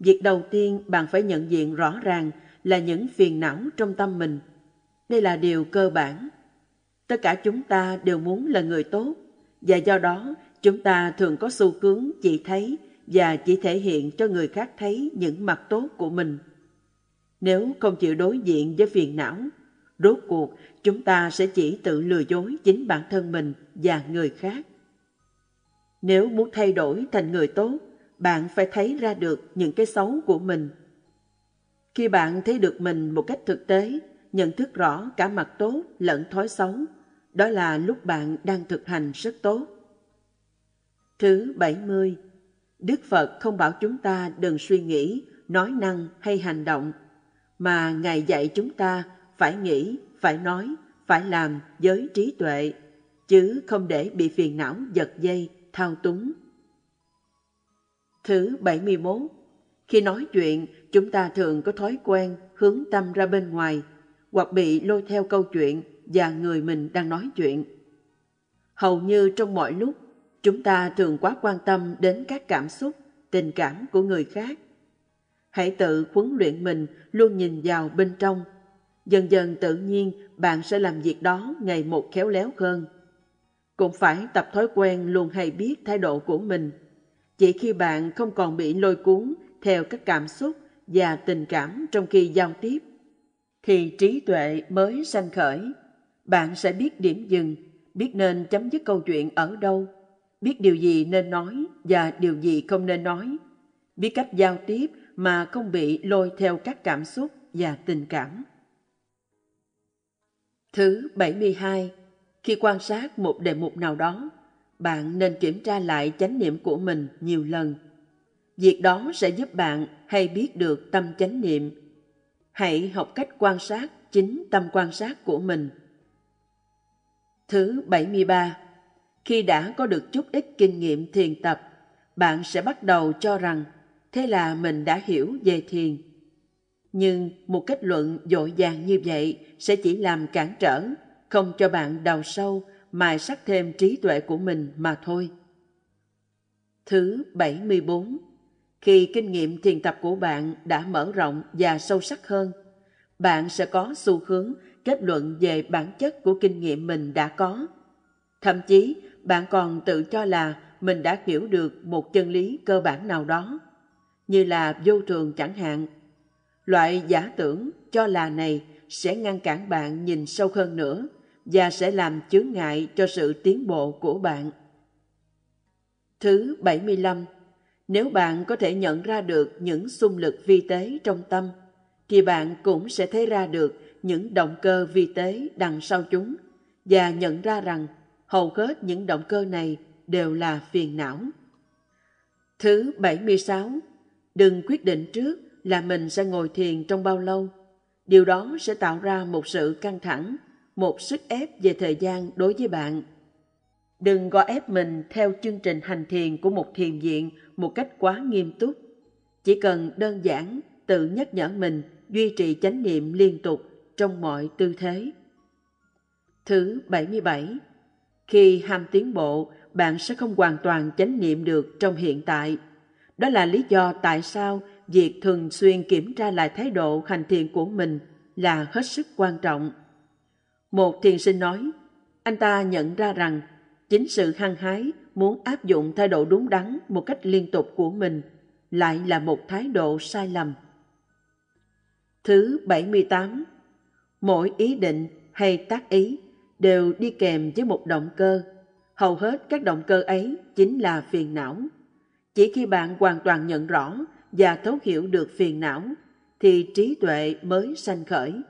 Việc đầu tiên bạn phải nhận diện rõ ràng là những phiền não trong tâm mình. Đây là điều cơ bản Tất cả chúng ta đều muốn là người tốt và do đó chúng ta thường có xu hướng chỉ thấy và chỉ thể hiện cho người khác thấy những mặt tốt của mình. Nếu không chịu đối diện với phiền não, rốt cuộc chúng ta sẽ chỉ tự lừa dối chính bản thân mình và người khác. Nếu muốn thay đổi thành người tốt, bạn phải thấy ra được những cái xấu của mình. Khi bạn thấy được mình một cách thực tế, nhận thức rõ cả mặt tốt lẫn thói xấu đó là lúc bạn đang thực hành rất tốt. Thứ 70. Đức Phật không bảo chúng ta đừng suy nghĩ, nói năng hay hành động, mà Ngài dạy chúng ta phải nghĩ, phải nói, phải làm với trí tuệ, chứ không để bị phiền não giật dây, thao túng. Thứ 71. Khi nói chuyện, chúng ta thường có thói quen hướng tâm ra bên ngoài, hoặc bị lôi theo câu chuyện và người mình đang nói chuyện. Hầu như trong mọi lúc, chúng ta thường quá quan tâm đến các cảm xúc, tình cảm của người khác. Hãy tự huấn luyện mình luôn nhìn vào bên trong. Dần dần tự nhiên bạn sẽ làm việc đó ngày một khéo léo hơn. Cũng phải tập thói quen luôn hay biết thái độ của mình. Chỉ khi bạn không còn bị lôi cuốn theo các cảm xúc và tình cảm trong khi giao tiếp, thì trí tuệ mới sanh khởi bạn sẽ biết điểm dừng, biết nên chấm dứt câu chuyện ở đâu, biết điều gì nên nói và điều gì không nên nói, biết cách giao tiếp mà không bị lôi theo các cảm xúc và tình cảm. Thứ 72. Khi quan sát một đề mục nào đó, bạn nên kiểm tra lại chánh niệm của mình nhiều lần. Việc đó sẽ giúp bạn hay biết được tâm chánh niệm. Hãy học cách quan sát chính tâm quan sát của mình Thứ 73. Khi đã có được chút ít kinh nghiệm thiền tập, bạn sẽ bắt đầu cho rằng thế là mình đã hiểu về thiền. Nhưng một kết luận dội dàng như vậy sẽ chỉ làm cản trở, không cho bạn đào sâu, mài sắc thêm trí tuệ của mình mà thôi. Thứ 74. Khi kinh nghiệm thiền tập của bạn đã mở rộng và sâu sắc hơn, bạn sẽ có xu hướng kết luận về bản chất của kinh nghiệm mình đã có. Thậm chí, bạn còn tự cho là mình đã hiểu được một chân lý cơ bản nào đó, như là vô thường chẳng hạn. Loại giả tưởng cho là này sẽ ngăn cản bạn nhìn sâu hơn nữa và sẽ làm chướng ngại cho sự tiến bộ của bạn. Thứ 75. Nếu bạn có thể nhận ra được những xung lực vi tế trong tâm, thì bạn cũng sẽ thấy ra được những động cơ vi tế đằng sau chúng và nhận ra rằng hầu hết những động cơ này đều là phiền não. Thứ 76. Đừng quyết định trước là mình sẽ ngồi thiền trong bao lâu. Điều đó sẽ tạo ra một sự căng thẳng, một sức ép về thời gian đối với bạn. Đừng gò ép mình theo chương trình hành thiền của một thiền viện một cách quá nghiêm túc. Chỉ cần đơn giản tự nhắc nhở mình duy trì chánh niệm liên tục trong mọi tư thế. Thứ 77. Khi ham tiến bộ, bạn sẽ không hoàn toàn chánh niệm được trong hiện tại. Đó là lý do tại sao việc thường xuyên kiểm tra lại thái độ hành thiện của mình là hết sức quan trọng. Một thiền sinh nói, anh ta nhận ra rằng chính sự hăng hái muốn áp dụng thái độ đúng đắn một cách liên tục của mình lại là một thái độ sai lầm. Thứ 78 mỗi ý định hay tác ý đều đi kèm với một động cơ hầu hết các động cơ ấy chính là phiền não chỉ khi bạn hoàn toàn nhận rõ và thấu hiểu được phiền não thì trí tuệ mới sanh khởi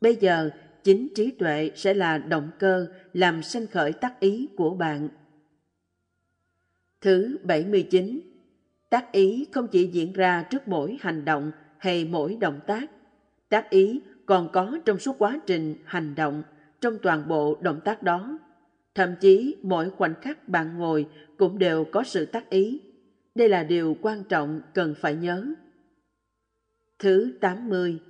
bây giờ chính trí tuệ sẽ là động cơ làm sanh khởi tác ý của bạn thứ 79 tác ý không chỉ diễn ra trước mỗi hành động hay mỗi động tác tác ý còn có trong suốt quá trình hành động, trong toàn bộ động tác đó. Thậm chí mỗi khoảnh khắc bạn ngồi cũng đều có sự tác ý. Đây là điều quan trọng cần phải nhớ. Thứ 80.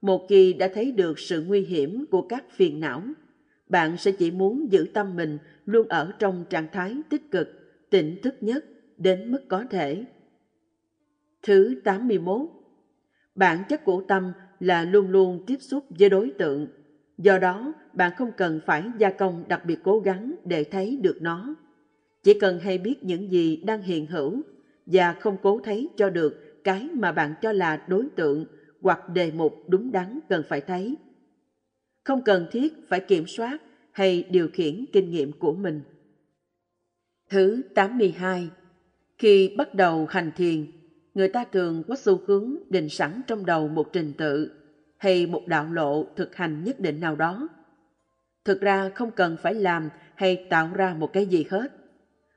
Một khi đã thấy được sự nguy hiểm của các phiền não, bạn sẽ chỉ muốn giữ tâm mình luôn ở trong trạng thái tích cực, tỉnh thức nhất đến mức có thể. Thứ 81. Bản chất của tâm là luôn luôn tiếp xúc với đối tượng. Do đó, bạn không cần phải gia công đặc biệt cố gắng để thấy được nó. Chỉ cần hay biết những gì đang hiện hữu và không cố thấy cho được cái mà bạn cho là đối tượng hoặc đề mục đúng đắn cần phải thấy. Không cần thiết phải kiểm soát hay điều khiển kinh nghiệm của mình. Thứ 82 Khi bắt đầu hành thiền người ta thường có xu hướng định sẵn trong đầu một trình tự hay một đạo lộ thực hành nhất định nào đó. Thực ra không cần phải làm hay tạo ra một cái gì hết.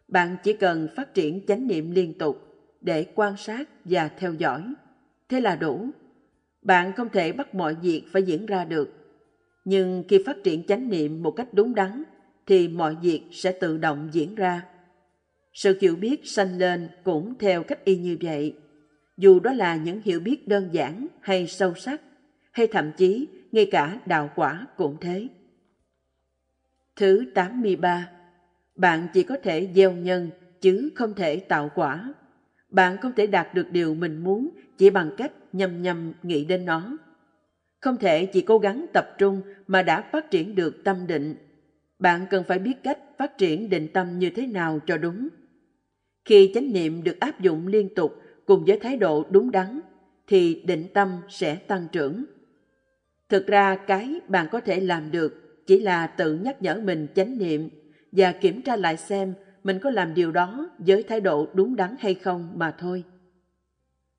Bạn chỉ cần phát triển chánh niệm liên tục để quan sát và theo dõi. Thế là đủ. Bạn không thể bắt mọi việc phải diễn ra được. Nhưng khi phát triển chánh niệm một cách đúng đắn thì mọi việc sẽ tự động diễn ra. Sự hiểu biết sanh lên cũng theo cách y như vậy dù đó là những hiểu biết đơn giản hay sâu sắc, hay thậm chí ngay cả đạo quả cũng thế. Thứ 83. Bạn chỉ có thể gieo nhân chứ không thể tạo quả. Bạn không thể đạt được điều mình muốn chỉ bằng cách nhầm nhầm nghĩ đến nó. Không thể chỉ cố gắng tập trung mà đã phát triển được tâm định. Bạn cần phải biết cách phát triển định tâm như thế nào cho đúng. Khi chánh niệm được áp dụng liên tục cùng với thái độ đúng đắn thì định tâm sẽ tăng trưởng. Thực ra cái bạn có thể làm được chỉ là tự nhắc nhở mình chánh niệm và kiểm tra lại xem mình có làm điều đó với thái độ đúng đắn hay không mà thôi.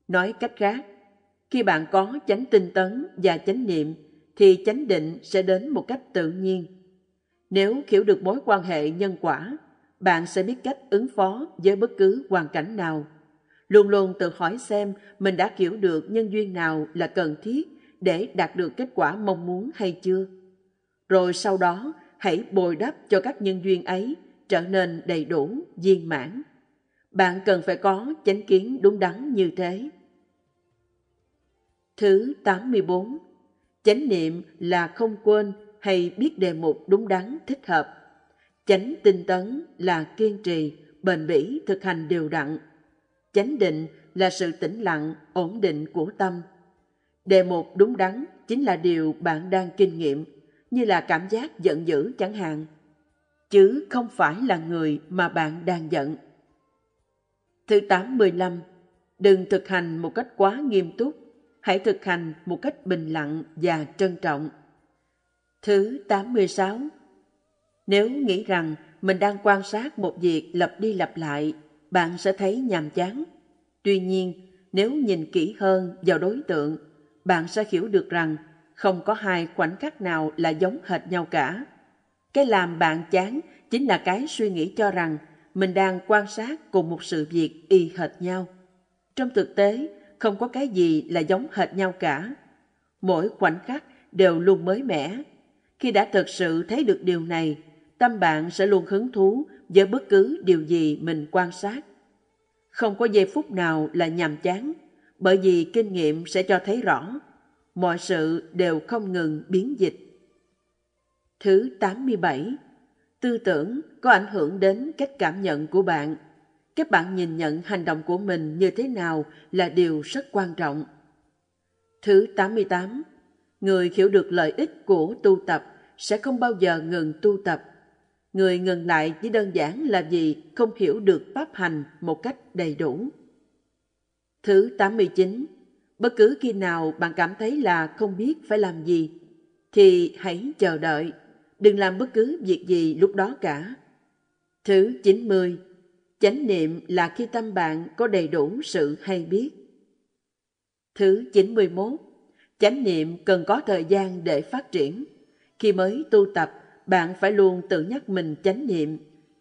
Nói cách khác, khi bạn có chánh tinh tấn và chánh niệm thì chánh định sẽ đến một cách tự nhiên. Nếu hiểu được mối quan hệ nhân quả, bạn sẽ biết cách ứng phó với bất cứ hoàn cảnh nào luôn luôn tự hỏi xem mình đã kiểu được nhân duyên nào là cần thiết để đạt được kết quả mong muốn hay chưa. Rồi sau đó, hãy bồi đắp cho các nhân duyên ấy trở nên đầy đủ, viên mãn. Bạn cần phải có chánh kiến đúng đắn như thế. Thứ 84. Chánh niệm là không quên hay biết đề mục đúng đắn thích hợp. Chánh tinh tấn là kiên trì, bền bỉ thực hành đều đặn chánh định là sự tĩnh lặng ổn định của tâm đề mục đúng đắn chính là điều bạn đang kinh nghiệm như là cảm giác giận dữ chẳng hạn chứ không phải là người mà bạn đang giận thứ tám lăm đừng thực hành một cách quá nghiêm túc hãy thực hành một cách bình lặng và trân trọng thứ tám mươi sáu nếu nghĩ rằng mình đang quan sát một việc lặp đi lặp lại bạn sẽ thấy nhàm chán. Tuy nhiên, nếu nhìn kỹ hơn vào đối tượng, bạn sẽ hiểu được rằng không có hai khoảnh khắc nào là giống hệt nhau cả. Cái làm bạn chán chính là cái suy nghĩ cho rằng mình đang quan sát cùng một sự việc y hệt nhau. Trong thực tế, không có cái gì là giống hệt nhau cả. Mỗi khoảnh khắc đều luôn mới mẻ. Khi đã thực sự thấy được điều này, tâm bạn sẽ luôn hứng thú với bất cứ điều gì mình quan sát. Không có giây phút nào là nhàm chán, bởi vì kinh nghiệm sẽ cho thấy rõ, mọi sự đều không ngừng biến dịch. Thứ 87. Tư tưởng có ảnh hưởng đến cách cảm nhận của bạn. Các bạn nhìn nhận hành động của mình như thế nào là điều rất quan trọng. Thứ 88. Người hiểu được lợi ích của tu tập sẽ không bao giờ ngừng tu tập người ngừng lại chỉ đơn giản là vì không hiểu được pháp hành một cách đầy đủ. Thứ 89. Bất cứ khi nào bạn cảm thấy là không biết phải làm gì, thì hãy chờ đợi, đừng làm bất cứ việc gì lúc đó cả. Thứ 90. Chánh niệm là khi tâm bạn có đầy đủ sự hay biết. Thứ 91. Chánh niệm cần có thời gian để phát triển. Khi mới tu tập bạn phải luôn tự nhắc mình chánh niệm.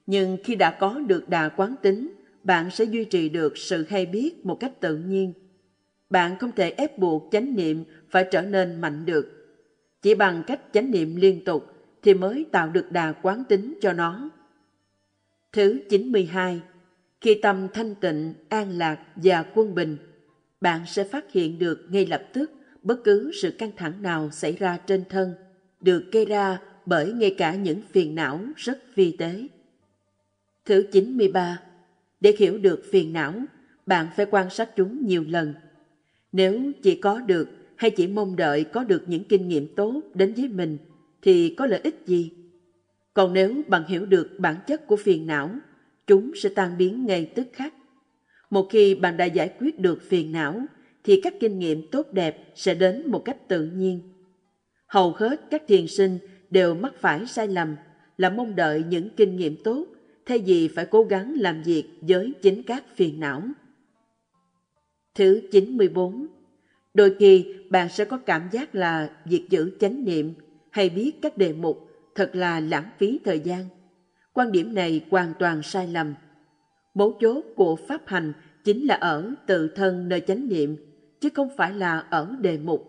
Nhưng khi đã có được đà quán tính, bạn sẽ duy trì được sự hay biết một cách tự nhiên. Bạn không thể ép buộc chánh niệm phải trở nên mạnh được. Chỉ bằng cách chánh niệm liên tục thì mới tạo được đà quán tính cho nó. Thứ 92. Khi tâm thanh tịnh, an lạc và quân bình, bạn sẽ phát hiện được ngay lập tức bất cứ sự căng thẳng nào xảy ra trên thân được gây ra bởi ngay cả những phiền não rất vi tế. Thứ 93. Để hiểu được phiền não, bạn phải quan sát chúng nhiều lần. Nếu chỉ có được hay chỉ mong đợi có được những kinh nghiệm tốt đến với mình thì có lợi ích gì? Còn nếu bạn hiểu được bản chất của phiền não, chúng sẽ tan biến ngay tức khắc. Một khi bạn đã giải quyết được phiền não thì các kinh nghiệm tốt đẹp sẽ đến một cách tự nhiên. Hầu hết các thiền sinh đều mắc phải sai lầm là mong đợi những kinh nghiệm tốt thay vì phải cố gắng làm việc với chính các phiền não. Thứ 94 Đôi khi bạn sẽ có cảm giác là việc giữ chánh niệm hay biết các đề mục thật là lãng phí thời gian. Quan điểm này hoàn toàn sai lầm. Mấu chốt của pháp hành chính là ở tự thân nơi chánh niệm, chứ không phải là ở đề mục.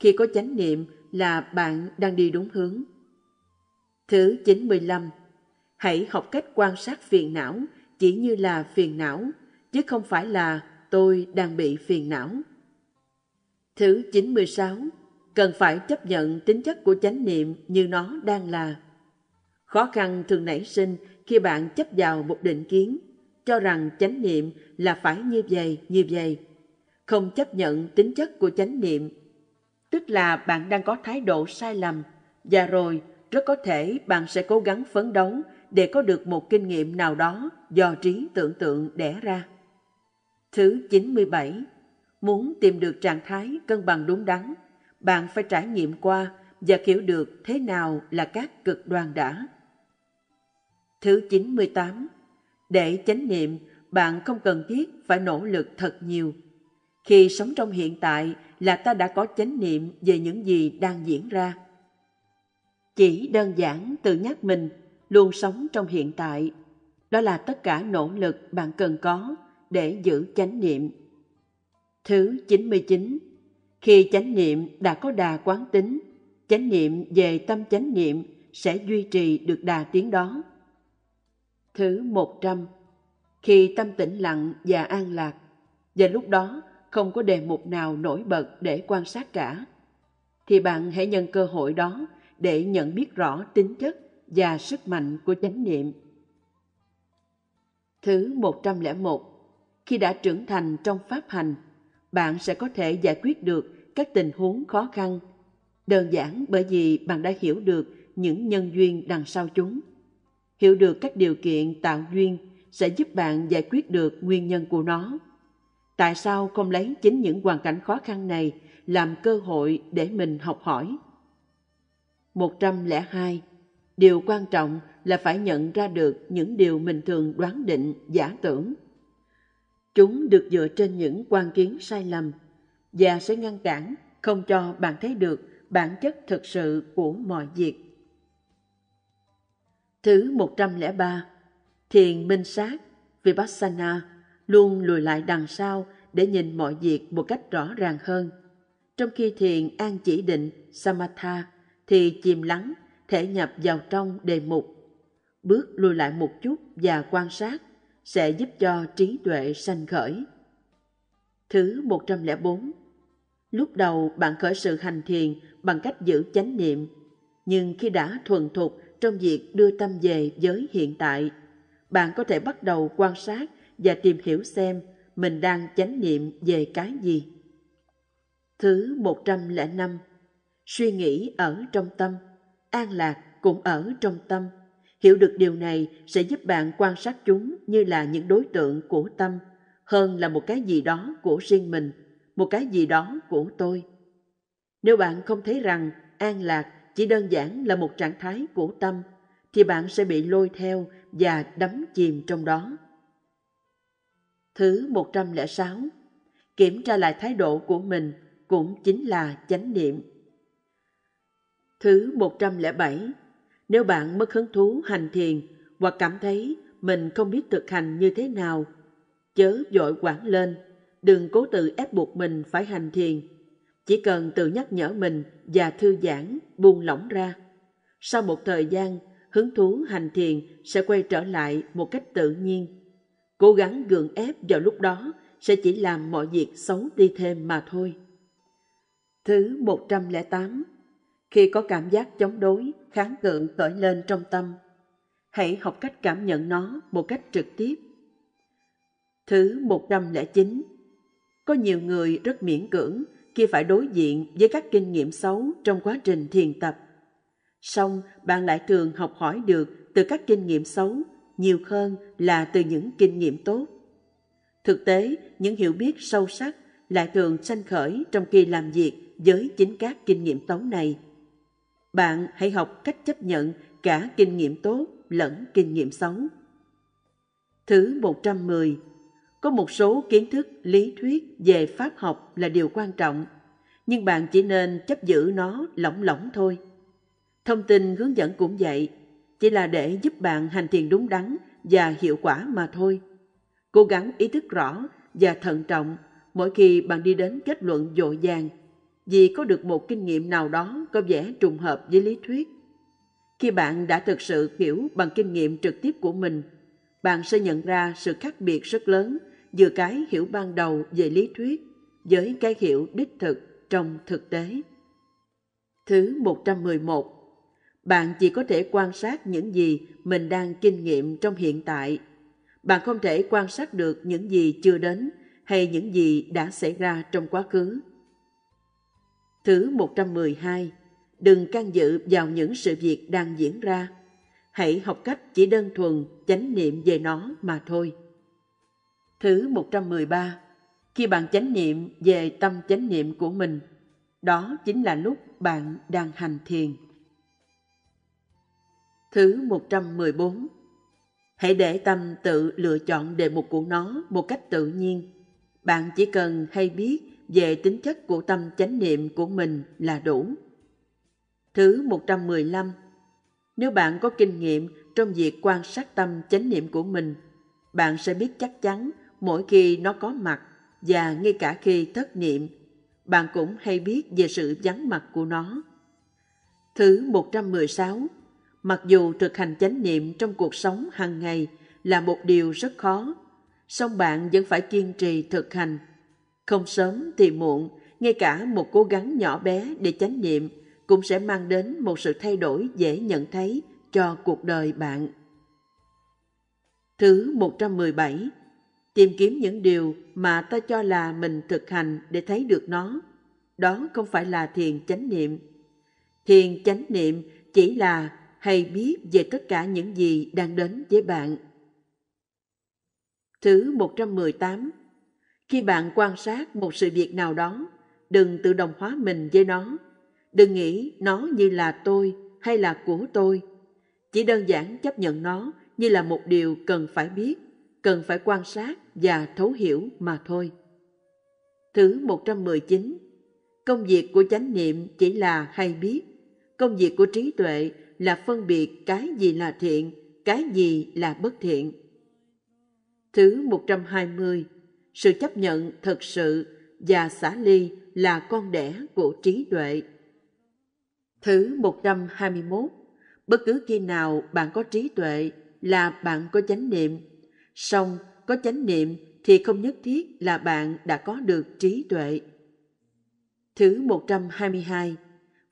Khi có chánh niệm, là bạn đang đi đúng hướng. Thứ 95. Hãy học cách quan sát phiền não chỉ như là phiền não, chứ không phải là tôi đang bị phiền não. Thứ 96. Cần phải chấp nhận tính chất của chánh niệm như nó đang là. Khó khăn thường nảy sinh khi bạn chấp vào một định kiến, cho rằng chánh niệm là phải như vậy, như vậy. Không chấp nhận tính chất của chánh niệm tức là bạn đang có thái độ sai lầm và rồi rất có thể bạn sẽ cố gắng phấn đấu để có được một kinh nghiệm nào đó do trí tưởng tượng đẻ ra. Thứ 97. Muốn tìm được trạng thái cân bằng đúng đắn, bạn phải trải nghiệm qua và hiểu được thế nào là các cực đoan đã. Thứ 98. Để chánh niệm, bạn không cần thiết phải nỗ lực thật nhiều. Khi sống trong hiện tại là ta đã có chánh niệm về những gì đang diễn ra. Chỉ đơn giản tự nhắc mình luôn sống trong hiện tại, đó là tất cả nỗ lực bạn cần có để giữ chánh niệm. Thứ 99. Khi chánh niệm đã có đà quán tính, chánh niệm về tâm chánh niệm sẽ duy trì được đà tiến đó. Thứ 100. Khi tâm tĩnh lặng và an lạc, và lúc đó không có đề mục nào nổi bật để quan sát cả thì bạn hãy nhân cơ hội đó để nhận biết rõ tính chất và sức mạnh của chánh niệm. Thứ 101. Khi đã trưởng thành trong pháp hành, bạn sẽ có thể giải quyết được các tình huống khó khăn, đơn giản bởi vì bạn đã hiểu được những nhân duyên đằng sau chúng. Hiểu được các điều kiện tạo duyên sẽ giúp bạn giải quyết được nguyên nhân của nó tại sao không lấy chính những hoàn cảnh khó khăn này làm cơ hội để mình học hỏi? 102. Điều quan trọng là phải nhận ra được những điều mình thường đoán định, giả tưởng. Chúng được dựa trên những quan kiến sai lầm và sẽ ngăn cản, không cho bạn thấy được bản chất thực sự của mọi việc. Thứ 103. Thiền minh sát Vipassana luôn lùi lại đằng sau để nhìn mọi việc một cách rõ ràng hơn. Trong khi thiền an chỉ định Samatha thì chìm lắng, thể nhập vào trong đề mục. Bước lùi lại một chút và quan sát sẽ giúp cho trí tuệ sanh khởi. Thứ 104 Lúc đầu bạn khởi sự hành thiền bằng cách giữ chánh niệm, nhưng khi đã thuần thục trong việc đưa tâm về với hiện tại, bạn có thể bắt đầu quan sát và tìm hiểu xem mình đang chánh niệm về cái gì. Thứ 105 Suy nghĩ ở trong tâm, an lạc cũng ở trong tâm. Hiểu được điều này sẽ giúp bạn quan sát chúng như là những đối tượng của tâm, hơn là một cái gì đó của riêng mình, một cái gì đó của tôi. Nếu bạn không thấy rằng an lạc chỉ đơn giản là một trạng thái của tâm, thì bạn sẽ bị lôi theo và đắm chìm trong đó. Thứ 106 Kiểm tra lại thái độ của mình cũng chính là chánh niệm. Thứ 107 Nếu bạn mất hứng thú hành thiền hoặc cảm thấy mình không biết thực hành như thế nào, chớ dội quản lên, đừng cố tự ép buộc mình phải hành thiền. Chỉ cần tự nhắc nhở mình và thư giãn, buông lỏng ra. Sau một thời gian, hứng thú hành thiền sẽ quay trở lại một cách tự nhiên cố gắng gượng ép vào lúc đó sẽ chỉ làm mọi việc xấu đi thêm mà thôi. Thứ 108. Khi có cảm giác chống đối, kháng cự khởi lên trong tâm, hãy học cách cảm nhận nó một cách trực tiếp. Thứ 109. Có nhiều người rất miễn cưỡng khi phải đối diện với các kinh nghiệm xấu trong quá trình thiền tập. Song, bạn lại thường học hỏi được từ các kinh nghiệm xấu nhiều hơn là từ những kinh nghiệm tốt. Thực tế, những hiểu biết sâu sắc lại thường sanh khởi trong khi làm việc với chính các kinh nghiệm xấu này. Bạn hãy học cách chấp nhận cả kinh nghiệm tốt lẫn kinh nghiệm xấu. Thứ 110. Có một số kiến thức lý thuyết về pháp học là điều quan trọng, nhưng bạn chỉ nên chấp giữ nó lỏng lỏng thôi. Thông tin hướng dẫn cũng vậy, chỉ là để giúp bạn hành thiền đúng đắn và hiệu quả mà thôi. Cố gắng ý thức rõ và thận trọng mỗi khi bạn đi đến kết luận dội dàng. vì có được một kinh nghiệm nào đó có vẻ trùng hợp với lý thuyết. Khi bạn đã thực sự hiểu bằng kinh nghiệm trực tiếp của mình, bạn sẽ nhận ra sự khác biệt rất lớn giữa cái hiểu ban đầu về lý thuyết với cái hiểu đích thực trong thực tế. Thứ 111 bạn chỉ có thể quan sát những gì mình đang kinh nghiệm trong hiện tại bạn không thể quan sát được những gì chưa đến hay những gì đã xảy ra trong quá khứ. Thứ 112. Đừng can dự vào những sự việc đang diễn ra. Hãy học cách chỉ đơn thuần chánh niệm về nó mà thôi. Thứ 113. Khi bạn chánh niệm về tâm chánh niệm của mình, đó chính là lúc bạn đang hành thiền. Thứ 114 Hãy để tâm tự lựa chọn đề mục của nó một cách tự nhiên. Bạn chỉ cần hay biết về tính chất của tâm chánh niệm của mình là đủ. Thứ 115 Nếu bạn có kinh nghiệm trong việc quan sát tâm chánh niệm của mình, bạn sẽ biết chắc chắn mỗi khi nó có mặt và ngay cả khi thất niệm, bạn cũng hay biết về sự vắng mặt của nó. Thứ 116 Mặc dù thực hành chánh niệm trong cuộc sống hàng ngày là một điều rất khó, song bạn vẫn phải kiên trì thực hành. Không sớm thì muộn, ngay cả một cố gắng nhỏ bé để chánh niệm cũng sẽ mang đến một sự thay đổi dễ nhận thấy cho cuộc đời bạn. Thứ 117. Tìm kiếm những điều mà ta cho là mình thực hành để thấy được nó. Đó không phải là thiền chánh niệm. Thiền chánh niệm chỉ là hay biết về tất cả những gì đang đến với bạn. Thứ 118. Khi bạn quan sát một sự việc nào đó, đừng tự đồng hóa mình với nó. Đừng nghĩ nó như là tôi hay là của tôi. Chỉ đơn giản chấp nhận nó như là một điều cần phải biết, cần phải quan sát và thấu hiểu mà thôi. Thứ 119. Công việc của chánh niệm chỉ là hay biết. Công việc của trí tuệ là phân biệt cái gì là thiện, cái gì là bất thiện. Thứ 120, sự chấp nhận thật sự và xả ly là con đẻ của trí tuệ. Thứ 121, bất cứ khi nào bạn có trí tuệ là bạn có chánh niệm, song có chánh niệm thì không nhất thiết là bạn đã có được trí tuệ. Thứ 122,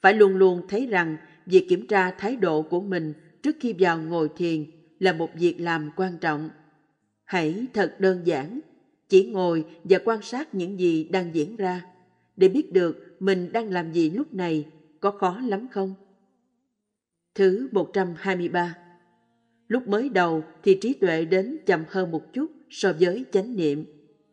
phải luôn luôn thấy rằng việc kiểm tra thái độ của mình trước khi vào ngồi thiền là một việc làm quan trọng. Hãy thật đơn giản, chỉ ngồi và quan sát những gì đang diễn ra để biết được mình đang làm gì lúc này có khó lắm không? Thứ 123 Lúc mới đầu thì trí tuệ đến chậm hơn một chút so với chánh niệm.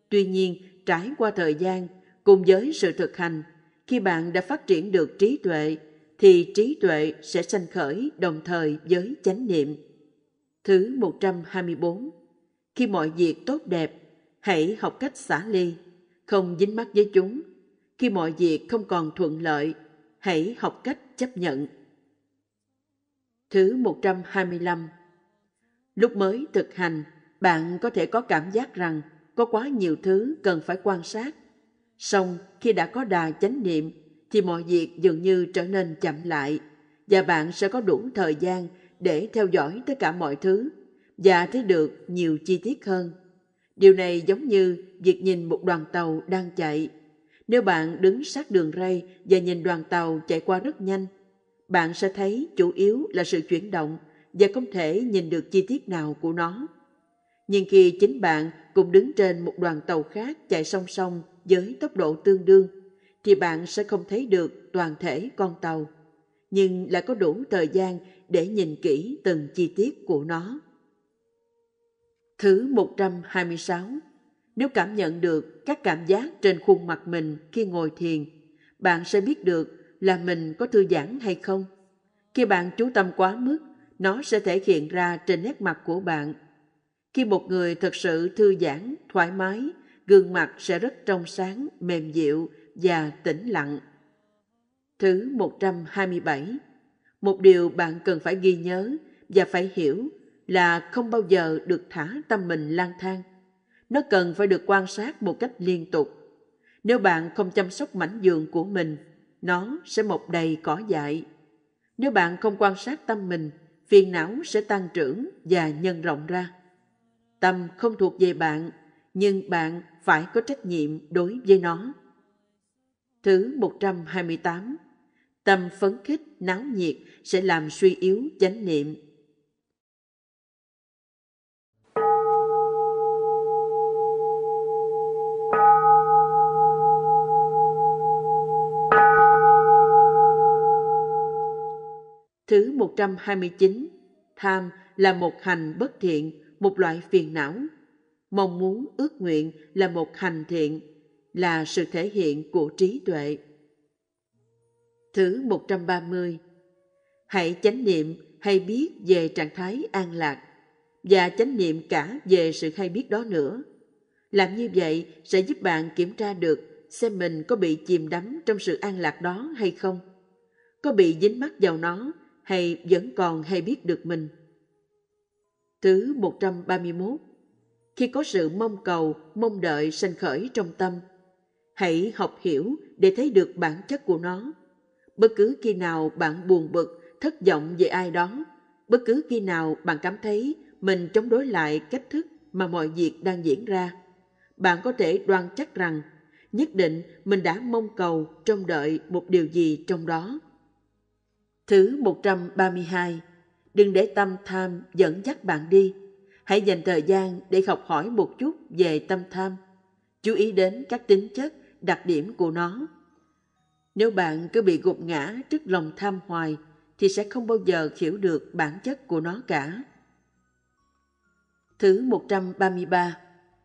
Tuy nhiên, trải qua thời gian, cùng với sự thực hành, khi bạn đã phát triển được trí tuệ thì trí tuệ sẽ sanh khởi đồng thời với chánh niệm. Thứ 124. Khi mọi việc tốt đẹp, hãy học cách xả ly, không dính mắc với chúng. Khi mọi việc không còn thuận lợi, hãy học cách chấp nhận. Thứ 125. Lúc mới thực hành, bạn có thể có cảm giác rằng có quá nhiều thứ cần phải quan sát. Song khi đã có đà chánh niệm thì mọi việc dường như trở nên chậm lại và bạn sẽ có đủ thời gian để theo dõi tất cả mọi thứ và thấy được nhiều chi tiết hơn. Điều này giống như việc nhìn một đoàn tàu đang chạy. Nếu bạn đứng sát đường ray và nhìn đoàn tàu chạy qua rất nhanh, bạn sẽ thấy chủ yếu là sự chuyển động và không thể nhìn được chi tiết nào của nó. Nhưng khi chính bạn cùng đứng trên một đoàn tàu khác chạy song song với tốc độ tương đương, thì bạn sẽ không thấy được toàn thể con tàu, nhưng lại có đủ thời gian để nhìn kỹ từng chi tiết của nó. Thứ 126. Nếu cảm nhận được các cảm giác trên khuôn mặt mình khi ngồi thiền, bạn sẽ biết được là mình có thư giãn hay không. Khi bạn chú tâm quá mức, nó sẽ thể hiện ra trên nét mặt của bạn. Khi một người thật sự thư giãn, thoải mái, gương mặt sẽ rất trong sáng, mềm dịu, và tĩnh lặng. Thứ 127 Một điều bạn cần phải ghi nhớ và phải hiểu là không bao giờ được thả tâm mình lang thang. Nó cần phải được quan sát một cách liên tục. Nếu bạn không chăm sóc mảnh giường của mình, nó sẽ mọc đầy cỏ dại. Nếu bạn không quan sát tâm mình, phiền não sẽ tăng trưởng và nhân rộng ra. Tâm không thuộc về bạn, nhưng bạn phải có trách nhiệm đối với nó. Thứ 128 Tâm phấn khích, náo nhiệt sẽ làm suy yếu chánh niệm. Thứ 129 Tham là một hành bất thiện, một loại phiền não. Mong muốn ước nguyện là một hành thiện, là sự thể hiện của trí tuệ. Thứ 130 Hãy chánh niệm hay biết về trạng thái an lạc và chánh niệm cả về sự hay biết đó nữa. Làm như vậy sẽ giúp bạn kiểm tra được xem mình có bị chìm đắm trong sự an lạc đó hay không, có bị dính mắc vào nó hay vẫn còn hay biết được mình. Thứ 131 Khi có sự mong cầu, mong đợi sanh khởi trong tâm – hãy học hiểu để thấy được bản chất của nó bất cứ khi nào bạn buồn bực thất vọng về ai đó bất cứ khi nào bạn cảm thấy mình chống đối lại cách thức mà mọi việc đang diễn ra bạn có thể đoan chắc rằng nhất định mình đã mong cầu trông đợi một điều gì trong đó. Thứ 132. Đừng để tâm tham dẫn dắt bạn đi. Hãy dành thời gian để học hỏi một chút về tâm tham. Chú ý đến các tính chất đặc điểm của nó. Nếu bạn cứ bị gục ngã trước lòng tham hoài thì sẽ không bao giờ hiểu được bản chất của nó cả. Thứ 133.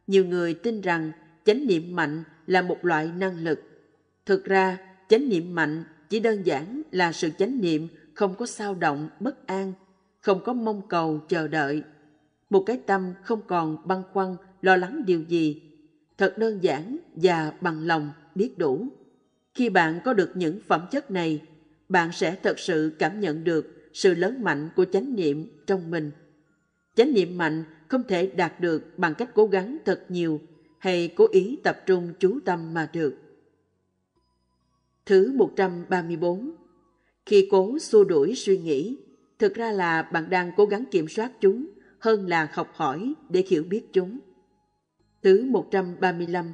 Nhiều người tin rằng chánh niệm mạnh là một loại năng lực. Thực ra, chánh niệm mạnh chỉ đơn giản là sự chánh niệm không có sao động, bất an, không có mong cầu, chờ đợi. Một cái tâm không còn băn khoăn, lo lắng điều gì, thật đơn giản và bằng lòng biết đủ khi bạn có được những phẩm chất này bạn sẽ thật sự cảm nhận được sự lớn mạnh của chánh niệm trong mình chánh niệm mạnh không thể đạt được bằng cách cố gắng thật nhiều hay cố ý tập trung chú tâm mà được. Thứ 134 Khi cố xua đuổi suy nghĩ, thực ra là bạn đang cố gắng kiểm soát chúng hơn là học hỏi để hiểu biết chúng. Thứ 135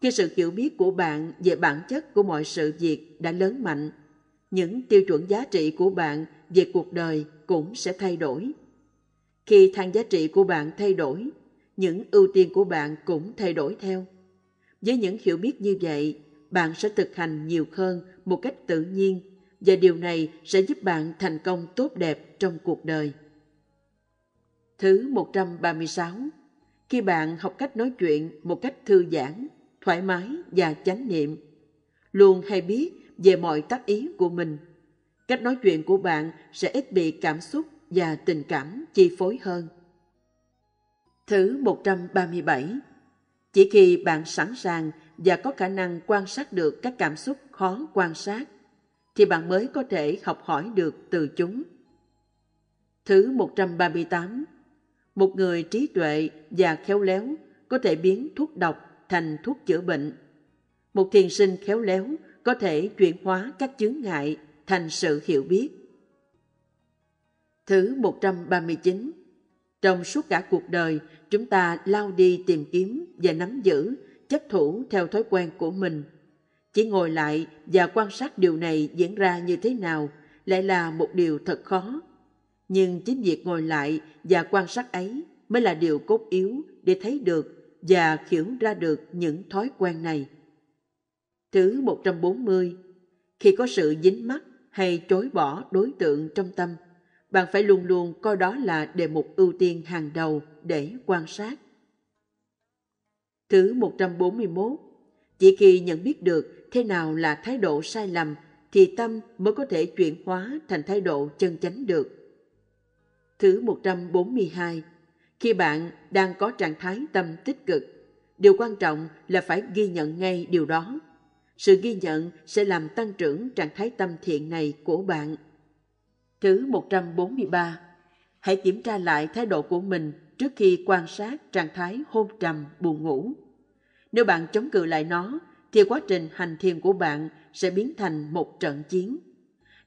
Khi sự hiểu biết của bạn về bản chất của mọi sự việc đã lớn mạnh, những tiêu chuẩn giá trị của bạn về cuộc đời cũng sẽ thay đổi. Khi thang giá trị của bạn thay đổi, những ưu tiên của bạn cũng thay đổi theo. Với những hiểu biết như vậy, bạn sẽ thực hành nhiều hơn một cách tự nhiên và điều này sẽ giúp bạn thành công tốt đẹp trong cuộc đời. Thứ 136 khi bạn học cách nói chuyện một cách thư giãn thoải mái và chánh niệm luôn hay biết về mọi tác ý của mình cách nói chuyện của bạn sẽ ít bị cảm xúc và tình cảm chi phối hơn. Thứ 137 Chỉ khi bạn sẵn sàng và có khả năng quan sát được các cảm xúc khó quan sát, thì bạn mới có thể học hỏi được từ chúng. Thứ 138 một người trí tuệ và khéo léo có thể biến thuốc độc thành thuốc chữa bệnh. Một thiền sinh khéo léo có thể chuyển hóa các chướng ngại thành sự hiểu biết. Thứ 139 Trong suốt cả cuộc đời, chúng ta lao đi tìm kiếm và nắm giữ, chấp thủ theo thói quen của mình. Chỉ ngồi lại và quan sát điều này diễn ra như thế nào lại là một điều thật khó nhưng chính việc ngồi lại và quan sát ấy mới là điều cốt yếu để thấy được và khiển ra được những thói quen này. Thứ 140. Khi có sự dính mắc hay chối bỏ đối tượng trong tâm, bạn phải luôn luôn coi đó là đề mục ưu tiên hàng đầu để quan sát. Thứ 141. Chỉ khi nhận biết được thế nào là thái độ sai lầm thì tâm mới có thể chuyển hóa thành thái độ chân chánh được. Thứ 142. Khi bạn đang có trạng thái tâm tích cực, điều quan trọng là phải ghi nhận ngay điều đó. Sự ghi nhận sẽ làm tăng trưởng trạng thái tâm thiện này của bạn. Thứ 143. Hãy kiểm tra lại thái độ của mình trước khi quan sát trạng thái hôn trầm buồn ngủ. Nếu bạn chống cự lại nó, thì quá trình hành thiền của bạn sẽ biến thành một trận chiến.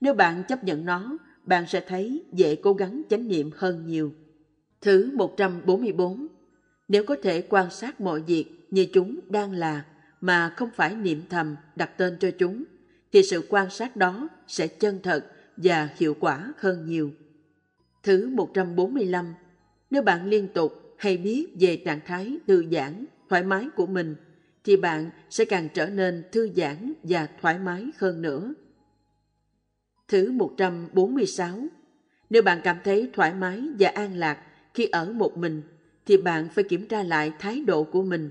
Nếu bạn chấp nhận nó, bạn sẽ thấy dễ cố gắng chánh niệm hơn nhiều. Thứ 144 Nếu có thể quan sát mọi việc như chúng đang là mà không phải niệm thầm đặt tên cho chúng, thì sự quan sát đó sẽ chân thật và hiệu quả hơn nhiều. Thứ 145 Nếu bạn liên tục hay biết về trạng thái thư giãn, thoải mái của mình, thì bạn sẽ càng trở nên thư giãn và thoải mái hơn nữa – Thứ 146 Nếu bạn cảm thấy thoải mái và an lạc khi ở một mình, thì bạn phải kiểm tra lại thái độ của mình.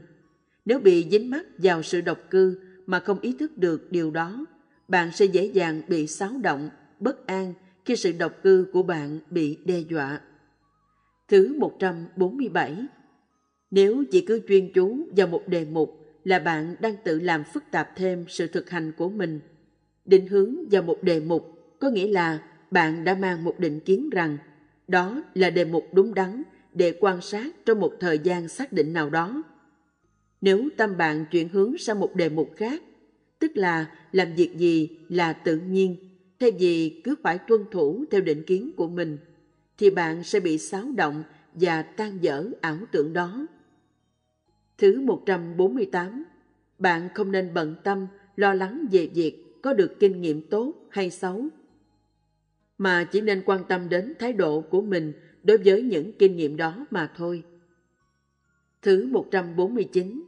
Nếu bị dính mắc vào sự độc cư mà không ý thức được điều đó, bạn sẽ dễ dàng bị xáo động, bất an khi sự độc cư của bạn bị đe dọa. Thứ 147 Nếu chỉ cứ chuyên chú vào một đề mục là bạn đang tự làm phức tạp thêm sự thực hành của mình. Định hướng vào một đề mục có nghĩa là bạn đã mang một định kiến rằng đó là đề mục đúng đắn để quan sát trong một thời gian xác định nào đó. Nếu tâm bạn chuyển hướng sang một đề mục khác, tức là làm việc gì là tự nhiên, thay vì cứ phải tuân thủ theo định kiến của mình, thì bạn sẽ bị xáo động và tan dở ảo tưởng đó. Thứ 148. Bạn không nên bận tâm, lo lắng về việc có được kinh nghiệm tốt hay xấu mà chỉ nên quan tâm đến thái độ của mình đối với những kinh nghiệm đó mà thôi. Thứ 149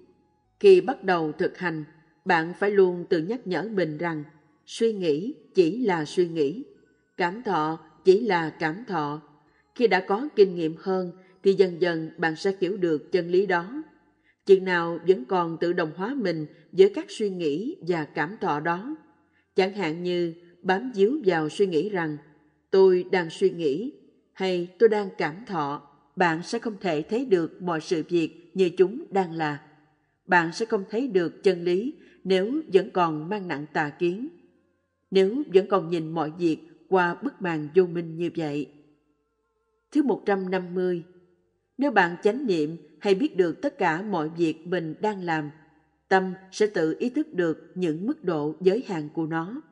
Khi bắt đầu thực hành, bạn phải luôn tự nhắc nhở mình rằng suy nghĩ chỉ là suy nghĩ, cảm thọ chỉ là cảm thọ. Khi đã có kinh nghiệm hơn thì dần dần bạn sẽ hiểu được chân lý đó. Chừng nào vẫn còn tự đồng hóa mình với các suy nghĩ và cảm thọ đó. Chẳng hạn như bám díu vào suy nghĩ rằng tôi đang suy nghĩ hay tôi đang cảm thọ bạn sẽ không thể thấy được mọi sự việc như chúng đang là bạn sẽ không thấy được chân lý nếu vẫn còn mang nặng tà kiến nếu vẫn còn nhìn mọi việc qua bức màn vô minh như vậy. Thứ 150. Nếu bạn chánh niệm hay biết được tất cả mọi việc mình đang làm, tâm sẽ tự ý thức được những mức độ giới hạn của nó.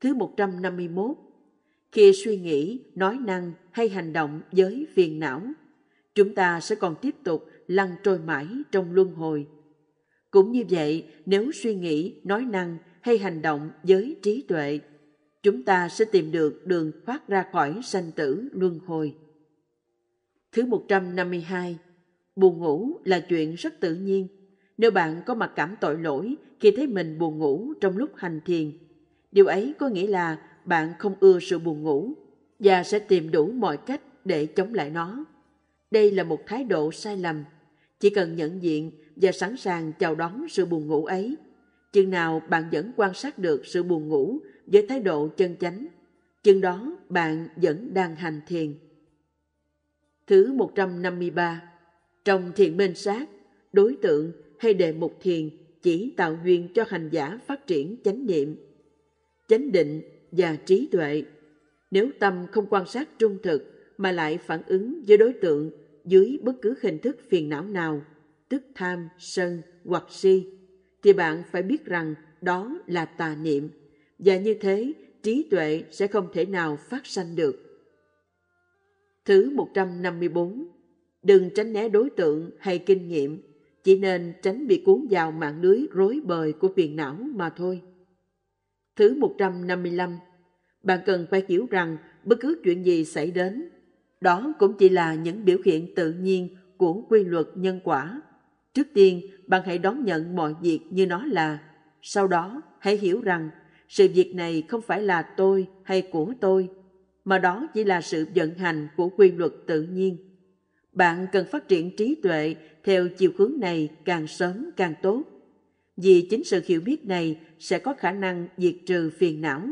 Thứ 151 khi suy nghĩ nói năng hay hành động với phiền não chúng ta sẽ còn tiếp tục lăn trôi mãi trong luân hồi cũng như vậy nếu suy nghĩ nói năng hay hành động với trí tuệ chúng ta sẽ tìm được đường thoát ra khỏi sanh tử luân hồi. Thứ 152. Buồn ngủ là chuyện rất tự nhiên. Nếu bạn có mặc cảm tội lỗi khi thấy mình buồn ngủ trong lúc hành thiền, điều ấy có nghĩa là bạn không ưa sự buồn ngủ và sẽ tìm đủ mọi cách để chống lại nó. Đây là một thái độ sai lầm. Chỉ cần nhận diện và sẵn sàng chào đón sự buồn ngủ ấy, chừng nào bạn vẫn quan sát được sự buồn ngủ với thái độ chân chánh, chừng đó bạn vẫn đang hành thiền. Thứ 153 Trong thiền minh sát, đối tượng hay đề mục thiền chỉ tạo duyên cho hành giả phát triển chánh niệm. Chánh định và trí tuệ. Nếu tâm không quan sát trung thực mà lại phản ứng với đối tượng dưới bất cứ hình thức phiền não nào, tức tham, sân hoặc si, thì bạn phải biết rằng đó là tà niệm và như thế trí tuệ sẽ không thể nào phát sanh được. Thứ 154. Đừng tránh né đối tượng hay kinh nghiệm, chỉ nên tránh bị cuốn vào mạng lưới rối bời của phiền não mà thôi. Thứ 155 Bạn cần phải hiểu rằng bất cứ chuyện gì xảy đến, đó cũng chỉ là những biểu hiện tự nhiên của quy luật nhân quả. Trước tiên, bạn hãy đón nhận mọi việc như nó là. Sau đó, hãy hiểu rằng sự việc này không phải là tôi hay của tôi, mà đó chỉ là sự vận hành của quy luật tự nhiên. Bạn cần phát triển trí tuệ theo chiều hướng này càng sớm càng tốt vì chính sự hiểu biết này sẽ có khả năng diệt trừ phiền não.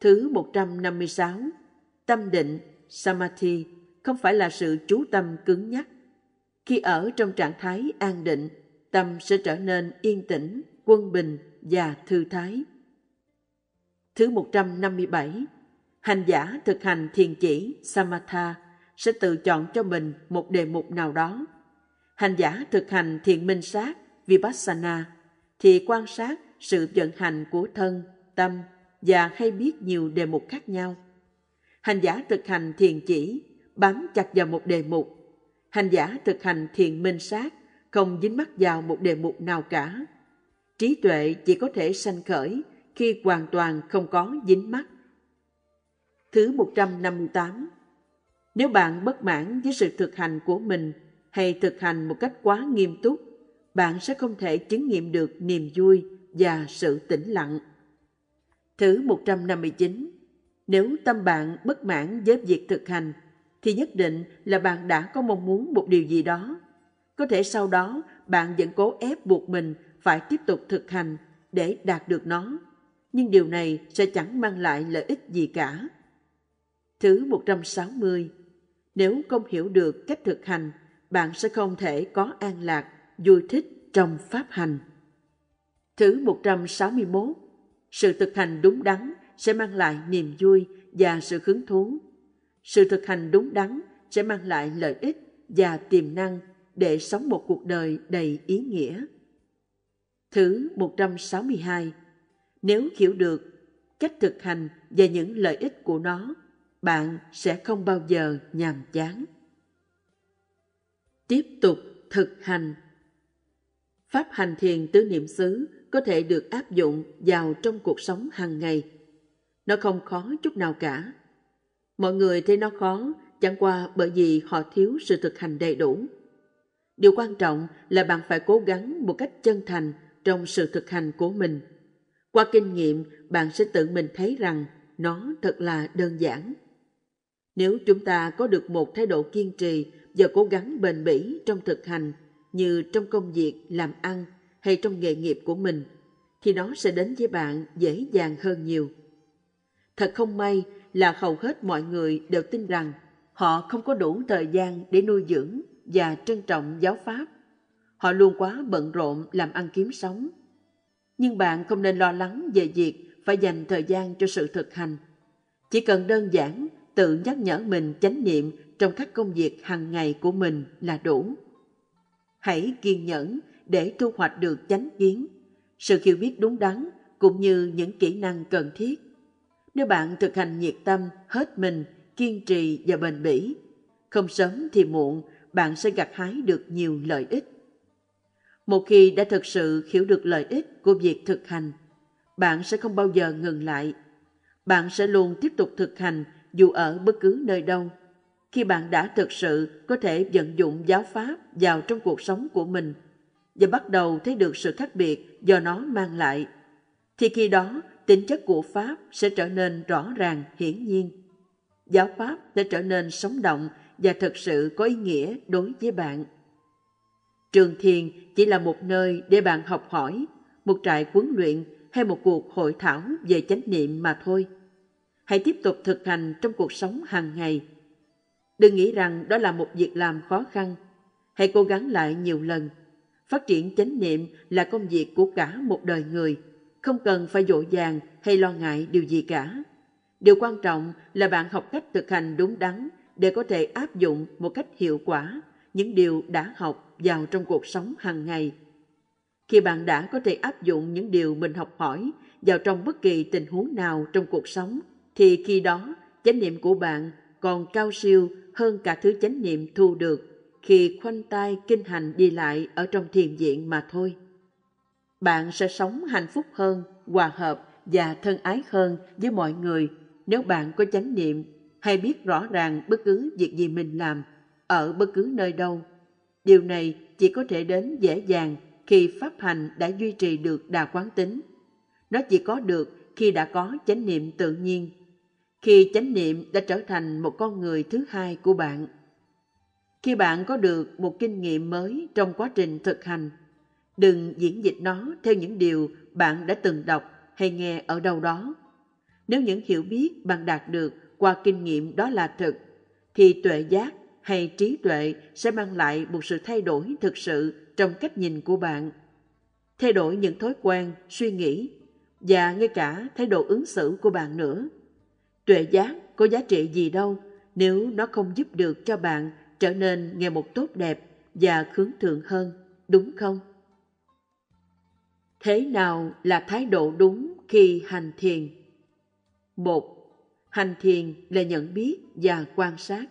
Thứ 156, tâm định, samadhi, không phải là sự chú tâm cứng nhắc. Khi ở trong trạng thái an định, tâm sẽ trở nên yên tĩnh, quân bình và thư thái. Thứ 157, hành giả thực hành thiền chỉ samatha sẽ tự chọn cho mình một đề mục nào đó. Hành giả thực hành thiền minh sát vipassana thì quan sát sự vận hành của thân tâm và hay biết nhiều đề mục khác nhau hành giả thực hành thiền chỉ bám chặt vào một đề mục hành giả thực hành thiền minh sát không dính mắc vào một đề mục nào cả trí tuệ chỉ có thể sanh khởi khi hoàn toàn không có dính mắc thứ 158 nếu bạn bất mãn với sự thực hành của mình hay thực hành một cách quá nghiêm túc bạn sẽ không thể chứng nghiệm được niềm vui và sự tĩnh lặng. Thứ 159. Nếu tâm bạn bất mãn với việc thực hành, thì nhất định là bạn đã có mong muốn một điều gì đó. Có thể sau đó bạn vẫn cố ép buộc mình phải tiếp tục thực hành để đạt được nó. Nhưng điều này sẽ chẳng mang lại lợi ích gì cả. Thứ 160. Nếu không hiểu được cách thực hành, bạn sẽ không thể có an lạc vui thích trong pháp hành. Thứ 161. Sự thực hành đúng đắn sẽ mang lại niềm vui và sự hứng thú. Sự thực hành đúng đắn sẽ mang lại lợi ích và tiềm năng để sống một cuộc đời đầy ý nghĩa. Thứ 162. Nếu hiểu được cách thực hành và những lợi ích của nó, bạn sẽ không bao giờ nhàm chán. Tiếp tục thực hành Pháp hành thiền tứ niệm xứ có thể được áp dụng vào trong cuộc sống hàng ngày. Nó không khó chút nào cả. Mọi người thấy nó khó chẳng qua bởi vì họ thiếu sự thực hành đầy đủ. Điều quan trọng là bạn phải cố gắng một cách chân thành trong sự thực hành của mình. Qua kinh nghiệm, bạn sẽ tự mình thấy rằng nó thật là đơn giản. Nếu chúng ta có được một thái độ kiên trì và cố gắng bền bỉ trong thực hành – như trong công việc, làm ăn hay trong nghề nghiệp của mình, thì nó sẽ đến với bạn dễ dàng hơn nhiều. Thật không may là hầu hết mọi người đều tin rằng họ không có đủ thời gian để nuôi dưỡng và trân trọng giáo pháp. Họ luôn quá bận rộn làm ăn kiếm sống. Nhưng bạn không nên lo lắng về việc phải dành thời gian cho sự thực hành. Chỉ cần đơn giản tự nhắc nhở mình chánh niệm trong các công việc hàng ngày của mình là đủ hãy kiên nhẫn để thu hoạch được chánh kiến, sự hiểu biết đúng đắn cũng như những kỹ năng cần thiết. Nếu bạn thực hành nhiệt tâm, hết mình, kiên trì và bền bỉ, không sớm thì muộn bạn sẽ gặt hái được nhiều lợi ích. Một khi đã thực sự hiểu được lợi ích của việc thực hành, bạn sẽ không bao giờ ngừng lại. Bạn sẽ luôn tiếp tục thực hành dù ở bất cứ nơi đâu khi bạn đã thực sự có thể vận dụng giáo pháp vào trong cuộc sống của mình và bắt đầu thấy được sự khác biệt do nó mang lại thì khi đó tính chất của pháp sẽ trở nên rõ ràng hiển nhiên giáo pháp sẽ trở nên sống động và thực sự có ý nghĩa đối với bạn trường thiền chỉ là một nơi để bạn học hỏi một trại huấn luyện hay một cuộc hội thảo về chánh niệm mà thôi hãy tiếp tục thực hành trong cuộc sống hàng ngày Đừng nghĩ rằng đó là một việc làm khó khăn. Hãy cố gắng lại nhiều lần. Phát triển chánh niệm là công việc của cả một đời người, không cần phải dội dàng hay lo ngại điều gì cả. Điều quan trọng là bạn học cách thực hành đúng đắn để có thể áp dụng một cách hiệu quả những điều đã học vào trong cuộc sống hàng ngày. Khi bạn đã có thể áp dụng những điều mình học hỏi vào trong bất kỳ tình huống nào trong cuộc sống, thì khi đó chánh niệm của bạn còn cao siêu hơn cả thứ chánh niệm thu được khi khoanh tay kinh hành đi lại ở trong thiền viện mà thôi. Bạn sẽ sống hạnh phúc hơn, hòa hợp và thân ái hơn với mọi người nếu bạn có chánh niệm hay biết rõ ràng bất cứ việc gì mình làm ở bất cứ nơi đâu. Điều này chỉ có thể đến dễ dàng khi pháp hành đã duy trì được đà quán tính. Nó chỉ có được khi đã có chánh niệm tự nhiên khi chánh niệm đã trở thành một con người thứ hai của bạn khi bạn có được một kinh nghiệm mới trong quá trình thực hành đừng diễn dịch nó theo những điều bạn đã từng đọc hay nghe ở đâu đó nếu những hiểu biết bạn đạt được qua kinh nghiệm đó là thực thì tuệ giác hay trí tuệ sẽ mang lại một sự thay đổi thực sự trong cách nhìn của bạn thay đổi những thói quen suy nghĩ và ngay cả thái độ ứng xử của bạn nữa Tuệ giác có giá trị gì đâu nếu nó không giúp được cho bạn trở nên ngày một tốt đẹp và khướng thượng hơn, đúng không? Thế nào là thái độ đúng khi hành thiền? một Hành thiền là nhận biết và quan sát.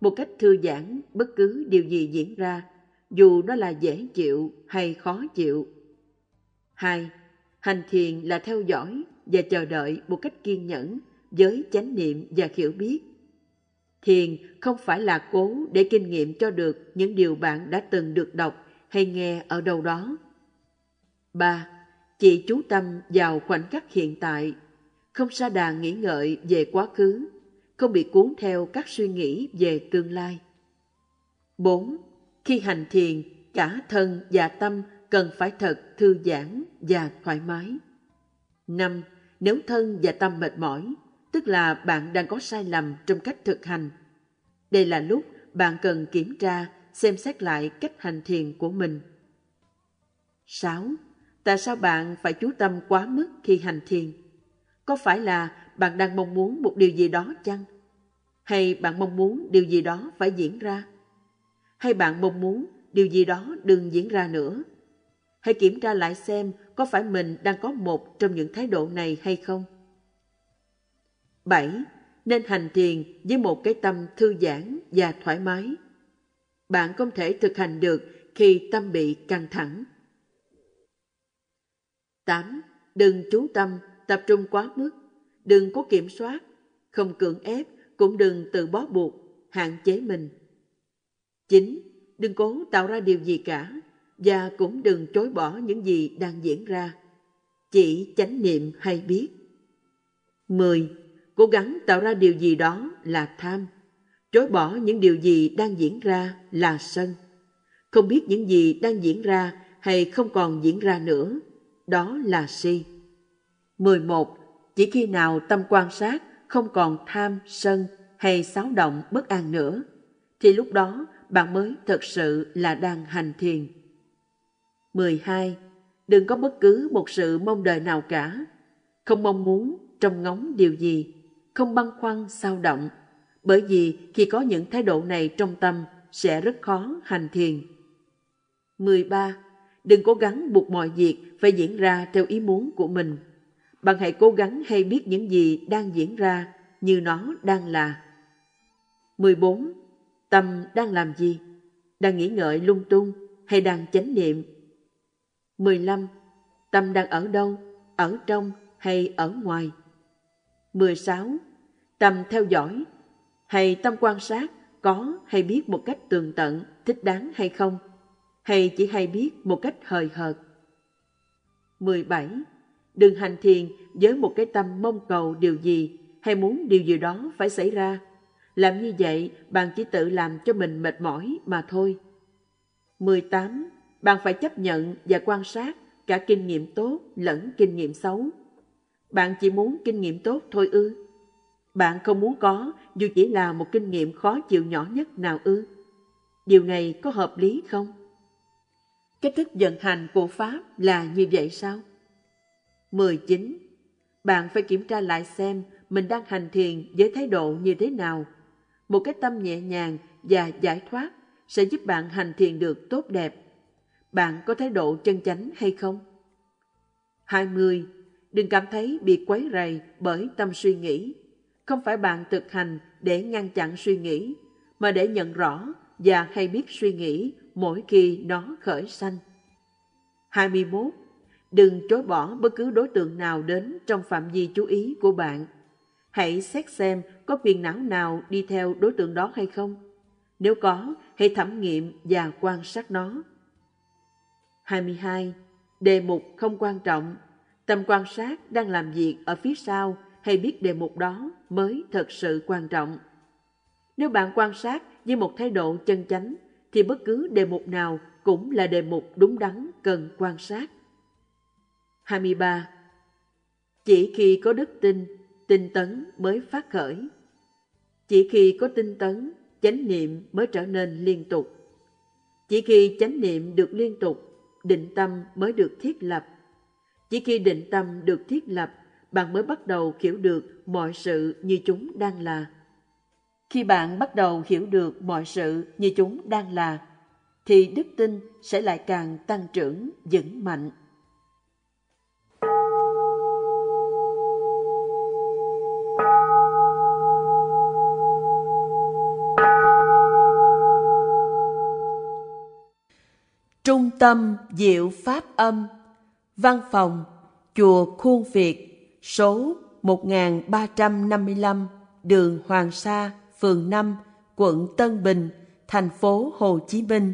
Một cách thư giãn bất cứ điều gì diễn ra, dù nó là dễ chịu hay khó chịu. hai Hành thiền là theo dõi và chờ đợi một cách kiên nhẫn với chánh niệm và hiểu biết. Thiền không phải là cố để kinh nghiệm cho được những điều bạn đã từng được đọc hay nghe ở đâu đó. ba Chỉ chú tâm vào khoảnh khắc hiện tại, không sa đà nghĩ ngợi về quá khứ, không bị cuốn theo các suy nghĩ về tương lai. bốn Khi hành thiền, cả thân và tâm cần phải thật thư giãn và thoải mái. năm Nếu thân và tâm mệt mỏi, tức là bạn đang có sai lầm trong cách thực hành. Đây là lúc bạn cần kiểm tra, xem xét lại cách hành thiền của mình. 6. Tại sao bạn phải chú tâm quá mức khi hành thiền? Có phải là bạn đang mong muốn một điều gì đó chăng? Hay bạn mong muốn điều gì đó phải diễn ra? Hay bạn mong muốn điều gì đó đừng diễn ra nữa? Hãy kiểm tra lại xem có phải mình đang có một trong những thái độ này hay không? 7. Nên hành thiền với một cái tâm thư giãn và thoải mái. Bạn không thể thực hành được khi tâm bị căng thẳng. 8. Đừng chú tâm, tập trung quá mức. Đừng có kiểm soát, không cưỡng ép, cũng đừng tự bó buộc, hạn chế mình. 9. Đừng cố tạo ra điều gì cả, và cũng đừng chối bỏ những gì đang diễn ra. Chỉ chánh niệm hay biết. 10 cố gắng tạo ra điều gì đó là tham chối bỏ những điều gì đang diễn ra là sân không biết những gì đang diễn ra hay không còn diễn ra nữa đó là si 11. Chỉ khi nào tâm quan sát không còn tham, sân hay xáo động bất an nữa, thì lúc đó bạn mới thật sự là đang hành thiền. 12. Đừng có bất cứ một sự mong đợi nào cả, không mong muốn, trông ngóng điều gì, không băn khoăn sao động bởi vì khi có những thái độ này trong tâm sẽ rất khó hành thiền 13. Đừng cố gắng buộc mọi việc phải diễn ra theo ý muốn của mình. Bạn hãy cố gắng hay biết những gì đang diễn ra như nó đang là. 14. Tâm đang làm gì? Đang nghĩ ngợi lung tung hay đang chánh niệm? 15. Tâm đang ở đâu? Ở trong hay ở ngoài? 16. Tâm theo dõi hay tâm quan sát có hay biết một cách tường tận, thích đáng hay không? Hay chỉ hay biết một cách hời hợt? 17. Đừng hành thiền với một cái tâm mong cầu điều gì hay muốn điều gì đó phải xảy ra. Làm như vậy, bạn chỉ tự làm cho mình mệt mỏi mà thôi. 18. Bạn phải chấp nhận và quan sát cả kinh nghiệm tốt lẫn kinh nghiệm xấu bạn chỉ muốn kinh nghiệm tốt thôi ư? Bạn không muốn có dù chỉ là một kinh nghiệm khó chịu nhỏ nhất nào ư? Điều này có hợp lý không? Cách thức vận hành của Pháp là như vậy sao? 19. Bạn phải kiểm tra lại xem mình đang hành thiền với thái độ như thế nào. Một cái tâm nhẹ nhàng và giải thoát sẽ giúp bạn hành thiền được tốt đẹp. Bạn có thái độ chân chánh hay không? 20 đừng cảm thấy bị quấy rầy bởi tâm suy nghĩ. Không phải bạn thực hành để ngăn chặn suy nghĩ, mà để nhận rõ và hay biết suy nghĩ mỗi khi nó khởi sanh. 21. Đừng chối bỏ bất cứ đối tượng nào đến trong phạm vi chú ý của bạn. Hãy xét xem có phiền não nào đi theo đối tượng đó hay không. Nếu có, hãy thẩm nghiệm và quan sát nó. 22. Đề mục không quan trọng Tâm quan sát đang làm việc ở phía sau hay biết đề mục đó mới thật sự quan trọng. Nếu bạn quan sát với một thái độ chân chánh, thì bất cứ đề mục nào cũng là đề mục đúng đắn cần quan sát. 23. Chỉ khi có đức tin, tinh tấn mới phát khởi. Chỉ khi có tinh tấn, chánh niệm mới trở nên liên tục. Chỉ khi chánh niệm được liên tục, định tâm mới được thiết lập chỉ khi định tâm được thiết lập, bạn mới bắt đầu hiểu được mọi sự như chúng đang là. Khi bạn bắt đầu hiểu được mọi sự như chúng đang là, thì đức tin sẽ lại càng tăng trưởng vững mạnh. Trung tâm diệu pháp âm Văn phòng Chùa Khuôn Việt Số 1355 Đường Hoàng Sa, phường 5, quận Tân Bình, thành phố Hồ Chí Minh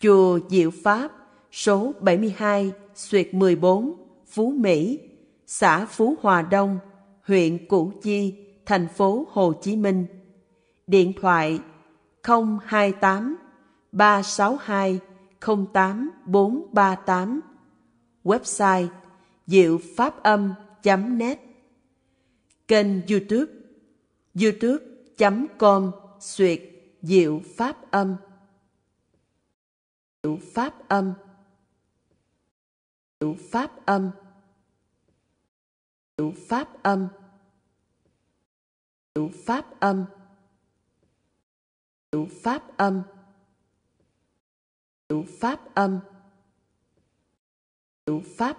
Chùa Diệu Pháp Số 72 Xuyệt 14 Phú Mỹ Xã Phú Hòa Đông huyện Củ Chi, thành phố Hồ Chí Minh. Điện thoại 028 362 08438 website diệu pháp âm.net, kênh YouTube youtube.com xuyệt diệu pháp âm. Diệu pháp âm. Diệu pháp âm. Diệu pháp âm. Diệu pháp âm. Diệu pháp âm. Diệu pháp âm. Diệu pháp âm pháp